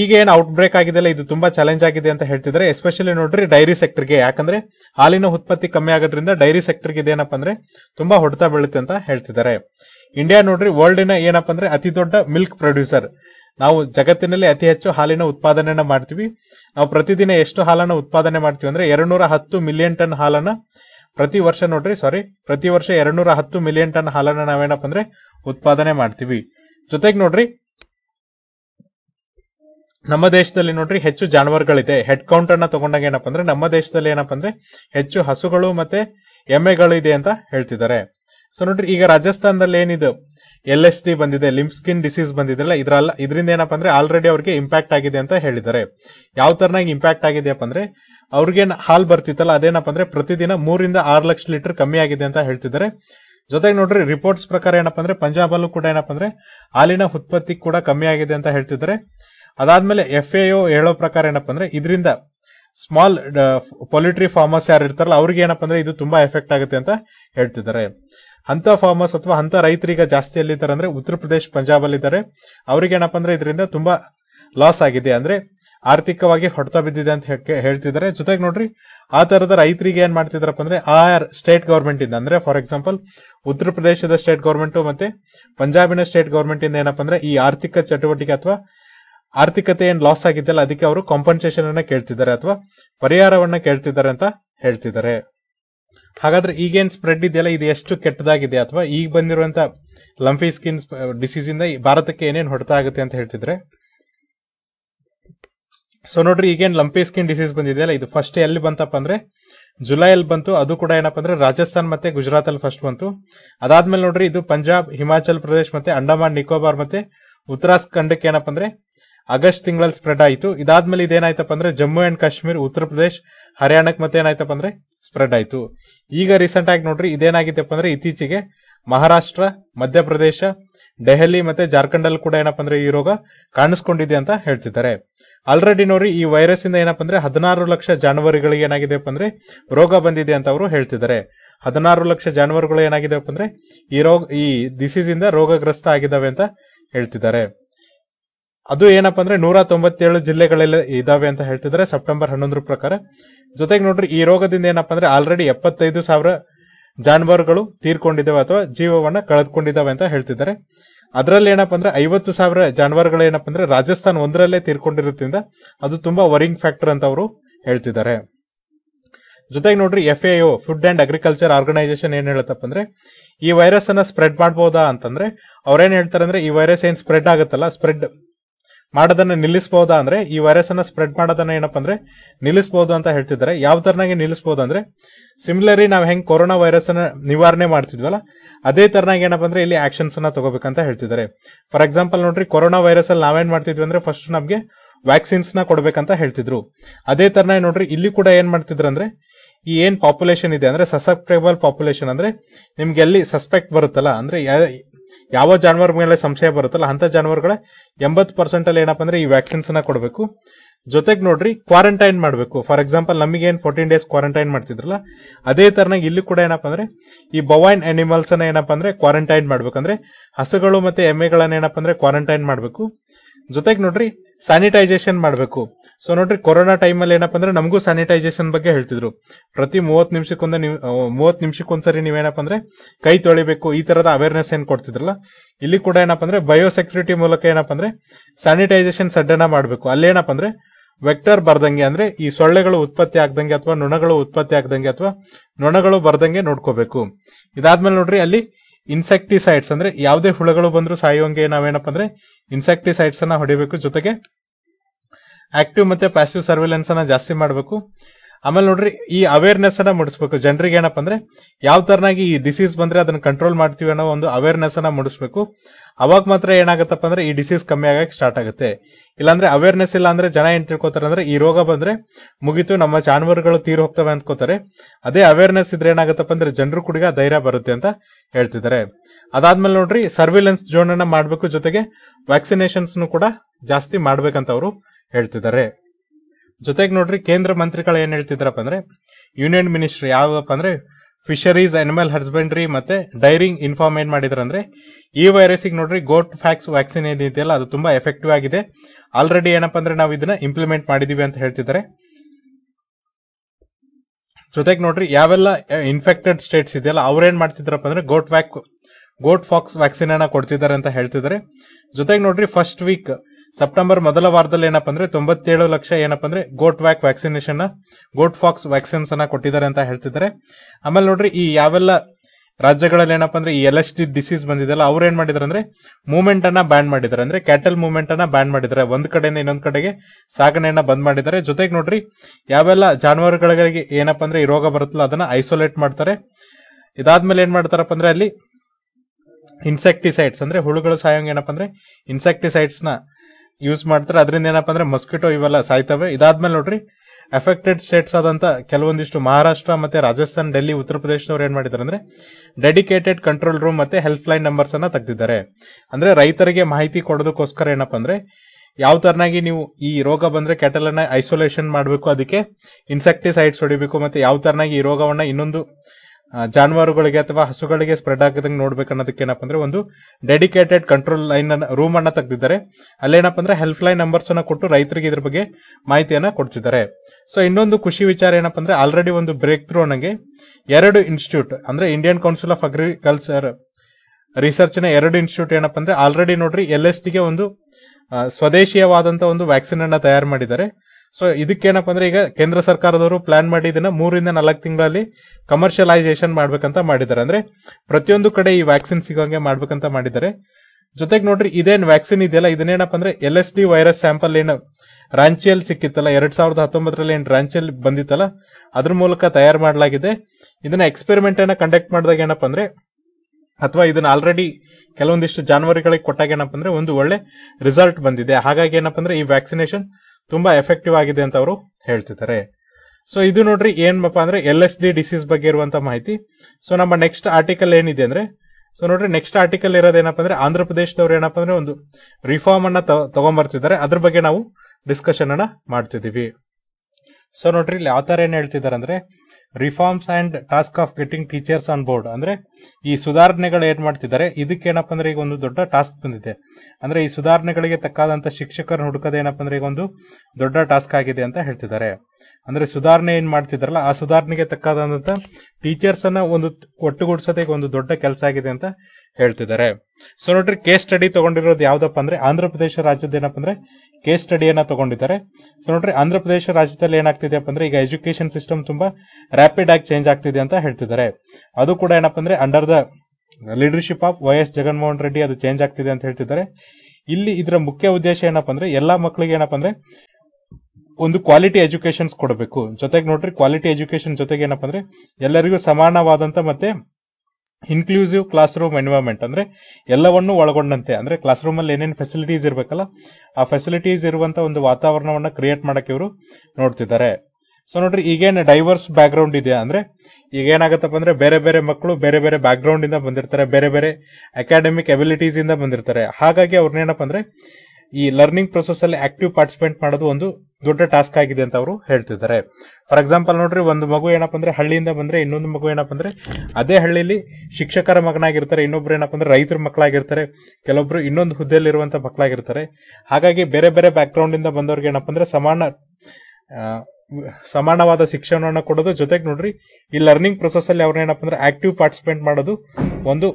ಈಗ ಏನು ಔಟ್ ಬ್ರೇಕ್ ಆಗಿದೆಲ್ಲ ಇದು ತುಂಬಾ ಚಾಲೆಂಜ್ ಆಗಿದೆ ಅಂತ ಹೇಳ್ತಿದ್ರೆ ಎಸ್ಪೆಷಲಿ ನೋಡ್ರಿ ಡೈರಿ ಗೆ ಯಾಕಂದ್ರೆ ಹಾಲಿನ ಉತ್ಪತ್ತಿ ಕಮ್ಮಿ ಆಗೋದ್ರಿಂದ ಡೈರಿ ಸೆಕ್ಟರ್ಗೆ ಇದೇನಪ್ಪ ಅಂದ್ರೆ ತುಂಬಾ ಹೊಡೆತ ಬೀಳುತ್ತೆ ಅಂತ ಹೇಳ್ತಿದ್ದಾರೆ ಇಂಡಿಯಾ ನೋಡ್ರಿ ವರ್ಲ್ಡ್ ಏನಪ್ಪ ಅಂದ್ರೆ ಅತಿ ದೊಡ್ಡ ಮಿಲ್ಕ್ ಪ್ರೊಡ್ಯೂಸರ್ ನಾವು ಜಗತ್ತಿನಲ್ಲಿ ಅತಿ ಹೆಚ್ಚು ಹಾಲಿನ ಉತ್ಪಾದನೆಯನ್ನ ಮಾಡ್ತೀವಿ ನಾವು ಪ್ರತಿದಿನ ಎಷ್ಟು ಹಾಲನ್ನು ಉತ್ಪಾದನೆ ಮಾಡ್ತೀವಿ ಅಂದ್ರೆ ಎರಡ್ನೂರ ಹತ್ತು ಮಿಲಿಯನ್ ಟನ್ ಹಾಲನ್ನ ಪ್ರತಿ ವರ್ಷ ನೋಡ್ರಿ ಸಾರಿ ಪ್ರತಿ ವರ್ಷ ಎರಡ್ನೂರ ಹತ್ತು ಮಿಲಿಯನ್ ಟನ್ ಹಾಲನ್ನ ನಾವೇನಪ್ಪ ಅಂದ್ರೆ ಉತ್ಪಾದನೆ ಮಾಡ್ತೀವಿ ಜೊತೆಗೆ ನೋಡ್ರಿ ನಮ್ಮ ದೇಶದಲ್ಲಿ ನೋಡ್ರಿ ಹೆಚ್ಚು ಜಾನುವಾರುಗಳಿದೆ ಹೆಡ್ ಕೌಂಟರ್ ನ ತಗೊಂಡಾಗ ಏನಪ್ಪ ಅಂದ್ರೆ ನಮ್ಮ ದೇಶದಲ್ಲಿ ಏನಪ್ಪ ಅಂದ್ರೆ ಹೆಚ್ಚು ಹಸುಗಳು ಮತ್ತೆ ಎಮ್ಮೆಗಳು ಇದೆ ಅಂತ ಹೇಳ್ತಿದ್ದಾರೆ ಸೊ ನೋಡ್ರಿ ಈಗ ರಾಜಸ್ಥಾನದಲ್ಲಿ ಏನಿದೆ ಎಲ್ ಎಸ್ ಟಿ ಬಂದಿದೆ ಲಿಮ್ಸ್ಕಿನ್ ಸ್ಕಿನ್ ಡಿಸೀಸ್ ಬಂದಿದೆಲ್ಲ ಇದ್ರಲ್ಲ ಇದರಿಂದ ಏನಪ್ಪಾ ಅಂದ್ರೆ ಆಲ್ರೆಡಿ ಅವ್ರಿಗೆ ಇಂಪ್ಯಾಕ್ಟ್ ಆಗಿದೆ ಅಂತ ಹೇಳಿದ್ದಾರೆ ಯಾವ ತರನಾಗಿ ಇಂಪ್ಯಾಕ್ಟ್ ಆಗಿದೆಯಪ್ಪ ಅಂದ್ರೆ ಅವ್ರಿಗೆ ಹಾಲು ಬರ್ತಿತ್ತಲ್ಲ ಅದೇನಪ್ಪ ಅಂದ್ರೆ ಪ್ರತಿದಿನ ಮೂರಿಂದ ಆರು ಲಕ್ಷ ಲೀಟರ್ ಕಮ್ಮಿ ಆಗಿದೆ ಅಂತ ಹೇಳ್ತಿದ್ದಾರೆ ಜೊತೆಗೆ ನೋಡ್ರಿ ರಿಪೋರ್ಟ್ಸ್ ಪ್ರಕಾರ ಏನಪ್ಪಾ ಅಂದ್ರೆ ಅಲ್ಲೂ ಕೂಡ ಏನಪ್ಪ ಅಂದ್ರೆ ಹಾಲಿನ ಉತ್ಪತ್ತಿ ಕೂಡ ಕಮ್ಮಿ ಆಗಿದೆ ಅಂತ ಹೇಳ್ತಿದ್ದಾರೆ ಅದಾದ್ಮೇಲೆ ಎಫ್ ಎ ಹೇಳೋ ಪ್ರಕಾರ ಏನಪ್ಪ ಅಂದ್ರೆ ಇದರಿಂದ ಸ್ಮಾಲ್ ಪೊಲಿಟ್ರಿ ಫಾರ್ಮರ್ಸ್ ಯಾರು ಇರ್ತಾರಲ್ಲ ಅವ್ರಿಗೆ ಏನಪ್ಪ ಅಂದ್ರೆ ಇದು ತುಂಬಾ ಎಫೆಕ್ಟ್ ಆಗುತ್ತೆ ಅಂತ ಹೇಳ್ತಿದ್ದಾರೆ ಅಂತ ಫಾರ್ಮರ್ಸ್ ಅಥವಾ ಅಂತ ರೈತರಿಗೆ ಜಾಸ್ತಿ ಎಲ್ಲಿದ್ದಾರೆ ಅಂದ್ರೆ ಉತ್ತರ ಪ್ರದೇಶ ಪಂಜಾಬ್ ಅಲ್ಲಿ ಇದ್ದಾರೆ ಅವ್ರಿಗೆ ಏನಪ್ಪ ಅಂದ್ರೆ ಇದರಿಂದ ತುಂಬಾ ಲಾಸ್ ಆಗಿದೆ ಅಂದ್ರೆ ಆರ್ಥಿಕವಾಗಿ ಹೊಡೆತ ಬಿದ್ದಿದೆ ಅಂತ ಹೇಳ್ತಿದ್ದಾರೆ ಜೊತೆಗೆ ನೋಡ್ರಿ ಆ ತರದ ರೈತರಿಗೆ ಏನ್ ಮಾಡ್ತಿದಾರಪ್ಪ ಅಂದ್ರೆ ಆ ಸ್ಟೇಟ್ ಗವರ್ಮೆಂಟ್ ಇಂದ ಅಂದ್ರೆ ಫಾರ್ ಎಕ್ಸಾಂಪಲ್ ಉತ್ತರ ಪ್ರದೇಶದ ಸ್ಟೇಟ್ ಗವರ್ಮೆಂಟ್ ಮತ್ತೆ ಪಂಜಾಬಿನ ಸ್ಟೇಟ್ ಗವರ್ಮೆಂಟ್ ಇಂದ ಏನಪ್ಪ ಅಂದ್ರೆ ಈ ಆರ್ಥಿಕ ಚಟುವಟಿಕೆ ಅಥವಾ ಆರ್ಥಿಕತೆ ಏನ್ ಲಾಸ್ ಆಗಿದೆಯಲ್ಲ ಅದಕ್ಕೆ ಅವರು ಕಾಂಪನ್ಸೇಷನ್ ಅನ್ನ ಕೇಳ್ತಿದ್ದಾರೆ ಅಥವಾ ಪರಿಹಾರವನ್ನ ಕೇಳ್ತಿದ್ದಾರೆ ಅಂತ ಹೇಳ್ತಿದ್ದಾರೆ ಹಾಗಾದ್ರೆ ಈಗೇನ್ ಸ್ಪ್ರೆಡ್ ಇದೆಯಲ್ಲ ಇದು ಎಷ್ಟು ಕೆಟ್ಟದಾಗಿದೆ ಅಥವಾ ಈಗ ಬಂದಿರುವಂತ ಲಂಫಿ ಸ್ಕಿನ್ ಡಿಸೀಸ್ ಇಂದ ಭಾರತಕ್ಕೆ ಏನೇನ್ ಹೊಡೆತ ಆಗುತ್ತೆ ಅಂತ ಹೇಳ್ತಿದ್ರೆ ಸೊ ನೋಡ್ರಿ ಈಗೇನ್ ಲಂಪಿ ಸ್ಕಿನ್ ಡಿಸೀಸ್ ಬಂದಿದೆಯಲ್ಲ ಇದು ಫಸ್ಟ್ ಎಲ್ಲಿ ಬಂತಪ್ಪ ಅಂದ್ರೆ ಜುಲೈಯಲ್ಲಿ ಬಂತು ಅದು ಕೂಡ ಏನಪ್ಪಾ ಅಂದ್ರೆ ರಾಜಸ್ಥಾನ್ ಮತ್ತೆ ಗುಜರಾತ್ ಅಲ್ಲಿ ಫಸ್ಟ್ ಬಂತು ಅದಾದ್ಮೇಲೆ ನೋಡ್ರಿ ಇದು ಪಂಜಾಬ್ ಹಿಮಾಚಲ್ ಪ್ರದೇಶ್ ಮತ್ತೆ ಅಂಡಮಾನ್ ನಿಕೋಬಾರ್ ಮತ್ತೆ ಉತ್ತರಾಖಂಡಕ್ಕೆ ಏನಪ್ಪಾ ಅಂದ್ರೆ ಆಗಸ್ಟ್ ತಿಂಗಳಲ್ಲಿ ಸ್ಪ್ರೆಡ್ ಆಯಿತು ಇದಾದ್ಮೇಲೆ ಇದೇನಾಯ್ತಪ್ಪ ಅಂದ್ರೆ ಜಮ್ಮು ಅಂಡ್ ಕಾಶ್ಮೀರ್ ಉತ್ತರ ಪ್ರದೇಶ್ ಹರಿಯಾಣಕ್ಕೆ ಮತ್ತೆ ಏನಾಯ್ತಪ್ಪ ಅಂದ್ರೆ ಸ್ಪ್ರೆಡ್ ಆಯಿತು ಈಗ ರೀಸೆಂಟ್ ಆಗಿ ನೋಡ್ರಿ ಇದೇನಾಗಿತ್ತಪ್ಪ ಅಂದ್ರೆ ಇತ್ತೀಚೆಗೆ ಮಹಾರಾಷ್ಟ್ರ ಮಧ್ಯಪ್ರದೇಶ ದೆಹಲಿ ಮತ್ತೆ ಜಾರ್ಖಂಡ್ ಅಲ್ಲಿ ಕೂಡ ಏನಪ್ಪ ಅಂದ್ರೆ ಈ ರೋಗ ಕಾಣಿಸ್ಕೊಂಡಿದೆ ಅಂತ ಹೇಳ್ತಿದ್ದಾರೆ ಆಲ್ರೆಡಿ ನೋಡ್ರಿ ಈ ವೈರಸ್ ಇಂದ ಏನಪ್ಪ ಅಂದ್ರೆ ಹದಿನಾರು ಲಕ್ಷ ಜಾನುವಾರುಗಳಿಗೆ ಏನಾಗಿದೆಪ್ಪ ಅಂದ್ರೆ ರೋಗ ಬಂದಿದೆ ಅಂತ ಅವರು ಹೇಳ್ತಿದ್ದಾರೆ ಹದಿನಾರು ಲಕ್ಷ ಜಾನುವಾರುಗಳು ಏನಾಗಿದೆಪ್ಪ ಅಂದ್ರೆ ಈ ರೋಗ ಈ ಡಿಸೀಸ್ ಇಂದ ರೋಗಗ್ರಸ್ತ ಆಗಿದ್ದಾವೆ ಅಂತ ಹೇಳ್ತಿದ್ದಾರೆ ಅದು ಏನಪ್ಪ ಅಂದ್ರೆ ನೂರ ತೊಂಬತ್ತೇಳು ಜಿಲ್ಲೆಗಳೆಲ್ಲ ಇದಾವೆ ಅಂತ ಹೇಳ್ತಿದ್ರೆ ಸೆಪ್ಟೆಂಬರ್ ಹನ್ನೊಂದರ ಪ್ರಕಾರ ಜೊತೆಗೆ ನೋಡ್ರಿ ಈ ರೋಗದಿಂದ ಏನಪ್ಪಾ ಅಂದ್ರೆ ಆಲ್ರೆಡಿ ಎಪ್ಪತ್ತೈದು ಸಾವಿರ ಜಾನುವಾರುಗಳು ತೀರ್ಕೊಂಡಿದ್ದಾವೆ ಅಥವಾ ಜೀವವನ್ನ ಕಳೆದುಕೊಂಡಿದ್ದಾವೆ ಅಂತ ಹೇಳ್ತಿದ್ದಾರೆ ಅದರಲ್ಲಿ ಏನಪ್ಪಾ ಅಂದ್ರೆ ಐವತ್ತು ಸಾವಿರ ಜಾನುವಾರುಗಳು ಏನಪ್ಪಾ ಅಂದ್ರೆ ರಾಜಸ್ಥಾನ್ ಒಂದರಲ್ಲೇ ತೀರ್ಕೊಂಡಿರೋದ್ರಿಂದ ಅದು ತುಂಬಾ ವರಿಂಗ್ ಫ್ಯಾಕ್ಟರ್ ಅಂತ ಅವರು ಹೇಳ್ತಿದ್ದಾರೆ ಜೊತೆಗೆ ನೋಡ್ರಿ F A food and agriculture organisation ಏನ್ ಹೇಳುತ್ತಪ್ಪ ಅಂದ್ರೆ ಈ ವೈರಸ್ ಅನ್ನ ಸ್ಪ್ರೆಡ್ ಮಾಡಬಹುದಾ ಅಂತಂದ್ರೆ ಅವ್ರೇನ್ ಹೇಳ್ತಾರೆ ಅಂದ್ರೆ ಈ ವೈರಸ್ ಏನ್ ಸ್ಪ್ರೆಡ್ ಆಗುತ್ತಲ್ಲ ಸ್ಪ್ರೆಡ್ ಮಾಡೋದನ್ನ ನಿಲ್ಲಿಸಬಹುದಾ ಅಂದ್ರೆ ಈ ವೈರಸ್ ಅನ್ನ ಸ್ಪ್ರೆಡ್ ಮಾಡೋದನ್ನ ಏನಪ್ಪ ಅಂದ್ರೆ ನಿಲ್ಲಿಸಬಹುದು ಅಂತ ಹೇಳ್ತಿದ್ದಾರೆ ಯಾವ ತರನಾಗಿ ನಿಲ್ಲಿಸಬಹುದು ಅಂದ್ರೆ ಸಿಮಿಲರ್ಲಿ ನಾವು ಹೆಂಗ್ ಕೊರೋನಾ ವೈರಸ್ ಅನ್ನ ನಿವಾರಣೆ ಮಾಡ್ತಿದ್ವಲ್ಲ ಅದೇ ತರನಾಗಿ ಏನಪ್ಪ ಅಂದ್ರೆ ಇಲ್ಲಿ ಆಕ್ಷನ್ಸ್ ಅನ್ನ ತಗೋಬೇಕಂತ ಹೇಳ್ತಿದ್ದಾರೆ ಫಾರ್ ಎಕ್ಸಾಂಪಲ್ ನೋಡ್ರಿ ಕೊರೋನಾ ವೈರಸ್ ಅಲ್ಲಿ ನಾವೇನ್ ಮಾಡ್ತಿದ್ವಿ ಅಂದ್ರೆ ಫಸ್ಟ್ ನಮ್ಗೆ ವ್ಯಾಕ್ಸಿನ್ಸ್ ನ ಕೊಡ್ಬೇಕಂತ ಹೇಳ್ತಿದ್ರು ಅದೇ ತರನಾಗಿ ನೋಡ್ರಿ ಇಲ್ಲಿ ಕೂಡ ಏನ್ ಅಂದ್ರೆ ಈ ಏನ್ ಪಾಪ್ಯುಲೇಷನ್ ಇದೆ ಅಂದ್ರೆ ಸಸೆಪ್ಟೇಬಲ್ ಪಾಪ್ಯುಲೇಷನ್ ಅಂದ್ರೆ ನಿಮ್ಗೆ ಎಲ್ಲಿ ಸಸ್ಪೆಕ್ಟ್ ಬರುತ್ತಲ್ಲ ಅಂದ್ರೆ ಯಾವ ಜಾನುವಾರು ಮೇಲೆ ಸಂಶಯ ಬರುತ್ತಲ್ಲ ಅಂತ ಜಾನುವಾರುಗಳ ಎಂಬತ್ತು ಪರ್ಸೆಂಟ್ ಅಲ್ಲಿ ಏನಪ್ಪ ಅಂದ್ರೆ ಈ ವ್ಯಾಕ್ಸಿನ್ಸ್ ಅನ್ನ ಕೊಡಬೇಕು ಜೊತೆಗೆ ನೋಡ್ರಿ ಕ್ವಾರಂಟೈನ್ ಮಾಡಬೇಕು ಫಾರ್ ಎಕ್ಸಾಂಪಲ್ ನಮಗೆ ಏನ್ ಫೋರ್ಟೀನ್ ಡೇಸ್ ಕ್ವಾರಂಟೈನ್ ಮಾಡ್ತಿದ್ರಲ್ಲ ಅದೇ ತರನಾಗಿ ಇಲ್ಲಿ ಕೂಡ ಏನಪ್ಪ ಅಂದ್ರೆ ಈ ಬವೈನ್ ಅನಿಮಲ್ಸ್ ಅನ್ನ ಏನಪ್ಪಾ ಅಂದ್ರೆ ಕ್ವಾರಂಟೈನ್ ಮಾಡ್ಬೇಕಂದ್ರೆ ಹಸುಗಳು ಮತ್ತೆ ಎಮ್ಮೆಗಳನ್ನ ಏನಪ್ಪ ಅಂದ್ರೆ ಕ್ವಾರಂಟೈನ್ ಮಾಡಬೇಕು ಜೊತೆಗೆ ನೋಡ್ರಿ ಸ್ಯಾನಿಟೈಸೇಷನ್ ಮಾಡಬೇಕು ಸೊ ನೋಡ್ರಿ ಕೊರೋನಾ ಟೈಮ್ ಅಲ್ಲಿ ಏನಪ್ಪ ಅಂದ್ರೆ ನಮಗೂ ಸ್ಯಾನಿಟೈಸೇಷನ್ ಬಗ್ಗೆ ಹೇಳ್ತಿದ್ರು ಪ್ರತಿ ಮೂವತ್ ನಿಮಿಷಕ್ಕೊಂದ ಮೂವತ್ ನಿಮಿಷಕ್ಕೊಂದ್ಸರಿ ಏನಪ್ಪ ಅಂದ್ರೆ ಕೈ ತೊಳಿಬೇಕು ಈ ತರದ ಅವೇರ್ನೆಸ್ ಏನ್ ಕೊಡ್ತಿದ್ರಲ್ಲ ಇಲ್ಲಿ ಕೂಡ ಏನಪ್ಪ ಅಂದ್ರೆ ಸೆಕ್ಯೂರಿಟಿ ಮೂಲಕ ಏನಪ್ಪ ಅಂದ್ರೆ ಸ್ಯಾನಿಟೈಸೇಷನ್ ಸಡ್ಡನ ಮಾಡಬೇಕು ಏನಪ್ಪ ಅಂದ್ರೆ ವೆಕ್ಟರ್ ಬರ್ದಂಗೆ ಅಂದ್ರೆ ಈ ಸೊಳ್ಳೆಗಳು ಉತ್ಪತ್ತಿ ಆಗ್ದಂಗೆ ಅಥವಾ ನೊಣಗಳು ಉತ್ಪತ್ತಿ ಆಗ್ದಂಗೆ ಅಥವಾ ನೊಣಗಳು ಬರ್ದಂಗೆ ನೋಡ್ಕೋಬೇಕು ಇದಾದ್ಮೇಲೆ ನೋಡ್ರಿ ಅಲ್ಲಿ ಇನ್ಸೆಕ್ಟಿಸೈಡ್ಸ್ ಅಂದ್ರೆ ಯಾವುದೇ ಹುಳಗಳು ಬಂದ್ರು ಸಾಯುವಂಗೆ ನಾವೇನಪ್ಪ ಅಂದ್ರೆ ಇನ್ಸೆಕ್ಟಿಸೈಡ್ಸ್ ಅನ್ನ ಹೊಡಿಬೇಕು ಜೊತೆಗೆ ಆಕ್ಟಿವ್ ಮತ್ತೆ ಪ್ಯಾಸಿವ್ ಸರ್ವೆಲೆನ್ಸ್ ಅನ್ನ ಜಾಸ್ತಿ ಮಾಡಬೇಕು ಆಮೇಲೆ ನೋಡ್ರಿ ಈ ಅವೇರ್ನೆಸ್ ಅನ್ನ ಮೂಡಿಸ್ಬೇಕು ಜನರಿಗೆ ಏನಪ್ಪ ಅಂದ್ರೆ ಯಾವ ತರನಾಗಿ ಈ ಡಿಸೀಸ್ ಬಂದ್ರೆ ಅದನ್ನ ಕಂಟ್ರೋಲ್ ಮಾಡ್ತೀವಿ ಅನ್ನೋ ಒಂದು ಅವೇರ್ನೆಸ್ ಅನ್ನ ಮೂಡಿಸ್ಬೇಕು ಅವಾಗ ಮಾತ್ರ ಏನಾಗತ್ತಪ್ಪ ಅಂದ್ರೆ ಈ ಡಿಸೀಸ್ ಕಮ್ಮಿ ಆಗಕ್ಕೆ ಸ್ಟಾರ್ಟ್ ಆಗುತ್ತೆ ಇಲ್ಲಾಂದ್ರೆ ಅವೇರ್ನೆಸ್ ಇಲ್ಲ ಅಂದ್ರೆ ಜನ ಏನ್ ತಿಳ್ಕೊತಾರೆ ಅಂದ್ರೆ ಈ ರೋಗ ಬಂದ್ರೆ ಮುಗಿತು ನಮ್ಮ ಜಾನುವಾರುಗಳು ತೀರು ಹೋಗ್ತವೆ ಅಂದ್ಕೋತಾರೆ ಅದೇ ಅವೇರ್ನೆಸ್ ಇದ್ರೆ ಏನಾಗತ್ತಪ್ಪ ಅಂದ್ರೆ ಜನರು ಕೂಡ ಧೈರ್ಯ ಬರುತ್ತೆ ಅಂತ ಹೇಳ್ತಿದ್ದಾರೆ ಅದಾದ್ಮೇಲೆ ನೋಡ್ರಿ ಸರ್ವಿಲೆನ್ಸ್ ಜೋನ್ ಅನ್ನ ಮಾಡಬೇಕು ಜೊತೆಗೆ ವ್ಯಾಕ್ಸಿನೇಷನ್ಸ್ ಕೂಡ ಜಾಸ್ತಿ ಮಾಡ್ಬೇಕಂತ ಅವರು ಹೇಳ್ತಿದ್ದಾರೆ ಜೊತೆಗೆ ನೋಡ್ರಿ ಕೇಂದ್ರ ಮಂತ್ರಿಗಳು ಏನ್ ಹೇಳ್ತಿದ್ರಪ್ಪ ಅಂದ್ರೆ ಯೂನಿಯನ್ ಮಿನಿಸ್ಟರ್ ಯಾವಪ್ಪ ಅಂದ್ರೆ ಫಿಶರೀಸ್ ಅನಿಮಲ್ ಹಸ್ಬೆಂಡ್ರಿ ಮತ್ತೆ ಡೈರಿಂಗ್ ಇನ್ಫಾರ್ಮ್ ಏನ್ ಮಾಡಿದ್ರಂದ್ರೆ ಈ ವೈರಸ್ ನೋಡ್ರಿ ಗೋಟ್ ಫ್ಯಾಕ್ಸ್ ವ್ಯಾಕ್ಸಿನ್ ಏನಿದೆಯಲ್ಲ ಅದು ತುಂಬಾ ಎಫೆಕ್ಟಿವ್ ಆಗಿದೆ ಆಲ್ರೆಡಿ ಏನಪ್ಪ ಅಂದ್ರೆ ನಾವು ಇದನ್ನ ಇಂಪ್ಲಿಮೆಂಟ್ ಮಾಡಿದೀವಿ ಅಂತ ಹೇಳ್ತಿದ್ದಾರೆ ಜೊತೆಗೆ ನೋಡ್ರಿ ಯಾವೆಲ್ಲ ಇನ್ಫೆಕ್ಟೆಡ್ ಸ್ಟೇಟ್ಸ್ ಇದೆಯಲ್ಲ ಅವ್ರೇನ್ ಮಾಡ್ತಿದ್ರಪ್ಪ ಅಂದ್ರೆ ಗೋಟ್ ವ್ಯಾಕ್ ಗೋಟ್ ಫಾಕ್ಸ್ ವ್ಯಾಕ್ಸಿನ್ ಅನ್ನ ಕೊಡ್ತಿದ್ದಾರೆ ಅಂತ ಹೇಳ್ತಿದ್ದಾರೆ ಜೊತೆಗೆ ನೋಡ್ರಿ ಫಸ್ಟ್ ವೀಕ್ ಸೆಪ್ಟೆಂಬರ್ ಮೊದಲ ವಾರದಲ್ಲಿ ಏನಪ್ಪ ಅಂದ್ರೆ ತೊಂಬತ್ತೇಳು ಲಕ್ಷ ಏನಪ್ಪ ಅಂದ್ರೆ goat vac vaccination goat pox vaccines ಅನ್ನ ಕೊಟ್ಟಿದ್ದಾರೆ ಅಂತ ಹೇಳ್ತಿದ್ದಾರೆ ಆಮೇಲೆ ನೋಡ್ರಿ ಈ ಯಾವೆಲ್ಲ ರಾಜ್ಯಗಳಲ್ಲಿ ಏನಪ್ಪ ಅಂದ್ರೆ ಈ ಎಲ್ ಎಸ್ ಟಿ ಡಿಸೀಸ್ ಬಂದಿದೆಯಲ್ಲ ಅವ್ರು ಏನ್ ಮಾಡಿದಾರೆ ಅಂದ್ರೆ ಮೂವ್ಮೆಂಟ್ ಅನ್ನ ಬ್ಯಾನ್ ಮಾಡಿದ್ದಾರೆ ಅಂದ್ರೆ ಕ್ಯಾಟಲ್ ಮೂವ್ಮೆಂಟ್ ಅನ್ನ ಬ್ಯಾನ್ ಮಾಡಿದ್ದಾರೆ ಒಂದ್ ಕಡೆಯಿಂದ ಇನ್ನೊಂದ್ ಕಡೆಗೆ ಸಾಗಣೆಯನ್ನ ಬಂದ್ ಮಾಡಿದ್ದಾರೆ ಜೊತೆಗೆ ನೋಡ್ರಿ ಯಾವೆಲ್ಲ ಜಾನುವಾರುಗಳಿಗೆ ಏನಪ್ಪ ಅಂದ್ರೆ ಈ ರೋಗ ಬರುತ್ತಲ್ಲ ಅದನ್ನ ಐಸೋಲೇಟ್ ಮಾಡ್ತಾರೆ ಇದಾದ್ಮೇಲೆ ಏನ್ ಮಾಡ್ತಾರಪ್ಪ ಅಂದ್ರೆ ಅಲ್ಲಿ ಇನ್ಸೆಕ್ಟಿಸೈಡ್ಸ್ ಅಂದ್ರೆ ಹುಳುಗಳು ಸಾಯಂಗ್ ಏನಪ್ಪ ಅಂದ್ರೆ ಇನ್ಸೆಕ್ಟಿಸೈಡ್ಸ್ ನ ಯೂಸ್ ಮಾಡ್ತಾರೆ ಅದರಿಂದ ಏನಪ್ಪಾ ಅಂದ್ರೆ ಮಸ್ಕಿಟೋ ಇವೆಲ್ಲ ಸಾಯ್ತವೆ ಇದಾದ್ಮೇಲೆ ನೋಡ್ರಿ ಎಫೆಕ್ಟೆಡ್ ಸ್ಟೇಟ್ಸ್ ಆದಂತ ಕೆಲವೊಂದಿಷ್ಟು ಮಹಾರಾಷ್ಟ್ರ ಮತ್ತೆ ರಾಜಸ್ಥಾನ್ ಡೆಲ್ಲಿ ಉತ್ತರ ಪ್ರದೇಶದವ್ರು ಏನ್ ಮಾಡಿದಾರೆ ಅಂದ್ರೆ ಡೆಡಿಕೇಟೆಡ್ ಕಂಟ್ರೋಲ್ ರೂಮ್ ಮತ್ತೆ ಹೆಲ್ಪ್ ಲೈನ್ ನಂಬರ್ಸ್ ಅನ್ನ ತೆಗೆದಿದ್ದಾರೆ ಅಂದ್ರೆ ರೈತರಿಗೆ ಮಾಹಿತಿ ಕೊಡೋದಕ್ಕೋಸ್ಕರ ಏನಪ್ಪಾ ಅಂದ್ರೆ ಯಾವ ತರನಾಗಿ ನೀವು ಈ ರೋಗ ಬಂದ್ರೆ ಕ್ಯಾಟಲ್ ಐಸೋಲೇಷನ್ ಮಾಡಬೇಕು ಅದಕ್ಕೆ ಇನ್ಸೆಕ್ಟಿಸೈಡ್ಸ್ ಹೊಡಿಬೇಕು ಮತ್ತೆ ಯಾವ ತರನಾಗಿ ಈ ರೋಗವನ್ನ ಇನ್ನೊಂದು ಜಾನುವಾರುಗಳಿಗೆ ಅಥವಾ ಹಸುಗಳಿಗೆ ಸ್ಪ್ರೆಡ್ ಆಗದಂಗೆ ನೋಡ್ಬೇಕನ್ನೋದಕ್ಕೆ ಏನಪ್ಪ ಅಂದ್ರೆ ಒಂದು ಡೆಡಿಕೇಟೆಡ್ ಕಂಟ್ರೋಲ್ ಲೈನ್ ರೂಮ್ ಅನ್ನ ತೆಗೆದಿದ್ದಾರೆ ಅಲ್ಲೇನಪ್ಪ ಅಂದ್ರೆ ಹೆಲ್ಪ್ ಲೈನ್ ನಂಬರ್ಸ್ ಅನ್ನ ಕೊಟ್ಟು ರೈತರಿಗೆ ಇದ್ರ ಬಗ್ಗೆ ಮಾಹಿತಿಯನ್ನ ಕೊಡ್ತಿದ್ದಾರೆ ಸೊ ಇನ್ನೊಂದು ಖುಷಿ ವಿಚಾರ ಏನಪ್ಪ ಅಂದ್ರೆ ಆಲ್ರೆಡಿ ಒಂದು ಬ್ರೇಕ್ ಥ್ರೂ ಅನ್ನಂಗೆ ಎರಡು ಇನ್ಸ್ಟಿಟ್ಯೂಟ್ ಅಂದ್ರೆ Indian council of agriculture research ನ ಎರಡು ಇನ್ಸ್ಟಿಟ್ಯೂಟ್ ಏನಪ್ಪ ಅಂದ್ರೆ ಆಲ್ರೆಡಿ ನೋಡ್ರಿ ಎಲ್ ಎಸ್ ಟಿಗೆ ಒಂದು ಸ್ವದೇಶೀಯವಾದಂತಹ ಒಂದು ವ್ಯಾಕ್ಸಿನ್ ಅನ್ನ ತಯಾರು ಮಾಡಿದ್ದಾರೆ ಸೊ ಇದಕ್ಕೇನಪ್ಪ ಅಂದ್ರೆ ಈಗ ಕೇಂದ್ರ ಸರ್ಕಾರದವರು ಪ್ಲಾನ್ ಮಾಡಿ ಇದನ್ನ ಮೂರಿಂದ ನಾಲ್ಕು ತಿಂಗಳಲ್ಲಿ ಕಮರ್ಷಿಯಲೈಸೇಷನ್ ಮಾಡ್ಬೇಕಂತ ಮಾಡಿದ್ದಾರೆ ಅಂದ್ರೆ ಪ್ರತಿಯೊಂದು ಕಡೆ ಈ ವ್ಯಾಕ್ಸಿನ್ ಸಿಗೋಂಗೆ ಮಾಡ್ಬೇಕಂತ ಮಾಡಿದ್ದಾರೆ ಜೊತೆಗೆ ನೋಡ್ರಿ ಇದೇನು ವ್ಯಾಕ್ಸಿನ್ ಇದೆಯಲ್ಲ ಇದನ್ನೇನಪ್ಪ ಅಂದ್ರೆ L S D virus sample ಏನು ರಾಂಚಿಯಲ್ಲಿ ಸಿಕ್ಕಿತ್ತಲ್ಲ ಎರಡ್ ಸಾವಿರದ ಹತ್ತೊಂಬತ್ತರಲ್ಲಿ ಏನು ರಾಂಚಿಯಲ್ಲಿ ಬಂದಿತ್ತಲ್ಲ ಅದ್ರ ಮೂಲಕ ತಯಾರು ಮಾಡಲಾಗಿದೆ ಇದನ್ನ ಎಕ್ಸ್ಪೆರಿಮೆಂಟ್ ಅನ್ನ ಕಂಡಕ್ಟ್ ಮಾಡಿದಾಗ ಏನಪ್ಪ ಅಂದ್ರೆ ಅಥವಾ ಇದನ್ನ ಆಲ್ರೆಡಿ ಕೆಲವೊಂದಿಷ್ಟು ಜಾನುವಾರುಗಳಿಗೆ ಕೊಟ್ಟಾಗ ಏನಪ್ಪ ಅಂದ್ರೆ ಒಂದು ಒಳ್ಳೆ ರಿಸಲ್ಟ್ ಬಂದಿದೆ ಹಾಗಾಗಿ ಏನಪ್ಪ ಅಂದ್ರೆ ಈ ವ್ಯಾಕ್ಸಿನೇಷನ್ ತುಂಬಾ ಎಫೆಕ್ಟಿವ್ ಆಗಿದೆ ಅಂತ ಅವರು ಹೇಳ್ತಿದ್ದಾರೆ ಸೊ ಇದು ನೋಡ್ರಿ ಏನಪ್ಪ ಅಂದ್ರೆ ಎಲ್ ಎಸ್ ಡಿ ಡಿಸೀಸ್ ಬಗ್ಗೆ ಇರುವಂತ ಮಾಹಿತಿ ಸೊ ನಮ್ಮ ನೆಕ್ಸ್ಟ್ ಆರ್ಟಿಕಲ್ ಏನಿದೆ ಅಂದ್ರೆ ಸೊ ನೋಡ್ರಿ ನೆಕ್ಸ್ಟ್ ಆರ್ಟಿಕಲ್ ಇರೋದೇನಪ್ಪ ಅಂದ್ರೆ ಆಂಧ್ರ ಪ್ರದೇಶದವ್ರು ಏನಪ್ಪ ಅಂದ್ರೆ ಒಂದು ರಿಫಾರ್ಮ್ ಅನ್ನ ತಗೊಂಡ್ಬರ್ತಿದ್ದಾರೆ ಅದ್ರ ಬಗ್ಗೆ ನಾವು ಡಿಸ್ಕಷನ್ ಅನ್ನ ಮಾಡ್ತಿದೀವಿ ಸೊ ನೋಡ್ರಿ ಇಲ್ಲಿ ಯಾವ ಏನ್ ಹೇಳ್ತಿದ್ದಾರೆ ಅಂದ್ರೆ reforms and task of getting teachers on board ಅಂದ್ರೆ ಈ ಸುಧಾರಣೆಗಳು ಏನ್ ಮಾಡ್ತಿದ್ದಾರೆ ಇದಕ್ಕೆ ಏನಪ್ಪ ಅಂದ್ರೆ ಈಗ ಒಂದು ದೊಡ್ಡ ಟಾಸ್ಕ್ ಬಂದಿದೆ ಅಂದ್ರೆ ಈ ಸುಧಾರಣೆಗಳಿಗೆ ತಕ್ಕಾದಂತ ಶಿಕ್ಷಕರ ಹುಡುಕದ ಏನಪ್ಪ ಅಂದ್ರೆ ಈಗ ಒಂದು ದೊಡ್ಡ ಟಾಸ್ಕ್ ಆಗಿದೆ ಅಂತ ಹೇಳ್ತಿದ್ದಾರೆ ಅಂದ್ರೆ ಸುಧಾರಣೆ ಏನ್ ಮಾಡ್ತಿದಾರಲ್ಲ ಆ ಸುಧಾರಣೆಗೆ ತಕ್ಕಾದಂತ ಟೀಚರ್ಸ್ ಅನ್ನ ಒಂದು ಒಟ್ಟುಗೂಡಿಸೋದಕ್ಕೆ ಒಂದು ದೊಡ್ಡ ಕೆಲಸ ಆಗಿದೆ ಅಂತ ಹೇಳ್ತಿದ್ದಾರೆ ಸೊ ನೋಡ್ರಿ ಕೇಸ್ ಸ್ಟಡಿ ತಗೊಂಡಿರೋದು ಯಾವ್ದಪ್ಪ ಅಂದ್ರೆ ಆಂಧ್ರ ಪ್ರದೇಶ ರಾಜ್ಯದ ಏನಪ್ಪ ಅಂದ್ರೆ ಕೇಸ್ ಸ್ಟಡಿಯನ್ನ ತಗೊಂಡಿದ್ದಾರೆ ಸೊ ನೋಡ್ರಿ ಆಂಧ್ರ ಪ್ರದೇಶ ರಾಜ್ಯದಲ್ಲಿ ಏನಾಗ್ತಿದೆ ಅಂದ್ರೆ ಈಗ ಎಜುಕೇಶನ್ ಸಿಸ್ಟಮ್ ತುಂಬಾ ರ್ಯಾಪಿಡ್ ಆಗಿ ಚೇಂಜ್ ಆಗ್ತಿದೆ ಅಂತ ಹೇಳ್ತಿದ್ದಾರೆ ಅದು ಕೂಡ ಏನಪ್ಪ ಅಂದ್ರೆ under the leadership of Y S Jaganmohan Reddy ಅದು ಚೇಂಜ್ ಆಗ್ತಿದೆ ಅಂತ ಹೇಳ್ತಿದ್ದಾರೆ ಇಲ್ಲಿ ಇದರ ಮುಖ್ಯ ಉದ್ದೇಶ ಏನಪ್ಪ ಅಂದ್ರೆ ಎಲ್ಲಾ ಮಕ್ಕಳಿಗೆ ಏನಪ್ಪ ಅಂದ್ರೆ ಒಂದು ಕ್ವಾಲಿಟಿ ಎಜುಕೇಶನ್ಸ್ ಕೊಡಬೇಕು ಜೊತೆಗೆ ನೋಡ್ರಿ ಕ್ವಾಲಿಟಿ ಎಜುಕೇಶನ್ ಜೊತೆಗೆ ಏನಪ್ಪ ಅಂದ್ರೆ ಎಲ್ಲರಿಗೂ ಸಮಾನವಾದಂತ ಮತ್ತೆ ಇನ್ಕ್ಲೂಸಿವ್ ಕ್ಲಾಸ್ ರೂಮ್ ಎನ್ವೈರ್ಮೆಂಟ್ ಅಂದ್ರೆ ಎಲ್ಲವನ್ನು ಒಳಗೊಂಡಂತೆ ಅಂದ್ರೆ ಕ್ಲಾಸ್ ರೂಮ್ ಅಲ್ಲಿ ಏನೇನು ಫೆಸಿಲಿಟೀಸ್ ಇರಬೇಕಲ್ಲ ಆ ಫೆಸಿಲಿಟೀಸ್ ಇರುವಂತ ಒಂದು ವಾತಾವರಣವನ್ನ ಕ್ರಿಯೇಟ್ ಮಾಡಕ್ಕೆ ಇವರು ನೋಡ್ತಿದ್ದಾರೆ ಸೊ ನೋಡ್ರಿ ಈಗೇನು ಡೈವರ್ಸ್ ಬ್ಯಾಕ್ ಗ್ರೌಂಡ್ ಇದೆ ಅಂದ್ರೆ ಈಗ ಏನಾಗತ್ತಪ್ಪ ಅಂದ್ರೆ ಬೇರೆ ಬೇರೆ ಮಕ್ಕಳು ಬೇರೆ ಬೇರೆ ಬ್ಯಾಕ್ ಗ್ರೌಂಡ್ ಇಂದ ಬಂದಿರ್ತಾರೆ ಬೇರೆ ಬೇರೆ ಅಕಾಡೆಮಿಕ್ ಅಬಿಲಿಟೀಸ್ ಇಂದ ಬಂದಿರ್ತಾರೆ ಹಾಗಾಗಿ ಅವ್ರನ್ನೇನಪ್ಪ ಅಂದ್ರೆ ಈ ಲರ್ನಿಂಗ್ ಪ್ರೊಸೆಸ್ ಅಲ್ಲಿ ಆಕ್ಟಿವ್ ಪಾರ್ಟಿಸಿಪೇಟ್ ಮಾಡೋದು ಒಂದು ದೊಡ್ಡ ಟಾಸ್ಕ್ ಆಗಿದೆ ಅಂತ ಅವರು ಹೇಳ್ತಿದ್ದಾರೆ ಫಾರ್ ಎಕ್ಸಾಂಪಲ್ ನೋಡ್ರಿ ಒಂದು ಮಗು ಏನಪ್ಪ ಅಂದ್ರೆ ಹಳ್ಳಿಯಿಂದ ಬಂದ್ರೆ ಇನ್ನೊಂದು ಮಗು ಏನಪ್ಪ ಅಂದ್ರೆ ಅದೇ ಹಳ್ಳಿಯಲ್ಲಿ ಶಿಕ್ಷಕರ ಮಗನಾಗಿರ್ತಾರೆ ಇನ್ನೊಬ್ರು ಏನಪ್ಪ ಅಂದ್ರೆ ರೈತರ ಮಕ್ಕಳಾಗಿರ್ತಾರೆ ಕೆಲವೊಬ್ರು ಇನ್ನೊಂದು ಹುದ್ದೆಯಲ್ಲಿರುವಂತ ಮಕ್ಕಳಾಗಿರ್ತಾರೆ ಹಾಗಾಗಿ ಬೇರೆ ಬೇರೆ ಬ್ಯಾಕ್ ಗ್ರೌಂಡ್ ಇಂದ ಬಂದವ್ರಿಗೆ ಏನಪ್ಪ ಅಂದ್ರೆ ಸಮಾನ ಸಮಾನವಾದ ಶಿಕ್ಷಣವನ್ನು ಕೊಡೋದು ಜೊತೆಗೆ ನೋಡ್ರಿ ಈ ಲರ್ನಿಂಗ್ ಪ್ರೊಸೆಸ್ ಅಲ್ಲಿ ಏನಪ್ಪ ಅಂದ್ರೆ ಆಕ್ಟಿವ್ ಪಾರ್ಟಿಸಿಪೇಟ್ ಮಾಡೋದು ಒಂದು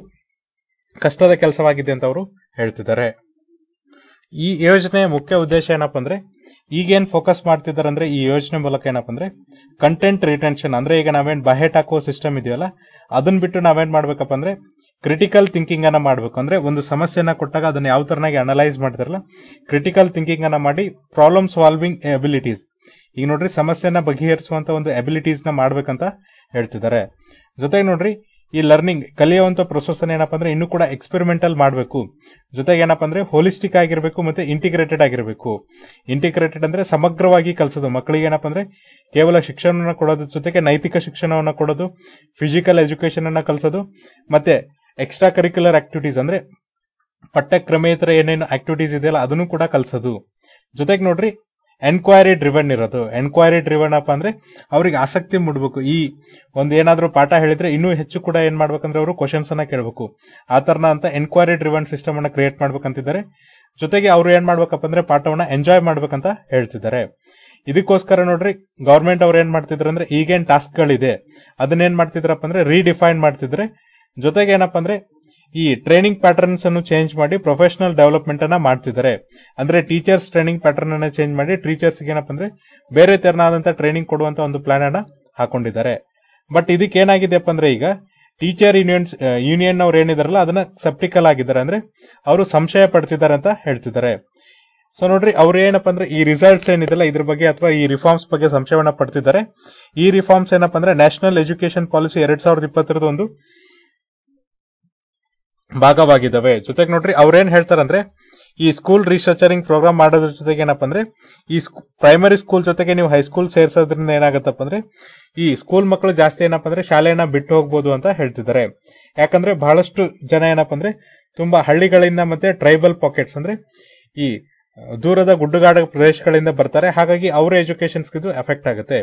ಕಷ್ಟದ ಕೆಲಸವಾಗಿದೆ ಅಂತ ಅವರು ಹೇಳ್ತಿದ್ದಾರೆ ಈ ಯೋಜನೆಯ ಮುಖ್ಯ ಉದ್ದೇಶ ಏನಪ್ಪ ಅಂದ್ರೆ ಈಗೇನ್ ಫೋಕಸ್ ಮಾಡ್ತಿದ್ದಾರೆ ಅಂದ್ರೆ ಈ ಯೋಜನೆ ಮೂಲಕ ಏನಪ್ಪ ಅಂದ್ರೆ ಕಂಟೆಂಟ್ ರಿಟೆನ್ಷನ್ ಅಂದ್ರೆ ಈಗ ನಾವೇನ್ ಬಹೆಟ್ ಹಾಕುವ ಸಿಸ್ಟಮ್ ಇದೆಯಲ್ಲ ಅದನ್ನ ಬಿಟ್ಟು ನಾವೇನ್ ಮಾಡ್ಬೇಕಪ್ಪ ಅಂದ್ರೆ ಕ್ರಿಟಿಕಲ್ ಥಿಂಕಿಂಗ್ ಅನ್ನ ಮಾಡಬೇಕು ಅಂದ್ರೆ ಒಂದು ಸಮಸ್ಯೆನ ಕೊಟ್ಟಾಗ ಅದನ್ನ ಯಾವ ತರನಾಗಿ ಅನಲೈಸ್ ಮಾಡ್ತಾರಲ್ಲ ಕ್ರಿಟಿಕಲ್ ಥಿಂಕಿಂಗ್ ಅನ್ನ ಮಾಡಿ ಪ್ರಾಬ್ಲಮ್ ಸಾಲ್ವಿಂಗ್ ಎಬಿಲಿಟೀಸ್ ಈಗ ನೋಡ್ರಿ ಸಮಸ್ಯೆನ ಬಗೆಹರಿಸುವಂತ ಒಂದು ಎಬಿಲಿಟೀಸ್ ನ ಮಾಡ್ಬೇಕಂತ ಹೇಳ್ತಿದ್ದಾರೆ ಜೊತೆಗೆ ನೋಡ್ರಿ ಈ ಲರ್ನಿಂಗ್ ಕಲಿಯುವಂತ ಪ್ರೊಸೆಸ್ ಅನ್ನ ಏನಪ್ಪ ಅಂದ್ರೆ ಇನ್ನೂ ಕೂಡ ಎಕ್ಸ್ಪೆರಿಮೆಂಟಲ್ ಮಾಡಬೇಕು ಜೊತೆಗೆ ಏನಪ್ಪಾ ಅಂದ್ರೆ ಹೋಲಿಸ್ಟಿಕ್ ಆಗಿರಬೇಕು ಮತ್ತೆ ಇಂಟಿಗ್ರೇಟೆಡ್ ಆಗಿರಬೇಕು ಇಂಟಿಗ್ರೇಟೆಡ್ ಅಂದ್ರೆ ಸಮಗ್ರವಾಗಿ ಕಲಿಸೋದು ಮಕ್ಕಳಿಗೆ ಏನಪ್ಪ ಅಂದ್ರೆ ಕೇವಲ ಶಿಕ್ಷಣವನ್ನು ಕೊಡೋದ್ರ ಜೊತೆಗೆ ನೈತಿಕ ಶಿಕ್ಷಣವನ್ನು ಕೊಡೋದು ಫಿಸಿಕಲ್ ಎಜುಕೇಶನ್ ಅನ್ನ ಕಲಿಸೋದು ಮತ್ತೆ ಎಕ್ಸ್ಟ್ರಾ ಕರಿಕ್ಯುಲರ್ ಆಕ್ಟಿವಿಟೀಸ್ ಅಂದ್ರೆ ಪಠ್ಯಕ್ರಮೇತರ ಏನೇನು ಆಕ್ಟಿವಿಟೀಸ್ ಇದೆಯಲ್ಲ ಅದನ್ನು ಕೂಡ ಕಲಿಸೋದು ಜೊತೆಗೆ ನೋಡ್ರಿ ಎನ್ಕ್ವೈರಿ ಡ್ರಿವನ್ ಇರೋದು ಎನ್ಕ್ವೈರಿ ಡ್ರಿವನ್ ಅಪ್ಪ ಅಂದ್ರೆ ಅವ್ರಿಗೆ ಆಸಕ್ತಿ ಮೂಡಬೇಕು ಈ ಒಂದ್ ಏನಾದರೂ ಪಾಠ ಹೇಳಿದ್ರೆ ಇನ್ನೂ ಹೆಚ್ಚು ಕೂಡ ಏನ್ ಮಾಡ್ಬೇಕಂದ್ರೆ ಅವರು ಕ್ವಶನ್ಸ್ ಅನ್ನ ಕೇಳಬೇಕು ಆ ತರನ ಅಂತ ಎನ್ಕ್ವೈರಿ ಡ್ರಿವನ್ ಸಿಸ್ಟಮ್ ಅನ್ನ ಕ್ರಿಯೇಟ್ ಮಾಡ್ಬೇಕಂತಿದ್ದಾರೆ ಜೊತೆಗೆ ಅವರು ಏನ್ ಮಾಡ್ಬೇಕಪ್ಪ ಅಂದ್ರೆ ಪಾಠವನ್ನ ಎಂಜಾಯ್ ಮಾಡ್ಬೇಕಂತ ಹೇಳ್ತಿದ್ದಾರೆ ಇದಕ್ಕೋಸ್ಕರ ನೋಡ್ರಿ ಗೌರ್ಮೆಂಟ್ ಅವ್ರು ಏನ್ ಮಾಡ್ತಿದ್ರು ಅಂದ್ರೆ ಈಗೇನ್ ಟಾಸ್ಕ್ ಗಳಿದೆ ಅದನ್ನೇನ್ ಮಾಡ್ತಿದ್ರಪ್ಪ ಅಂದ್ರೆ ರೀಡಿಫೈನ್ ಮಾಡ್ತಿದ್ರೆ ಜೊತೆಗೆ ಏನಪ್ಪ ಅಂದ್ರೆ ಈ ಟ್ರೈನಿಂಗ್ ಪ್ಯಾಟರ್ನ್ಸ್ ಅನ್ನು ಚೇಂಜ್ ಮಾಡಿ ಪ್ರೊಫೆಷನಲ್ ಡೆವಲಪ್ಮೆಂಟ್ ಅನ್ನ ಮಾಡ್ತಿದ್ದಾರೆ ಅಂದ್ರೆ ಟೀಚರ್ಸ್ ಟ್ರೈನಿಂಗ್ ಪ್ಯಾಟರ್ನ್ ಅನ್ನ ಚೇಂಜ್ ಮಾಡಿ ಟೀಚರ್ಸ್ ಏನಪ್ಪ ಅಂದ್ರೆ ಬೇರೆ ತೆರನಾದಂತ ಟ್ರೈನಿಂಗ್ ಕೊಡುವಂತ ಒಂದು ಪ್ಲಾನ್ ಅನ್ನ ಹಾಕೊಂಡಿದ್ದಾರೆ ಬಟ್ ಇದಕ್ಕೆ ಏನಾಗಿದೆಯಪ್ಪ ಅಂದ್ರೆ ಈಗ ಟೀಚರ್ ಯೂನಿಯನ್ಸ್ ಯೂನಿಯನ್ ಅವ್ರು ಏನಿದಾರಲ್ಲ ಅದನ್ನ ಸೆಪ್ಟಿಕಲ್ ಆಗಿದ್ದಾರೆ ಅಂದ್ರೆ ಅವರು ಸಂಶಯ ಪಡ್ತಿದ್ದಾರೆ ಅಂತ ಹೇಳ್ತಿದ್ದಾರೆ ಸೊ ನೋಡ್ರಿ ಅವ್ರು ಏನಪ್ಪ ಅಂದ್ರೆ ಈ ರಿಸಲ್ಟ್ಸ್ ಏನಿದೆಲ್ಲ ಇದ್ರ ಬಗ್ಗೆ ಅಥವಾ ಈ ರಿಫಾರ್ಮ್ಸ್ ಬಗ್ಗೆ ಸಂಶಯವನ್ನ ಪಡ್ತಿದ್ದಾರೆ ಈ ರಿಫಾರ್ಮ್ಸ್ ಏನಪ್ಪ ಅಂದ್ರೆ ನ್ಯಾಷನಲ್ ಎಜುಕೇಶನ್ ಪಾಲಿಸಿ ಎರಡ್ ಸಾವಿರದ ಇಪ್ಪತ್ತರದ ಒಂದು ಭಾಗವಾಗಿದ್ದಾವೆ ಜೊತೆಗೆ ನೋಡ್ರಿ ಅವ್ರೇನ್ ಹೇಳ್ತಾರಂದ್ರೆ ಈ ಸ್ಕೂಲ್ ರಿಸರ್ಚರಿಂಗ್ ಪ್ರೋಗ್ರಾಮ್ ಮಾಡೋದ್ರ ಜೊತೆಗೆ ಏನಪ್ಪ ಅಂದ್ರೆ ಈ ಪ್ರೈಮರಿ ಸ್ಕೂಲ್ ಜೊತೆಗೆ ನೀವು ಹೈಸ್ಕೂಲ್ ಸೇರ್ಸೋದ್ರಿಂದ ಏನಾಗತ್ತಪ್ಪ ಅಂದ್ರೆ ಈ ಸ್ಕೂಲ್ ಮಕ್ಕಳು ಜಾಸ್ತಿ ಏನಪ್ಪ ಅಂದ್ರೆ ಶಾಲೆಯನ್ನ ಬಿಟ್ಟು ಹೋಗ್ಬೋದು ಅಂತ ಹೇಳ್ತಿದ್ದಾರೆ ಯಾಕಂದ್ರೆ ಬಹಳಷ್ಟು ಜನ ಏನಪ್ಪ ಅಂದ್ರೆ ತುಂಬಾ ಹಳ್ಳಿಗಳಿಂದ ಮತ್ತೆ ಟ್ರೈಬಲ್ ಪಾಕೆಟ್ಸ್ ಅಂದ್ರೆ ಈ ದೂರದ ಗುಡ್ಡಗಾಡ ಪ್ರದೇಶಗಳಿಂದ ಬರ್ತಾರೆ ಹಾಗಾಗಿ ಅವರ ಇದು ಎಫೆಕ್ಟ್ ಆಗುತ್ತೆ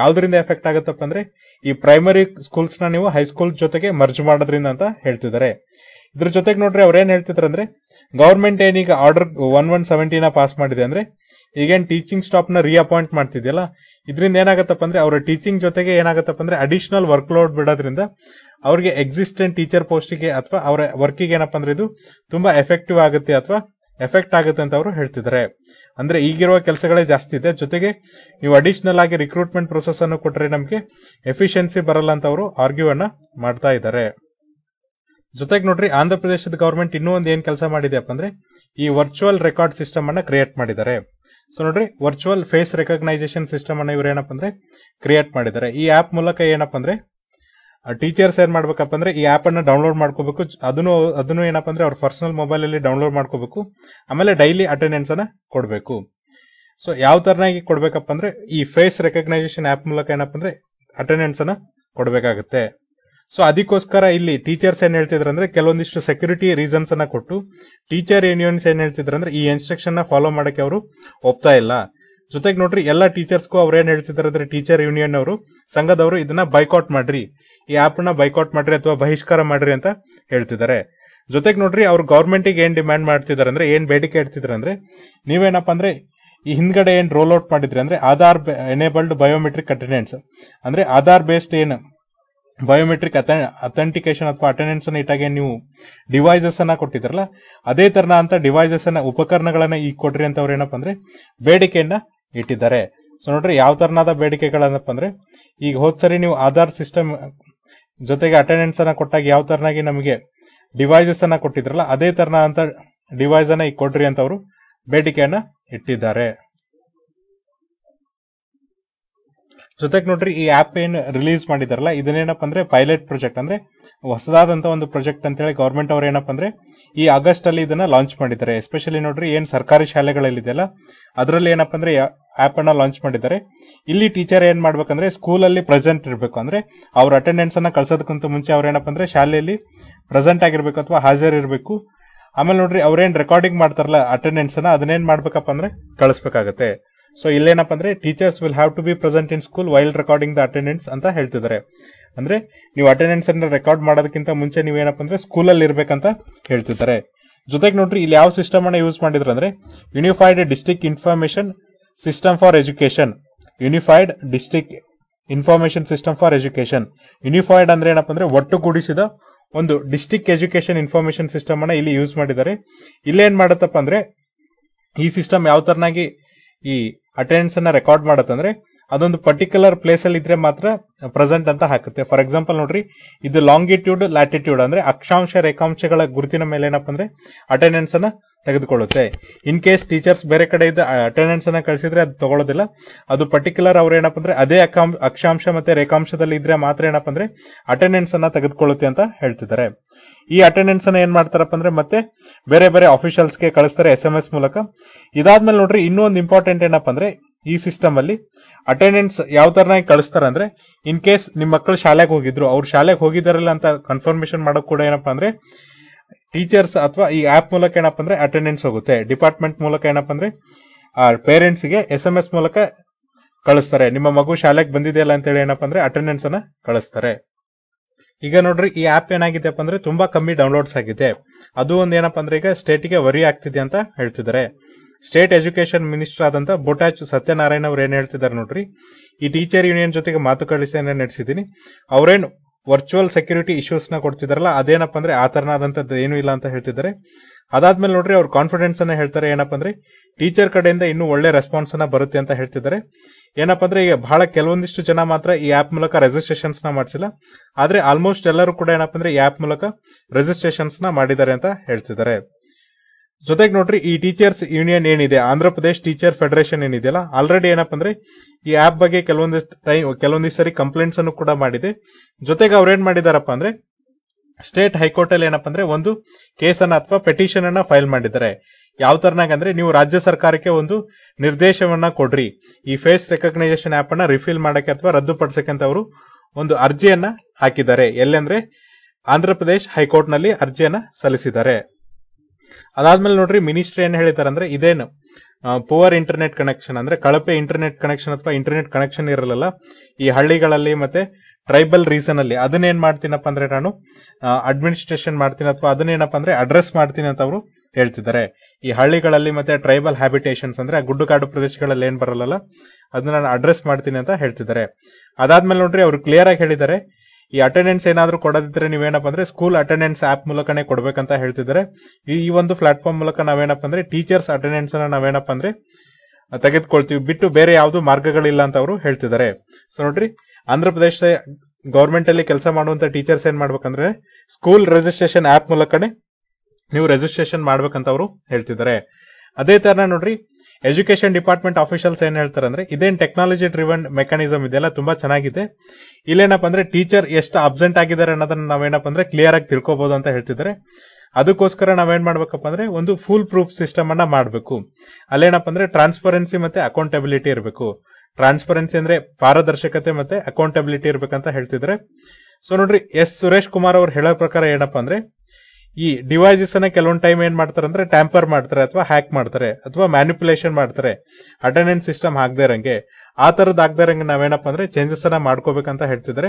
ಯಾವ್ದರಿಂದ ಎಫೆಕ್ಟ್ ಆಗುತ್ತಪ್ಪ ಅಂದ್ರೆ ಈ ಪ್ರೈಮರಿ ಸ್ಕೂಲ್ಸ್ ನ ನೀವು ಹೈಸ್ಕೂಲ್ ಜೊತೆಗೆ ಮರ್ಜ್ ಮಾಡೋದ್ರಿಂದ ಅಂತ ಹೇಳ್ತಿದ್ದಾರೆ ಇದ್ರ ಜೊತೆಗೆ ನೋಡ್ರಿ ಅವ್ರೇನ್ ಹೇಳ್ತಿದ್ರಂದ್ರೆ ಗೌರ್ಮೆಂಟ್ ಏನೀಗ ಆರ್ಡರ್ ಒನ್ ಒನ್ ಸೆವೆಂಟಿನ ಪಾಸ್ ಮಾಡಿದೆ ಅಂದ್ರೆ ಈಗೇನ್ ಟೀಚಿಂಗ್ ಸ್ಟಾಫ್ ನ ರೀಅಪಾಯಿಂಟ್ ಮಾಡ್ತಿದ್ಯಲ್ಲ ಇದರಿಂದ ಏನಾಗತ್ತಪ್ಪ ಅಂದ್ರೆ ಅವರ ಟೀಚಿಂಗ್ ಜೊತೆಗೆ ಏನಾಗತ್ತಪ್ಪ ಅಂದ್ರೆ ಅಡಿಷನಲ್ ವರ್ಕ್ ಲೋಡ್ ಬಿಡೋದ್ರಿಂದ ಅವ್ರಿಗೆ ಎಕ್ಸಿಸ್ಟೆಂಟ್ ಟೀಚರ್ ಗೆ ಅಥವಾ ಅವರ ವರ್ಕಿಗೆ ಏನಪ್ಪ ಅಂದ್ರೆ ಇದು ತುಂಬಾ ಎಫೆಕ್ಟಿವ್ ಆಗುತ್ತೆ ಅಥವಾ ಎಫೆಕ್ಟ್ ಆಗುತ್ತೆ ಅಂತ ಅವರು ಹೇಳ್ತಿದ್ದಾರೆ ಅಂದ್ರೆ ಈಗಿರುವ ಕೆಲಸಗಳೇ ಜಾಸ್ತಿ ಇದೆ ಜೊತೆಗೆ ನೀವು ಅಡಿಷನಲ್ ಆಗಿ ರಿಕ್ರೂಟ್ಮೆಂಟ್ ಪ್ರೊಸೆಸ್ ಅನ್ನು ಕೊಟ್ಟರೆ ನಮಗೆ ಎಫಿಷಿಯನ್ಸಿ ಬರಲ್ಲ ಅಂತ ಅವರು ಆರ್ಗ್ಯೂ ಅನ್ನ ಮಾಡ್ತಾ ಇದ್ದಾರೆ ಜೊತೆಗೆ ನೋಡ್ರಿ ಆಂಧ್ರ ಪ್ರದೇಶದ ಗವರ್ಮೆಂಟ್ ಇನ್ನೂ ಒಂದು ಏನ್ ಕೆಲಸ ಮಾಡಿದೆ ಅಂದ್ರೆ ಈ ವರ್ಚುವಲ್ ರೆಕಾರ್ಡ್ ಸಿಸ್ಟಮ್ ಅನ್ನ ಕ್ರಿಯೇಟ್ ಮಾಡಿದ್ದಾರೆ ಸೊ ನೋಡ್ರಿ ವರ್ಚುವಲ್ ಫೇಸ್ ರೆಕಗ್ನೈಸೇಷನ್ ಸಿಸ್ಟಮ್ ಅನ್ನ ಇವ್ರು ಏನಪ್ಪ ಅಂದ್ರೆ ಕ್ರಿಯೇಟ್ ಮಾಡಿದ್ದಾರೆ ಈ ಆಪ್ ಮೂಲಕ ಏನಪ್ಪ ಅಂದ್ರೆ ಟೀಚರ್ಸ್ ಏನ್ ಮಾಡ್ಬೇಕಪ್ಪ ಅಂದ್ರೆ ಈ ಆಪ್ ಅನ್ನ ಡೌನ್ಲೋಡ್ ಮಾಡ್ಕೋಬೇಕು ಅದನ್ನು ಅದನ್ನು ಏನಪ್ಪ ಅಂದ್ರೆ ಅವ್ರ ಪರ್ಸನಲ್ ಮೊಬೈಲ್ ಅಲ್ಲಿ ಡೌನ್ಲೋಡ್ ಮಾಡ್ಕೋಬೇಕು ಆಮೇಲೆ ಡೈಲಿ ಅಟೆಂಡೆನ್ಸ್ ಅನ್ನ ಕೊಡಬೇಕು ಸೊ ಯಾವ ತರನಾಗಿ ಕೊಡ್ಬೇಕಪ್ಪ ಅಂದ್ರೆ ಈ ಫೇಸ್ ರೆಕಗ್ನೈಸೇಷನ್ ಆಪ್ ಮೂಲಕ ಏನಪ್ಪ ಅಂದ್ರೆ ಅಟೆಂಡೆನ್ಸ್ ಅನ್ನ ಕೊಡಬೇಕಾಗುತ್ತೆ ಸೊ ಅದಕ್ಕೋಸ್ಕರ ಇಲ್ಲಿ ಟೀಚರ್ಸ್ ಏನ್ ಅಂದ್ರೆ ಕೆಲವೊಂದಿಷ್ಟು ಸೆಕ್ಯೂರಿಟಿ ರೀಸನ್ಸ್ ಅನ್ನ ಕೊಟ್ಟು ಟೀಚರ್ ಯೂನಿಯನ್ಸ್ ಏನ್ ಅಂದ್ರೆ ಈ ಇನ್ಸ್ಟ್ರಕ್ಷನ್ ನ ಫಾಲೋ ಮಾಡಕ್ಕೆ ಅವರು ಒಪ್ತಾ ಇಲ್ಲ ಜೊತೆಗೆ ನೋಡ್ರಿ ಎಲ್ಲ ಟೀಚರ್ಸ್ಗೂ ಅವ್ರು ಏನ್ ಅಂದ್ರೆ ಟೀಚರ್ ಯೂನಿಯನ್ ಅವರು ಸಂಘದವರು ಇದನ್ನ ಬೈಕೌಟ್ ಮಾಡ್ರಿ ಈ ಆಪ್ ನ ಬೈಕೌಟ್ ಮಾಡ್ರಿ ಅಥವಾ ಬಹಿಷ್ಕಾರ ಮಾಡ್ರಿ ಅಂತ ಹೇಳ್ತಿದ್ದಾರೆ ಜೊತೆಗೆ ನೋಡ್ರಿ ಅವ್ರು ಗೆ ಏನ್ ಡಿಮ್ಯಾಂಡ್ ಮಾಡ್ತಿದ್ದಾರೆ ಅಂದ್ರೆ ಏನ್ ಬೇಡಿಕೆ ಇಡ್ತಿದ್ರು ಅಂದ್ರೆ ನೀವೇನಪ್ಪ ಅಂದ್ರೆ ಈ ಹಿಂದ್ಗಡೆ ಏನ್ ರೋಲ್ ಔಟ್ ಮಾಡಿದ್ರಿ ಅಂದ್ರೆ ಆಧಾರ್ ಎನೇಬಲ್ಡ್ ಬಯೋಮೆಟ್ರಿಕ್ ಅಟೆಂಡೆನ್ಸ್ ಅಂದ್ರೆ ಆಧಾರ್ ಬೇಸ್ಡ್ ಏನು ಬಯೋಮೆಟ್ರಿಕ್ ಅಥೆಂಟಿಕೇಶನ್ ಅಥವಾ ಅಟೆಂಡೆನ್ಸ್ ಅನ್ನ ಇಟ್ಟಾಗೆ ನೀವು ಡಿವೈಸಸ್ ಅನ್ನ ಕೊಟ್ಟಿದ್ರಲ್ಲ ಅದೇ ತರನ ಅಂತ ಡಿವೈಸಸ್ ಅನ್ನ ಉಪಕರಣಗಳನ್ನ ಈಗ ಕೊಡ್ರಿ ಅಂತ ಅವ್ರು ಏನಪ್ಪ ಅಂದ್ರೆ ಬೇಡಿಕೆಯನ್ನ ಇಟ್ಟಿದ್ದಾರೆ ಸೊ ನೋಡ್ರಿ ಯಾವ ತರನಾದ ಬೇಡಿಕೆಗಳನ್ನಪ್ಪ ಅಂದ್ರೆ ಈಗ ಹೋದ್ ಸರಿ ನೀವು ಆಧಾರ್ ಸಿಸ್ಟಮ್ ಜೊತೆಗೆ ಅಟೆಂಡೆನ್ಸ್ ಅನ್ನ ಕೊಟ್ಟಾಗ ಯಾವ ತರನಾಗಿ ನಮಗೆ ಡಿವೈಸಸ್ ಅನ್ನ ಕೊಟ್ಟಿದ್ರಲ್ಲ ಅದೇ ತರನ ಅಂತ ಡಿವೈಸ್ ಅನ್ನ ಈಗ ಕೊಡ್ರಿ ಅಂತ ಅವರು ಬೇಡಿಕೆಯನ್ನ ಇಟ್ಟಿದ್ದಾರೆ ಜೊತೆಗೆ ನೋಡ್ರಿ ಈ ಆಪ್ ಏನ್ ರಿಲೀಸ್ ಮಾಡಿದಾರಲ್ಲ ಇದನ್ನೇನಪ್ಪ ಅಂದ್ರೆ ಪೈಲಟ್ ಪ್ರಾಜೆಕ್ಟ್ ಅಂದ್ರೆ ಹೊಸದಾದಂತ ಒಂದು ಪ್ರಾಜೆಕ್ಟ್ ಅಂತ ಹೇಳಿ ಗೌರ್ಮೆಂಟ್ ಅವ್ರು ಏನಪ್ಪ ಅಂದ್ರೆ ಈ ಆಗಸ್ಟ್ ಅಲ್ಲಿ ಇದನ್ನ ಲಾಂಚ್ ಮಾಡಿದ್ದಾರೆ ಎಸ್ಪೆಷಲಿ ನೋಡ್ರಿ ಏನ್ ಸರ್ಕಾರಿ ಶಾಲೆಗಳಲ್ಲಿ ಇದೆಯಲ್ಲ ಅದರಲ್ಲಿ ಏನಪ್ಪ ಅಂದ್ರೆ ಆಪ್ ಅನ್ನ ಲಾಂಚ್ ಮಾಡಿದ್ದಾರೆ ಇಲ್ಲಿ ಟೀಚರ್ ಏನ್ ಮಾಡ್ಬೇಕಂದ್ರೆ ಸ್ಕೂಲ್ ಅಲ್ಲಿ ಪ್ರೆಸೆಂಟ್ ಇರಬೇಕು ಅಂದ್ರೆ ಅವ್ರ ಅಟೆಂಡೆನ್ಸ್ ಅನ್ನ ಕಳ್ಸೋದಕ್ಕಿಂತ ಮುಂಚೆ ಅವ್ರ ಏನಪ್ಪ ಅಂದ್ರೆ ಶಾಲೆಯಲ್ಲಿ ಪ್ರೆಸೆಂಟ್ ಆಗಿರ್ಬೇಕು ಅಥವಾ ಇರಬೇಕು ಆಮೇಲೆ ನೋಡ್ರಿ ಅವ್ರೇನ್ ರೆಕಾರ್ಡಿಂಗ್ ಮಾಡ್ತಾರಲ್ಲ ಅಟೆಂಡೆನ್ಸ್ ಅನ್ನ ಅದನ್ನೇನ್ ಮಾಡ್ಬೇಕಪ್ಪ ಅಂದ್ರೆ ಕಳಿಸ್ಬೇಕಾಗತ್ತೆ ಸೊ ಇಲ್ಲೇನಪ್ಪ ಅಂದ್ರೆ teachers will have to be present in school while recording the attendance ಅಂತ ಹೇಳ್ತಿದ್ದಾರೆ ಅಂದ್ರೆ ನೀವು ಅಟೆಂಡೆನ್ಸ್ ಅನ್ನ ರೆಕಾರ್ಡ್ ಮಾಡೋದಕ್ಕಿಂತ ಮುಂಚೆ ಏನಪ್ಪ ಅಂದ್ರೆ ಸ್ಕೂಲಲ್ಲಿ ಇರ್ಬೇಕಂತ ಹೇಳ್ತಿದ್ದಾರೆ ಜೊತೆಗೆ ನೋಡ್ರಿ ಇಲ್ಲಿ ಯಾವ ಸಿಸ್ಟಮ್ ಅನ್ನ ಯೂಸ್ ಮಾಡಿದ್ರು ಅಂದ್ರೆ unified district information system for education unified district information system for education unified ಅಂದ್ರೆ ಏನಪ್ಪ ಅಂದ್ರೆ ಒಟ್ಟುಗೂಡಿಸಿದ ಒಂದು ಡಿಸ್ಟಿಕ್ ಎಜುಕೇಶನ್ ಇನ್ಫಾರ್ಮೇಶನ್ ಸಿಸ್ಟಮ್ ಅನ್ನ ಇಲ್ಲಿ ಯೂಸ್ ಮಾಡಿದ್ದಾರೆ ಇಲ್ಲೇನ್ ಮಾಡತ್ತಪ್ಪ ಅಂದ್ರೆ ಈ ಸಿಸ್ಟಮ್ ಯಾವ ತರನಾಗಿ ಈ ಅಟೆಂಡೆನ್ಸ್ ಅನ್ನ ರೆಕಾರ್ಡ್ ಮಾಡತ್ತಂದ್ರೆ ಅದೊಂದು ಪರ್ಟಿಕ್ಯುಲರ್ ಪ್ಲೇಸ್ ಅಲ್ಲಿ ಇದ್ರೆ ಮಾತ್ರ ಪ್ರೆಸೆಂಟ್ ಅಂತ ಹಾಕುತ್ತೆ ಫಾರ್ ಎಕ್ಸಾಂಪಲ್ ನೋಡ್ರಿ ಇದು ಲಾಂಗಿಟ್ಯೂಡ್ ಲ್ಯಾಟಿಟ್ಯೂಡ್ ಅಂದ್ರೆ ಅಕ್ಷಾಂಶ ರೇಖಾಂಶಗಳ ಗುರುತಿನ ಮೇಲೆ ಏನಪ್ಪ ಅಂದ್ರೆ ಅಟೆಂಡೆನ್ಸ್ ಅನ್ನ ತೆಗೆದುಕೊಳ್ಳುತ್ತೆ ಇನ್ ಕೇಸ್ ಟೀಚರ್ಸ್ ಬೇರೆ ಕಡೆ ಇದ್ದ ಅಟೆಂಡೆನ್ಸ್ ಅನ್ನ ಕಳಿಸಿದ್ರೆ ಅದು ತಗೊಳ್ಳೋದಿಲ್ಲ ಅದು ಪರ್ಟಿಕ್ಯುಲರ್ ಅವ್ರು ಏನಪ್ಪ ಅಂದ್ರೆ ಅದೇ ಅಕ್ಷಾಂಶ ಮತ್ತೆ ರೇಖಾಂಶದಲ್ಲಿ ಇದ್ರೆ ಮಾತ್ರ ಏನಪ್ಪ ಅಂದ್ರೆ ಅಟೆಂಡೆನ್ಸ್ ಅನ್ನ ತೆಗೆದುಕೊಳ್ಳುತ್ತೆ ಅಂತ ಹೇಳ್ತಿದ್ದಾರೆ ಈ ಅಟೆಂಡೆನ್ಸ್ ಅನ್ನ ಏನ್ ಮಾಡ್ತಾರಪ್ಪ ಅಂದ್ರೆ ಮತ್ತೆ ಬೇರೆ ಬೇರೆ ಆಫೀಷಿಯಲ್ಸ್ ಗೆ ಕಳಿಸ್ತಾರೆ ಎಸ್ ಎಂ ಎಸ್ ಮೂಲಕ ಇದಾದ್ಮೇಲೆ ನೋಡ್ರಿ ಇನ್ನೂ ಒಂದು ಇಂಪಾರ್ಟೆಂಟ್ ಏನಪ್ಪ ಅಂದ್ರೆ ಈ ಸಿಸ್ಟಮ್ ಅಲ್ಲಿ ಅಟೆಂಡೆನ್ಸ್ ಯಾವ ತರನಾಗಿ ಕಳಿಸ್ತಾರ ಅಂದ್ರೆ ಇನ್ ಕೇಸ್ ನಿಮ್ ಮಕ್ಕಳು ಶಾಲೆಗೆ ಹೋಗಿದ್ರು ಅವ್ರು ಶಾಲೆಗೆ ಹೋಗಿದಾರಲ್ಲ ಅಂತ ಕನ್ಫರ್ಮೇಶನ್ ಮಾಡೋಕ್ ಕೂಡ ಏನಪ್ಪ ಅಂದ್ರೆ ಟೀಚರ್ಸ್ ಅಥವಾ ಈ ಆಪ್ ಮೂಲಕ ಏನಪ್ಪ ಅಂದ್ರೆ ಅಟೆಂಡೆನ್ಸ್ ಹೋಗುತ್ತೆ ಡಿಪಾರ್ಟ್ಮೆಂಟ್ ಮೂಲಕ ಏನಪ್ಪ ಅಂದ್ರೆ ಪೇರೆಂಟ್ಸ್ ಗೆ ಎಸ್ ಎಂ ಎಸ್ ಮೂಲಕ ಕಳಿಸ್ತಾರೆ ನಿಮ್ಮ ಮಗು ಶಾಲೆಗೆ ಬಂದಿದೆಯಲ್ಲ ಅಂತ ಹೇಳಿ ಏನಪ್ಪ ಅಂದ್ರೆ ಅಟೆಂಡೆನ್ಸ್ ಅನ್ನ ಕಳಿಸ್ತಾರೆ ಈಗ ನೋಡ್ರಿ ಈ ಆಪ್ ಏನಾಗಿದೆ ಅಂದ್ರೆ ತುಂಬಾ ಕಮ್ಮಿ ಡೌನ್ಲೋಡ್ಸ್ ಆಗಿದೆ ಅದು ಒಂದು ಏನಪ್ಪ ಅಂದ್ರೆ ಈಗ ಸ್ಟೇಟ್ ಗೆ ವರಿ ಆಗ್ತಿದೆ ಅಂತ ಹೇಳ್ತಿದ್ದಾರೆ ಸ್ಟೇಟ್ ಎಜುಕೇಶನ್ ಮಿನಿಸ್ಟರ್ ಆದಂತ ಬೊಟಾಚ್ ಸತ್ಯನಾರಾಯಣ ಅವ್ರು ಏನ್ ಹೇಳ್ತಿದ್ದಾರೆ ನೋಡ್ರಿ ಈ ಟೀಚರ್ ಯೂನಿಯನ್ ಜೊತೆಗೆ ಮಾತುಕತೆ ನಡೆಸಿದೀನಿ ಅವ್ರೇನು ವರ್ಚುವಲ್ ಸೆಕ್ಯೂರಿಟಿ ಇಶ್ಯೂಸ್ ನ ಕೊಡ್ತಿದಾರಲ್ಲ ಅದೇನಪ್ಪ ಅಂದ್ರೆ ಆ ತರನಾದಂತದ್ದು ಏನು ಇಲ್ಲ ಅಂತ ಹೇಳ್ತಿದ್ದಾರೆ ಅದಾದ್ಮೇಲೆ ನೋಡ್ರಿ ಅವ್ರ ಕಾನ್ಫಿಡೆನ್ಸ್ ಅನ್ನ ಹೇಳ್ತಾರೆ ಏನಪ್ಪ ಅಂದ್ರೆ ಟೀಚರ್ ಕಡೆಯಿಂದ ಇನ್ನೂ ಒಳ್ಳೆ ರೆಸ್ಪಾನ್ಸ್ ಅನ್ನ ಬರುತ್ತೆ ಅಂತ ಹೇಳ್ತಿದ್ದಾರೆ ಏನಪ್ಪ ಅಂದ್ರೆ ಈಗ ಬಹಳ ಕೆಲವೊಂದಿಷ್ಟು ಜನ ಮಾತ್ರ ಈ ಆಪ್ ಮೂಲಕ ರೆಜಿಸ್ಟ್ರೇಷನ್ಸ್ ನ ಮಾಡಿಸಿಲ್ಲ ಆದ್ರೆ ಆಲ್ಮೋಸ್ಟ್ ಎಲ್ಲರೂ ಕೂಡ ಏನಪ್ಪ ಅಂದ್ರೆ ಈ ಆಪ್ ಮೂಲಕ ರೆಜಿಸ್ಟ್ರೇಷನ್ಸ್ ನ ಮಾಡಿದ್ದಾರೆ ಅಂತ ಹೇಳ್ತಿದ್ದಾರೆ ಜೊತೆಗೆ ನೋಡ್ರಿ ಈ ಟೀಚರ್ಸ್ ಯೂನಿಯನ್ ಏನಿದೆ ಆಂಧ್ರ ಪ್ರದೇಶ್ ಟೀಚರ್ ಫೆಡರೇಷನ್ ಏನಿದೆಯಲ್ಲ ಆಲ್ರೆಡಿ ಏನಪ್ಪ ಅಂದ್ರೆ ಈ ಆಪ್ ಬಗ್ಗೆ ಕೆಲವೊಂದು ಟೈಮ್ ಕೆಲವೊಂದಿಷ್ಟು ಸರಿ ಕಂಪ್ಲೇಂಟ್ಸ್ ಅನ್ನು ಕೂಡ ಮಾಡಿದೆ ಜೊತೆಗೆ ಏನ್ ಮಾಡಿದಾರಪ್ಪ ಅಂದ್ರೆ ಸ್ಟೇಟ್ ಹೈಕೋರ್ಟ್ ಅಲ್ಲಿ ಏನಪ್ಪ ಅಂದ್ರೆ ಒಂದು ಅನ್ನ ಅಥವಾ ಪೆಟಿಷನ್ ಅನ್ನ ಫೈಲ್ ಮಾಡಿದ್ದಾರೆ ಯಾವ ತರನಾಗ ಅಂದ್ರೆ ನೀವು ರಾಜ್ಯ ಸರ್ಕಾರಕ್ಕೆ ಒಂದು ನಿರ್ದೇಶವನ್ನ ಕೊಡ್ರಿ ಈ ಫೇಸ್ ರೆಕಗ್ನೈಸೇಷನ್ ಆಪ್ ಅನ್ನ ರಿಫಿಲ್ ಮಾಡಕ್ಕೆ ಅಥವಾ ರದ್ದು ಅಂತ ಅವರು ಒಂದು ಅರ್ಜಿಯನ್ನ ಹಾಕಿದ್ದಾರೆ ಎಲ್ಲಂದ್ರೆ ಆಂಧ್ರ ಪ್ರದೇಶ್ ಹೈಕೋರ್ಟ್ ನಲ್ಲಿ ಅರ್ಜಿಯನ್ನ ಸಲ್ಲಿಸಿದ್ದಾರೆ ಅದಾದ್ಮೇಲೆ ನೋಡ್ರಿ ಮಿನಿಸ್ಟ್ರಿ ಏನ್ ಹೇಳ್ತಾರೆ ಅಂದ್ರೆ ಇದೇನು ಪುವರ್ ಇಂಟರ್ನೆಟ್ ಕನೆಕ್ಷನ್ ಅಂದ್ರೆ ಕಳಪೆ ಇಂಟರ್ನೆಟ್ ಕನೆಕ್ಷನ್ ಅಥವಾ ಇಂಟರ್ನೆಟ್ ಕನೆಕ್ಷನ್ ಇರಲಿಲ್ಲ ಈ ಹಳ್ಳಿಗಳಲ್ಲಿ ಮತ್ತೆ ಟ್ರೈಬಲ್ ರೀಸನ್ ಅಲ್ಲಿ ಅದನ್ನೇನ್ ಮಾಡ್ತೀನಪ್ಪ ಅಂದ್ರೆ ನಾನು ಅಡ್ಮಿನಿಸ್ಟ್ರೇಷನ್ ಮಾಡ್ತೀನಿ ಅಥವಾ ಅದನ್ನೇನಪ್ಪ ಅಂದ್ರೆ ಅಡ್ರೆಸ್ ಮಾಡ್ತೀನಿ ಅಂತ ಅವರು ಹೇಳ್ತಿದ್ದಾರೆ ಈ ಹಳ್ಳಿಗಳಲ್ಲಿ ಮತ್ತೆ ಟ್ರೈಬಲ್ ಹ್ಯಾಬಿಟೇಷನ್ಸ್ ಅಂದ್ರೆ ಗುಡ್ಡುಗಾಡು ಪ್ರದೇಶಗಳಲ್ಲಿ ಏನ್ ಬರಲ್ಲ ಅದನ್ನ ನಾನು ಅಡ್ರೆಸ್ ಮಾಡ್ತೀನಿ ಅಂತ ಹೇಳ್ತಿದ್ದಾರೆ ಅದಾದ್ಮೇಲೆ ನೋಡ್ರಿ ಅವರು ಕ್ಲಿಯರ್ ಆಗಿ ಹೇಳಿದ್ದಾರೆ ಈ ಅಟೆಂಡೆನ್ಸ್ ಏನಾದರೂ ಕೊಡದಿದ್ರೆ ನೀವೇನಪ್ಪ ಅಂದ್ರೆ ಸ್ಕೂಲ್ ಅಟೆಂಡೆನ್ಸ್ ಆಪ್ ಮೂಲಕನೇ ಕೊಡಬೇಕಂತ ಹೇಳ್ತಿದ್ದಾರೆ ಈ ಒಂದು ಪ್ಲಾಟ್ಫಾರ್ಮ್ ಮೂಲಕ ನಾವೇನಪ್ಪ ಅಂದ್ರೆ ಟೀಚರ್ಸ್ ಅಟೆಂಡೆನ್ಸ್ ಅನ್ನ ನಾವೇನಪ್ಪ ಅಂದ್ರೆ ತೆಗೆದುಕೊಳ್ತೀವಿ ಬಿಟ್ಟು ಬೇರೆ ಯಾವ್ದು ಮಾರ್ಗಗಳಿಲ್ಲ ಅಂತ ಅವರು ಹೇಳ್ತಿದ್ದಾರೆ ಸೊ ನೋಡ್ರಿ ಆಂಧ್ರ ಪ್ರದೇಶ ಗೌರ್ಮೆಂಟ್ ಅಲ್ಲಿ ಕೆಲಸ ಮಾಡುವಂತ ಟೀಚರ್ಸ್ ಏನ್ ಮಾಡ್ಬೇಕಂದ್ರೆ ಸ್ಕೂಲ್ ರಿಜಿಸ್ಟ್ರೇಷನ್ ಆಪ್ ಮೂಲಕನೇ ನೀವು ರಿಜಿಸ್ಟ್ರೇಷನ್ ಮಾಡ್ಬೇಕಂತ ಅವರು ಹೇಳ್ತಿದ್ದಾರೆ ಅದೇ ತರ ನೋಡ್ರಿ ಎಜುಕೇಶನ್ ಡಿಪಾರ್ಟ್ಮೆಂಟ್ ಆಫೀಷಿಯಲ್ಸ್ ಏನ್ ಹೇಳ್ತಾರೆ ಅಂದ್ರೆ ಇದೇನ್ ಟೆಕ್ನಾಲಜಿ ಡ್ರಿವನ್ ಮೆಕಾನಿಸಮ್ ಇದೆಲ್ಲ ತುಂಬಾ ಚೆನ್ನಾಗಿದೆ ಇಲ್ಲೇನಪ್ಪ ಅಂದ್ರೆ ಟೀಚರ್ ಎಷ್ಟು ಅಬ್ಸೆಂಟ್ ಆಗಿದ್ದಾರೆ ಅನ್ನೋದನ್ನ ನಾವೇನಪ್ಪ ಅಂದ್ರೆ ಕ್ಲಿಯರ್ ಆಗಿ ತಿಳ್ಕೊಬಹುದು ಅಂತ ಹೇಳ್ತಿದ್ದಾರೆ ಅದಕ್ಕೋಸ್ಕರ ನಾವೇನ್ ಮಾಡ್ಬೇಕಪ್ಪ ಅಂದ್ರೆ ಒಂದು ಫುಲ್ ಪ್ರೂಫ್ ಸಿಸ್ಟಮ್ ಅನ್ನ ಮಾಡಬೇಕು ಅಲ್ಲೇನಪ್ಪ ಅಂದ್ರೆ ಟ್ರಾನ್ಸ್ಪರೆನ್ಸಿ ಮತ್ತೆ ಅಕೌಂಟೆಬಿಲಿಟಿ ಇರಬೇಕು ಟ್ರಾನ್ಸ್ಪರೆನ್ಸಿ ಅಂದ್ರೆ ಪಾರದರ್ಶಕತೆ ಮತ್ತೆ ಅಕೌಂಟೆಬಿಲಿಟಿ ಇರಬೇಕಂತ ಹೇಳ್ತಿದ್ರೆ ಸೊ ನೋಡ್ರಿ ಎಸ್ ಸುರೇಶ್ ಕುಮಾರ್ ಅವ್ರು ಹೇಳೋ ಪ್ರಕಾರ ಏನಪ್ಪಾ ಅಂದ್ರೆ ಈ ಡಿವೈಸಸ್ ಅನ್ನ ಕೆಲವೊಂದು ಟೈಮ್ ಏನ್ ಮಾಡ್ತಾರೆ ಅಂದ್ರೆ ಟ್ಯಾಂಪರ್ ಮಾಡ್ತಾರೆ ಅಥವಾ ಹ್ಯಾಕ್ ಮಾಡ್ತಾರೆ ಅಥವಾ ಮ್ಯಾನಿಪುಲೇಷನ್ ಮಾಡ್ತಾರೆ ಅಟೆಂಡೆನ್ಸ್ ಸಿಸ್ಟಮ್ ಆಗದೇ ಇರಂಗೆ ಆ ತರದ್ ಆಗದೆ ಇರಂಗೆ ನಾವೇನಪ್ಪ ಅಂದ್ರೆ ಚೇಂಜಸ್ ಅನ್ನ ಮಾಡ್ಕೋಬೇಕಂತ ಹೇಳ್ತಿದ್ರೆ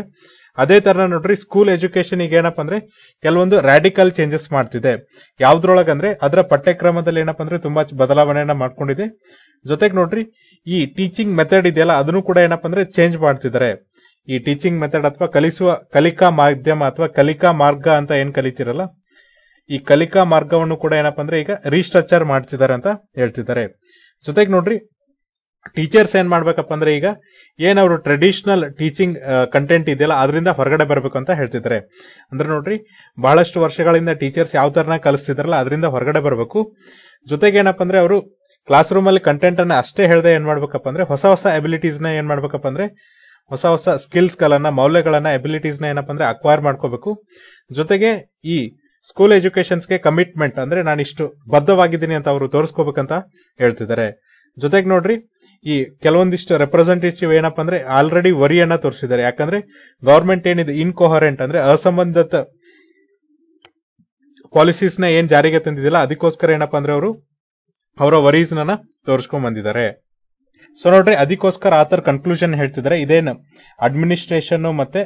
ಅದೇ ತರ ನೋಡ್ರಿ ಸ್ಕೂಲ್ ಎಜುಕೇಶನ್ ಈಗ ಏನಪ್ಪ ಅಂದ್ರೆ ಕೆಲವೊಂದು ರ್ಯಾಡಿಕಲ್ ಚೇಂಜಸ್ ಮಾಡ್ತಿದೆ ಅಂದ್ರೆ ಅದರ ಪಠ್ಯಕ್ರಮದಲ್ಲಿ ಏನಪ್ಪ ಅಂದ್ರೆ ತುಂಬಾ ಬದಲಾವಣೆಯನ್ನ ಮಾಡ್ಕೊಂಡಿದೆ ಜೊತೆಗೆ ನೋಡ್ರಿ ಈ ಟೀಚಿಂಗ್ ಮೆಥಡ್ ಇದೆಯಲ್ಲ ಅದನ್ನು ಕೂಡ ಏನಪ್ಪ ಅಂದ್ರೆ ಚೇಂಜ್ ಮಾಡ್ತಿದ್ದಾರೆ ಈ ಟೀಚಿಂಗ್ ಮೆಥಡ್ ಅಥವಾ ಕಲಿಸುವ ಕಲಿಕಾ ಮಾಧ್ಯಮ ಅಥವಾ ಕಲಿಕಾ ಮಾರ್ಗ ಅಂತ ಏನ್ ಕಲಿತಿರಲ್ಲ ಈ ಕಲಿಕಾ ಮಾರ್ಗವನ್ನು ಕೂಡ ಏನಪ್ಪ ಅಂದ್ರೆ ಈಗ ರೀಸ್ಟ್ರಕ್ಚರ್ ಮಾಡ್ತಿದ್ದಾರೆ ಅಂತ ಹೇಳ್ತಿದ್ದಾರೆ ಜೊತೆಗೆ ನೋಡ್ರಿ ಟೀಚರ್ಸ್ ಏನ್ ಮಾಡ್ಬೇಕಪ್ಪ ಅಂದ್ರೆ ಈಗ ಏನವರು ಟ್ರೆಡಿಷನಲ್ ಟೀಚಿಂಗ್ ಕಂಟೆಂಟ್ ಇದೆಯಲ್ಲ ಅದರಿಂದ ಹೊರಗಡೆ ಬರಬೇಕು ಅಂತ ಹೇಳ್ತಿದ್ದಾರೆ ಅಂದ್ರೆ ನೋಡ್ರಿ ಬಹಳಷ್ಟು ವರ್ಷಗಳಿಂದ ಟೀಚರ್ಸ್ ಯಾವ ತರನ ಕಲಿಸ್ತಿದ್ರಲ್ಲ ಅದರಿಂದ ಹೊರಗಡೆ ಬರಬೇಕು ಜೊತೆಗೆ ಏನಪ್ಪ ಅಂದ್ರೆ ಅವರು ಕ್ಲಾಸ್ ರೂಮ್ ಅಲ್ಲಿ ಕಂಟೆಂಟ್ ಅನ್ನ ಅಷ್ಟೇ ಹೇಳದೆ ಏನ್ ಮಾಡ್ಬೇಕಪ್ಪ ಅಂದ್ರೆ ಹೊಸ ಹೊಸ ಅಬಿಲಿಟೀಸ್ ನ ಏನ್ ಮಾಡ್ಬೇಕಪ್ಪ ಅಂದ್ರೆ ಹೊಸ ಹೊಸ ಸ್ಕಿಲ್ಸ್ ಗಳನ್ನ ಮೌಲ್ಯಗಳನ್ನ ಅಬಿಲಿಟೀಸ್ ನ ಏನಪ್ಪ ಅಂದ್ರೆ ಅಕ್ವೈರ್ ಮಾಡ್ಕೋಬೇಕು ಜೊತೆಗೆ ಈ ಸ್ಕೂಲ್ ಎಜುಕೇಶನ್ಸ್ಗೆ ಕಮಿಟ್ಮೆಂಟ್ ಅಂದ್ರೆ ನಾನು ಇಷ್ಟು ಬದ್ಧವಾಗಿದ್ದೀನಿ ಅಂತ ಅವರು ತೋರಿಸ್ಕೋಬೇಕಂತ ಹೇಳ್ತಿದ್ದಾರೆ ಜೊತೆಗೆ ನೋಡ್ರಿ ಈ ಕೆಲವೊಂದಿಷ್ಟು ರೆಪ್ರೆಸೆಂಟೇಟಿವ್ ಏನಪ್ಪ ಅಂದ್ರೆ ಆಲ್ರೆಡಿ ವರಿಯನ್ನ ತೋರಿಸಿದ್ದಾರೆ ಯಾಕಂದ್ರೆ ಗವರ್ಮೆಂಟ್ ಏನಿದೆ ಇನ್ಕೋಹರೆಂಟ್ ಅಂದ್ರೆ ಅಸಂಬಂಧಿತ ಪಾಲಿಸೀಸ್ನ ಏನ್ ಜಾರಿಗೆ ತಂದಿದ್ದಿಲ್ಲ ಅದಕ್ಕೋಸ್ಕರ ಏನಪ್ಪ ಅಂದ್ರೆ ಅವರು ಅವರ ವರೀಸ್ನ ತೋರಿಸ್ಕೊಂಡ್ ಬಂದಿದ್ದಾರೆ ಸೊ ನೋಡ್ರಿ ಅದಕ್ಕೋಸ್ಕರ ಆತರ ಕನ್ಕ್ಲೂಷನ್ ಹೇಳ್ತಿದ್ದಾರೆ ಇದೇನು ಅಡ್ಮಿನಿಸ್ಟ್ರೇಷನ್ ಮತ್ತೆ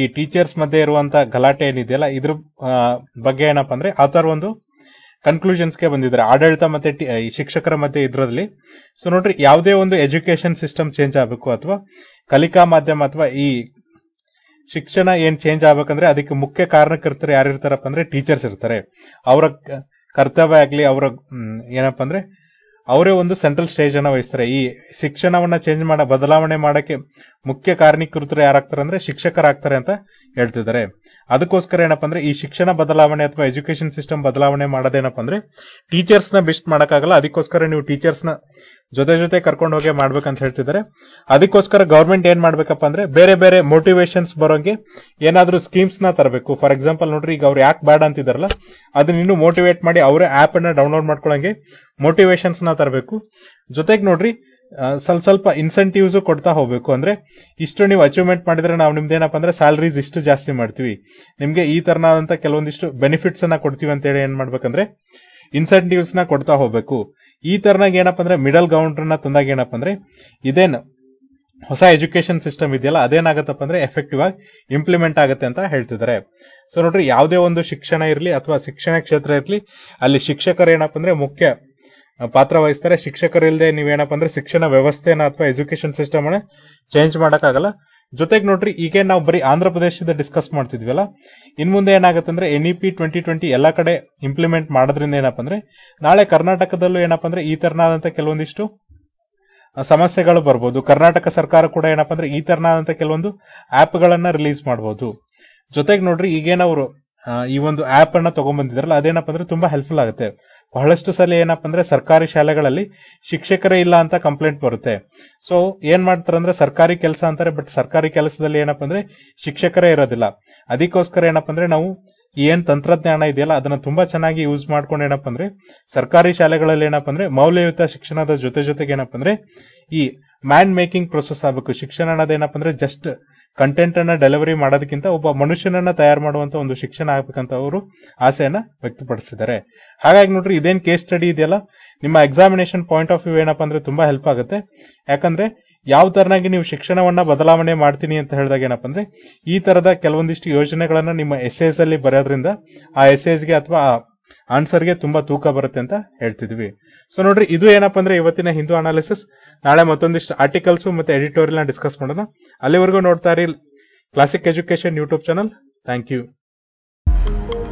ಈ ಟೀಚರ್ಸ್ ಮಧ್ಯೆ ಇರುವಂತ ಗಲಾಟೆ ಏನಿದೆಯಲ್ಲ ಇದ್ರ ಬಗ್ಗೆ ಏನಪ್ಪ ಅಂದ್ರೆ ಆ ಒಂದು ಒಂದು ಕನ್ಕ್ಲೂಷನ್ಸ್ಗೆ ಬಂದಿದ್ದಾರೆ ಆಡಳಿತ ಮತ್ತೆ ಶಿಕ್ಷಕರ ಮಧ್ಯೆ ಇದರಲ್ಲಿ ಸೊ ನೋಡ್ರಿ ಯಾವುದೇ ಒಂದು ಎಜುಕೇಶನ್ ಸಿಸ್ಟಮ್ ಚೇಂಜ್ ಆಗಬೇಕು ಅಥವಾ ಕಲಿಕಾ ಮಾಧ್ಯಮ ಅಥವಾ ಈ ಶಿಕ್ಷಣ ಏನ್ ಚೇಂಜ್ ಆಗ್ಬೇಕಂದ್ರೆ ಅದಕ್ಕೆ ಮುಖ್ಯ ಕಾರಣಕರ್ತರು ಯಾರು ಇರ್ತಾರಪ್ಪ ಅಂದ್ರೆ ಟೀಚರ್ಸ್ ಇರ್ತಾರೆ ಅವರ ಕರ್ತವ್ಯ ಆಗ್ಲಿ ಅವರ ಏನಪ್ಪ ಅಂದ್ರೆ ಅವರೇ ಒಂದು ಸೆಂಟ್ರಲ್ ಸ್ಟೇಜ್ ಅನ್ನ ವಹಿಸ್ತಾರೆ ಈ ಶಿಕ್ಷಣವನ್ನ ಚೇಂಜ್ ಮಾಡ ಬದಲಾವಣೆ ಮಾಡಕ್ಕೆ ಮುಖ್ಯ ಕಾರಣೀಕೃತರು ಯಾರಾಗ್ತಾರೆ ಅಂದ್ರೆ ಶಿಕ್ಷಕರಾಗ್ತಾರೆ ಅಂತ ಹೇಳ್ತಿದ್ದಾರೆ ಅದಕ್ಕೋಸ್ಕರ ಏನಪ್ಪ ಅಂದ್ರೆ ಈ ಶಿಕ್ಷಣ ಬದಲಾವಣೆ ಅಥವಾ ಎಜುಕೇಶನ್ ಸಿಸ್ಟಮ್ ಬದಲಾವಣೆ ಮಾಡೋದೇನಪ್ಪ ಅಂದ್ರೆ ಟೀಚರ್ಸ್ ನ ಬೆಸ್ಟ್ ಮಾಡಕ್ಕಾಗಲ್ಲ ಅದಕ್ಕೋಸ್ಕರ ನೀವು ಟೀಚರ್ಸ್ ನ ಜೊತೆ ಜೊತೆ ಕರ್ಕೊಂಡು ಹೋಗಿ ಮಾಡ್ಬೇಕಂತ ಹೇಳ್ತಿದ್ದಾರೆ ಅದಕ್ಕೋಸ್ಕರ ಗೌರ್ಮೆಂಟ್ ಏನ್ ಮಾಡ್ಬೇಕಪ್ಪ ಅಂದ್ರೆ ಬೇರೆ ಬೇರೆ ಮೋಟಿವೇಶನ್ಸ್ ಬರೋಂಗೆ ಏನಾದ್ರೂ ಸ್ಕೀಮ್ಸ್ ನ ತರಬೇಕು ಫಾರ್ ಎಕ್ಸಾಂಪಲ್ ನೋಡ್ರಿ ಈಗ ಅವ್ರು ಯಾಕೆ ಬೇಡ ಅಂತಿದಾರಲ್ಲ ಅದನ್ನ ಇನ್ನು ಮೋಟಿವೇಟ್ ಮಾಡಿ ಅವರೇ ಆಪ್ ಅನ್ನ ಡೌನ್ಲೋಡ್ ಮಾಡ್ಕೊಳಂಗೆ ಮೋಟಿವೇಶನ್ಸ್ ನ ತರಬೇಕು ಜೊತೆಗೆ ನೋಡ್ರಿ ಸ್ವಲ್ಪ ಸ್ವಲ್ಪ ಇನ್ಸೆಂಟಿವ್ಸ್ ಕೊಡ್ತಾ ಹೋಗ್ಬೇಕು ಅಂದ್ರೆ ಇಷ್ಟು ನೀವು ಅಚೀವ್ಮೆಂಟ್ ಮಾಡಿದ್ರೆ ನಾವು ನಿಮ್ದೇನಪ್ಪ ಅಂದ್ರೆ ಸ್ಯಾಲರೀಸ್ ಇಷ್ಟು ಜಾಸ್ತಿ ಮಾಡ್ತೀವಿ ನಿಮ್ಗೆ ಈ ತರನಾದಂತ ಕೆಲವೊಂದಿಷ್ಟು ಬೆನಿಫಿಟ್ಸ್ ಅನ್ನ ಕೊಡ್ತೀವಿ ಅಂತೇಳಿ ಏನ್ ಮಾಡ್ಬೇಕಂದ್ರೆ ಇನ್ಸೆಂಟಿವ್ಸ್ ನ ಕೊಡ್ತಾ ಹೋಗ್ಬೇಕು ಈ ತರನಾಗ ಏನಪ್ಪ ಅಂದ್ರೆ ಮಿಡಲ್ ಗೌಂಡ್ರನ್ನ ತಂದಾಗ ಏನಪ್ಪ ಅಂದ್ರೆ ಇದೇನು ಹೊಸ ಎಜುಕೇಶನ್ ಸಿಸ್ಟಮ್ ಇದೆಯಲ್ಲ ಅದೇನಾಗತ್ತಪ್ಪ ಅಂದ್ರೆ ಎಫೆಕ್ಟಿವ್ ಆಗಿ ಇಂಪ್ಲಿಮೆಂಟ್ ಆಗುತ್ತೆ ಅಂತ ಹೇಳ್ತಿದ್ದಾರೆ ಸೊ ನೋಡ್ರಿ ಯಾವುದೇ ಒಂದು ಶಿಕ್ಷಣ ಇರಲಿ ಅಥವಾ ಶಿಕ್ಷಣ ಕ್ಷೇತ್ರ ಇರಲಿ ಅಲ್ಲಿ ಶಿಕ್ಷಕರು ಏನಪ್ಪ ಅಂದ್ರೆ ಮುಖ್ಯ ಪಾತ್ರ ವಹಿಸ್ತಾರೆ ಶಿಕ್ಷಕರಿಲ್ಲದೆ ನೀವೇನಪ್ಪ ಅಂದ್ರೆ ಶಿಕ್ಷಣ ವ್ಯವಸ್ಥೆನ ಅಥವಾ ಎಜುಕೇಶನ್ ಸಿಸ್ಟಮ್ ಚೇಂಜ್ ಮಾಡೋಕ್ಕಾಗಲ್ಲ ಜೊತೆಗೆ ನೋಡ್ರಿ ಈಗ ನಾವು ಬರೀ ಆಂಧ್ರ ಪ್ರದೇಶದ ಡಿಸ್ಕಸ್ ಅಲ್ಲ ಇನ್ ಮುಂದೆ ಏನಾಗುತ್ತೆ ಅಂದ್ರೆ N E e P twenty twenty ಎಲ್ಲ ಕಡೆ ಇಂಪ್ಲಿಮೆಂಟ್ ಮಾಡೋದ್ರಿಂದ ಏನಪ್ಪ ಅಂದ್ರೆ ನಾಳೆ ಕರ್ನಾಟಕದಲ್ಲೂ ಏನಪ್ಪ ಅಂದ್ರೆ ಈ ತರನಾದಂತ ಕೆಲವೊಂದಿಷ್ಟು ಸಮಸ್ಯೆಗಳು ಬರ್ಬೋದು ಕರ್ನಾಟಕ ಸರ್ಕಾರ ಕೂಡ ಏನಪ್ಪ ಅಂದ್ರೆ ಈ ತರನಾದಂತ ಕೆಲವೊಂದು ಆಪ್ ಗಳನ್ನ ರಿಲೀಸ್ ಮಾಡಬಹುದು ಜೊತೆಗೆ ನೋಡ್ರಿ ಈಗೇನವರು ಈ ಒಂದು ಆಪ್ ಅನ್ನ ತಗೊಂಡ್ಬಂದಿದ್ರಲ್ಲ ಅದೇನಪ್ಪ ಅಂದ್ರೆ ತುಂಬಾ ಹೆಲ್ಪ್ಫುಲ್ ಆಗುತ್ತೆ ಬಹಳಷ್ಟು ಸಲ ಏನಪ್ಪ ಅಂದ್ರೆ ಸರ್ಕಾರಿ ಶಾಲೆಗಳಲ್ಲಿ ಶಿಕ್ಷಕರೇ ಇಲ್ಲ ಅಂತ ಕಂಪ್ಲೇಂಟ್ ಬರುತ್ತೆ ಸೊ ಏನ್ ಮಾಡ್ತಾರೆ ಸರ್ಕಾರಿ ಕೆಲಸ ಅಂತಾರೆ ಬಟ್ ಸರ್ಕಾರಿ ಕೆಲಸದಲ್ಲಿ ಏನಪ್ಪ ಅಂದ್ರೆ ಶಿಕ್ಷಕರೇ ಇರೋದಿಲ್ಲ ಅದಕ್ಕೋಸ್ಕರ ಏನಪ್ಪ ಅಂದ್ರೆ ನಾವು ಏನ್ ತಂತ್ರಜ್ಞಾನ ಇದೆಯಲ್ಲ ಅದನ್ನ ತುಂಬಾ ಚೆನ್ನಾಗಿ ಯೂಸ್ ಮಾಡ್ಕೊಂಡು ಏನಪ್ಪ ಅಂದ್ರೆ ಸರ್ಕಾರಿ ಶಾಲೆಗಳಲ್ಲಿ ಏನಪ್ಪ ಅಂದ್ರೆ ಮೌಲ್ಯಯುತ ಶಿಕ್ಷಣದ ಜೊತೆ ಜೊತೆಗೆ ಏನಪ್ಪ ಅಂದ್ರೆ ಈ ಮ್ಯಾನ್ ಮೇಕಿಂಗ್ ಪ್ರೊಸೆಸ್ ಆಗಬೇಕು ಶಿಕ್ಷಣ ಅನ್ನೋದೇನಪ್ಪ ಅಂದ್ರೆ ಜಸ್ಟ್ ಕಂಟೆಂಟ್ ಅನ್ನ ಡೆಲಿವರಿ ಮಾಡೋದಕ್ಕಿಂತ ಒಬ್ಬ ಮನುಷ್ಯನನ್ನ ತಯಾರು ಮಾಡುವಂತ ಒಂದು ಶಿಕ್ಷಣ ಆಗ್ಬೇಕಂತ ಅವರು ಆಸೆಯನ್ನ ವ್ಯಕ್ತಪಡಿಸಿದ್ದಾರೆ ಹಾಗಾಗಿ ನೋಡ್ರಿ ಇದೇನ್ ಕೇಸ್ ಸ್ಟಡಿ ಇದೆಯಲ್ಲ ನಿಮ್ಮ ಎಕ್ಸಾಮಿನೇಷನ್ ಪಾಯಿಂಟ್ ಆಫ್ ವ್ಯೂ ಏನಪ್ಪಾ ಅಂದ್ರೆ ತುಂಬಾ ಹೆಲ್ಪ್ ಆಗುತ್ತೆ ಯಾಕಂದ್ರೆ ಯಾವ ತರನಾಗಿ ನೀವು ಶಿಕ್ಷಣವನ್ನ ಬದಲಾವಣೆ ಮಾಡ್ತೀನಿ ಅಂತ ಹೇಳಿದಾಗ ಏನಪ್ಪ ಅಂದ್ರೆ ಈ ತರದ ಕೆಲವೊಂದಿಷ್ಟು ಯೋಜನೆಗಳನ್ನ ನಿಮ್ಮ ಎಸ್ಎಸ್ ಅಲ್ಲಿ ಬರೆಯೋದ್ರಿಂದ ಆ ಗೆ ಅಥವಾ ಆನ್ಸರ್ಗೆ ತುಂಬಾ ತೂಕ ಬರುತ್ತೆ ಅಂತ ಹೇಳ್ತಿದ್ವಿ ಸೊ ನೋಡ್ರಿ ಇದು ಏನಪ್ಪ ಅಂದ್ರೆ ಇವತ್ತಿನ ಹಿಂದೂ ಅನಾಲಿಸಿಸ್ ನಾಳೆ ಮತ್ತೊಂದಿಷ್ಟು ಆರ್ಟಿಕಲ್ಸ್ ಮತ್ತೆ ಎಡಿಟೋರಿಯಲ್ ಡಿಸ್ಕಸ್ ಮಾಡೋಣ ಅಲ್ಲಿವರೆಗೂ ನೋಡ್ತಾ ಇರಿ classic education YouTube channel thank you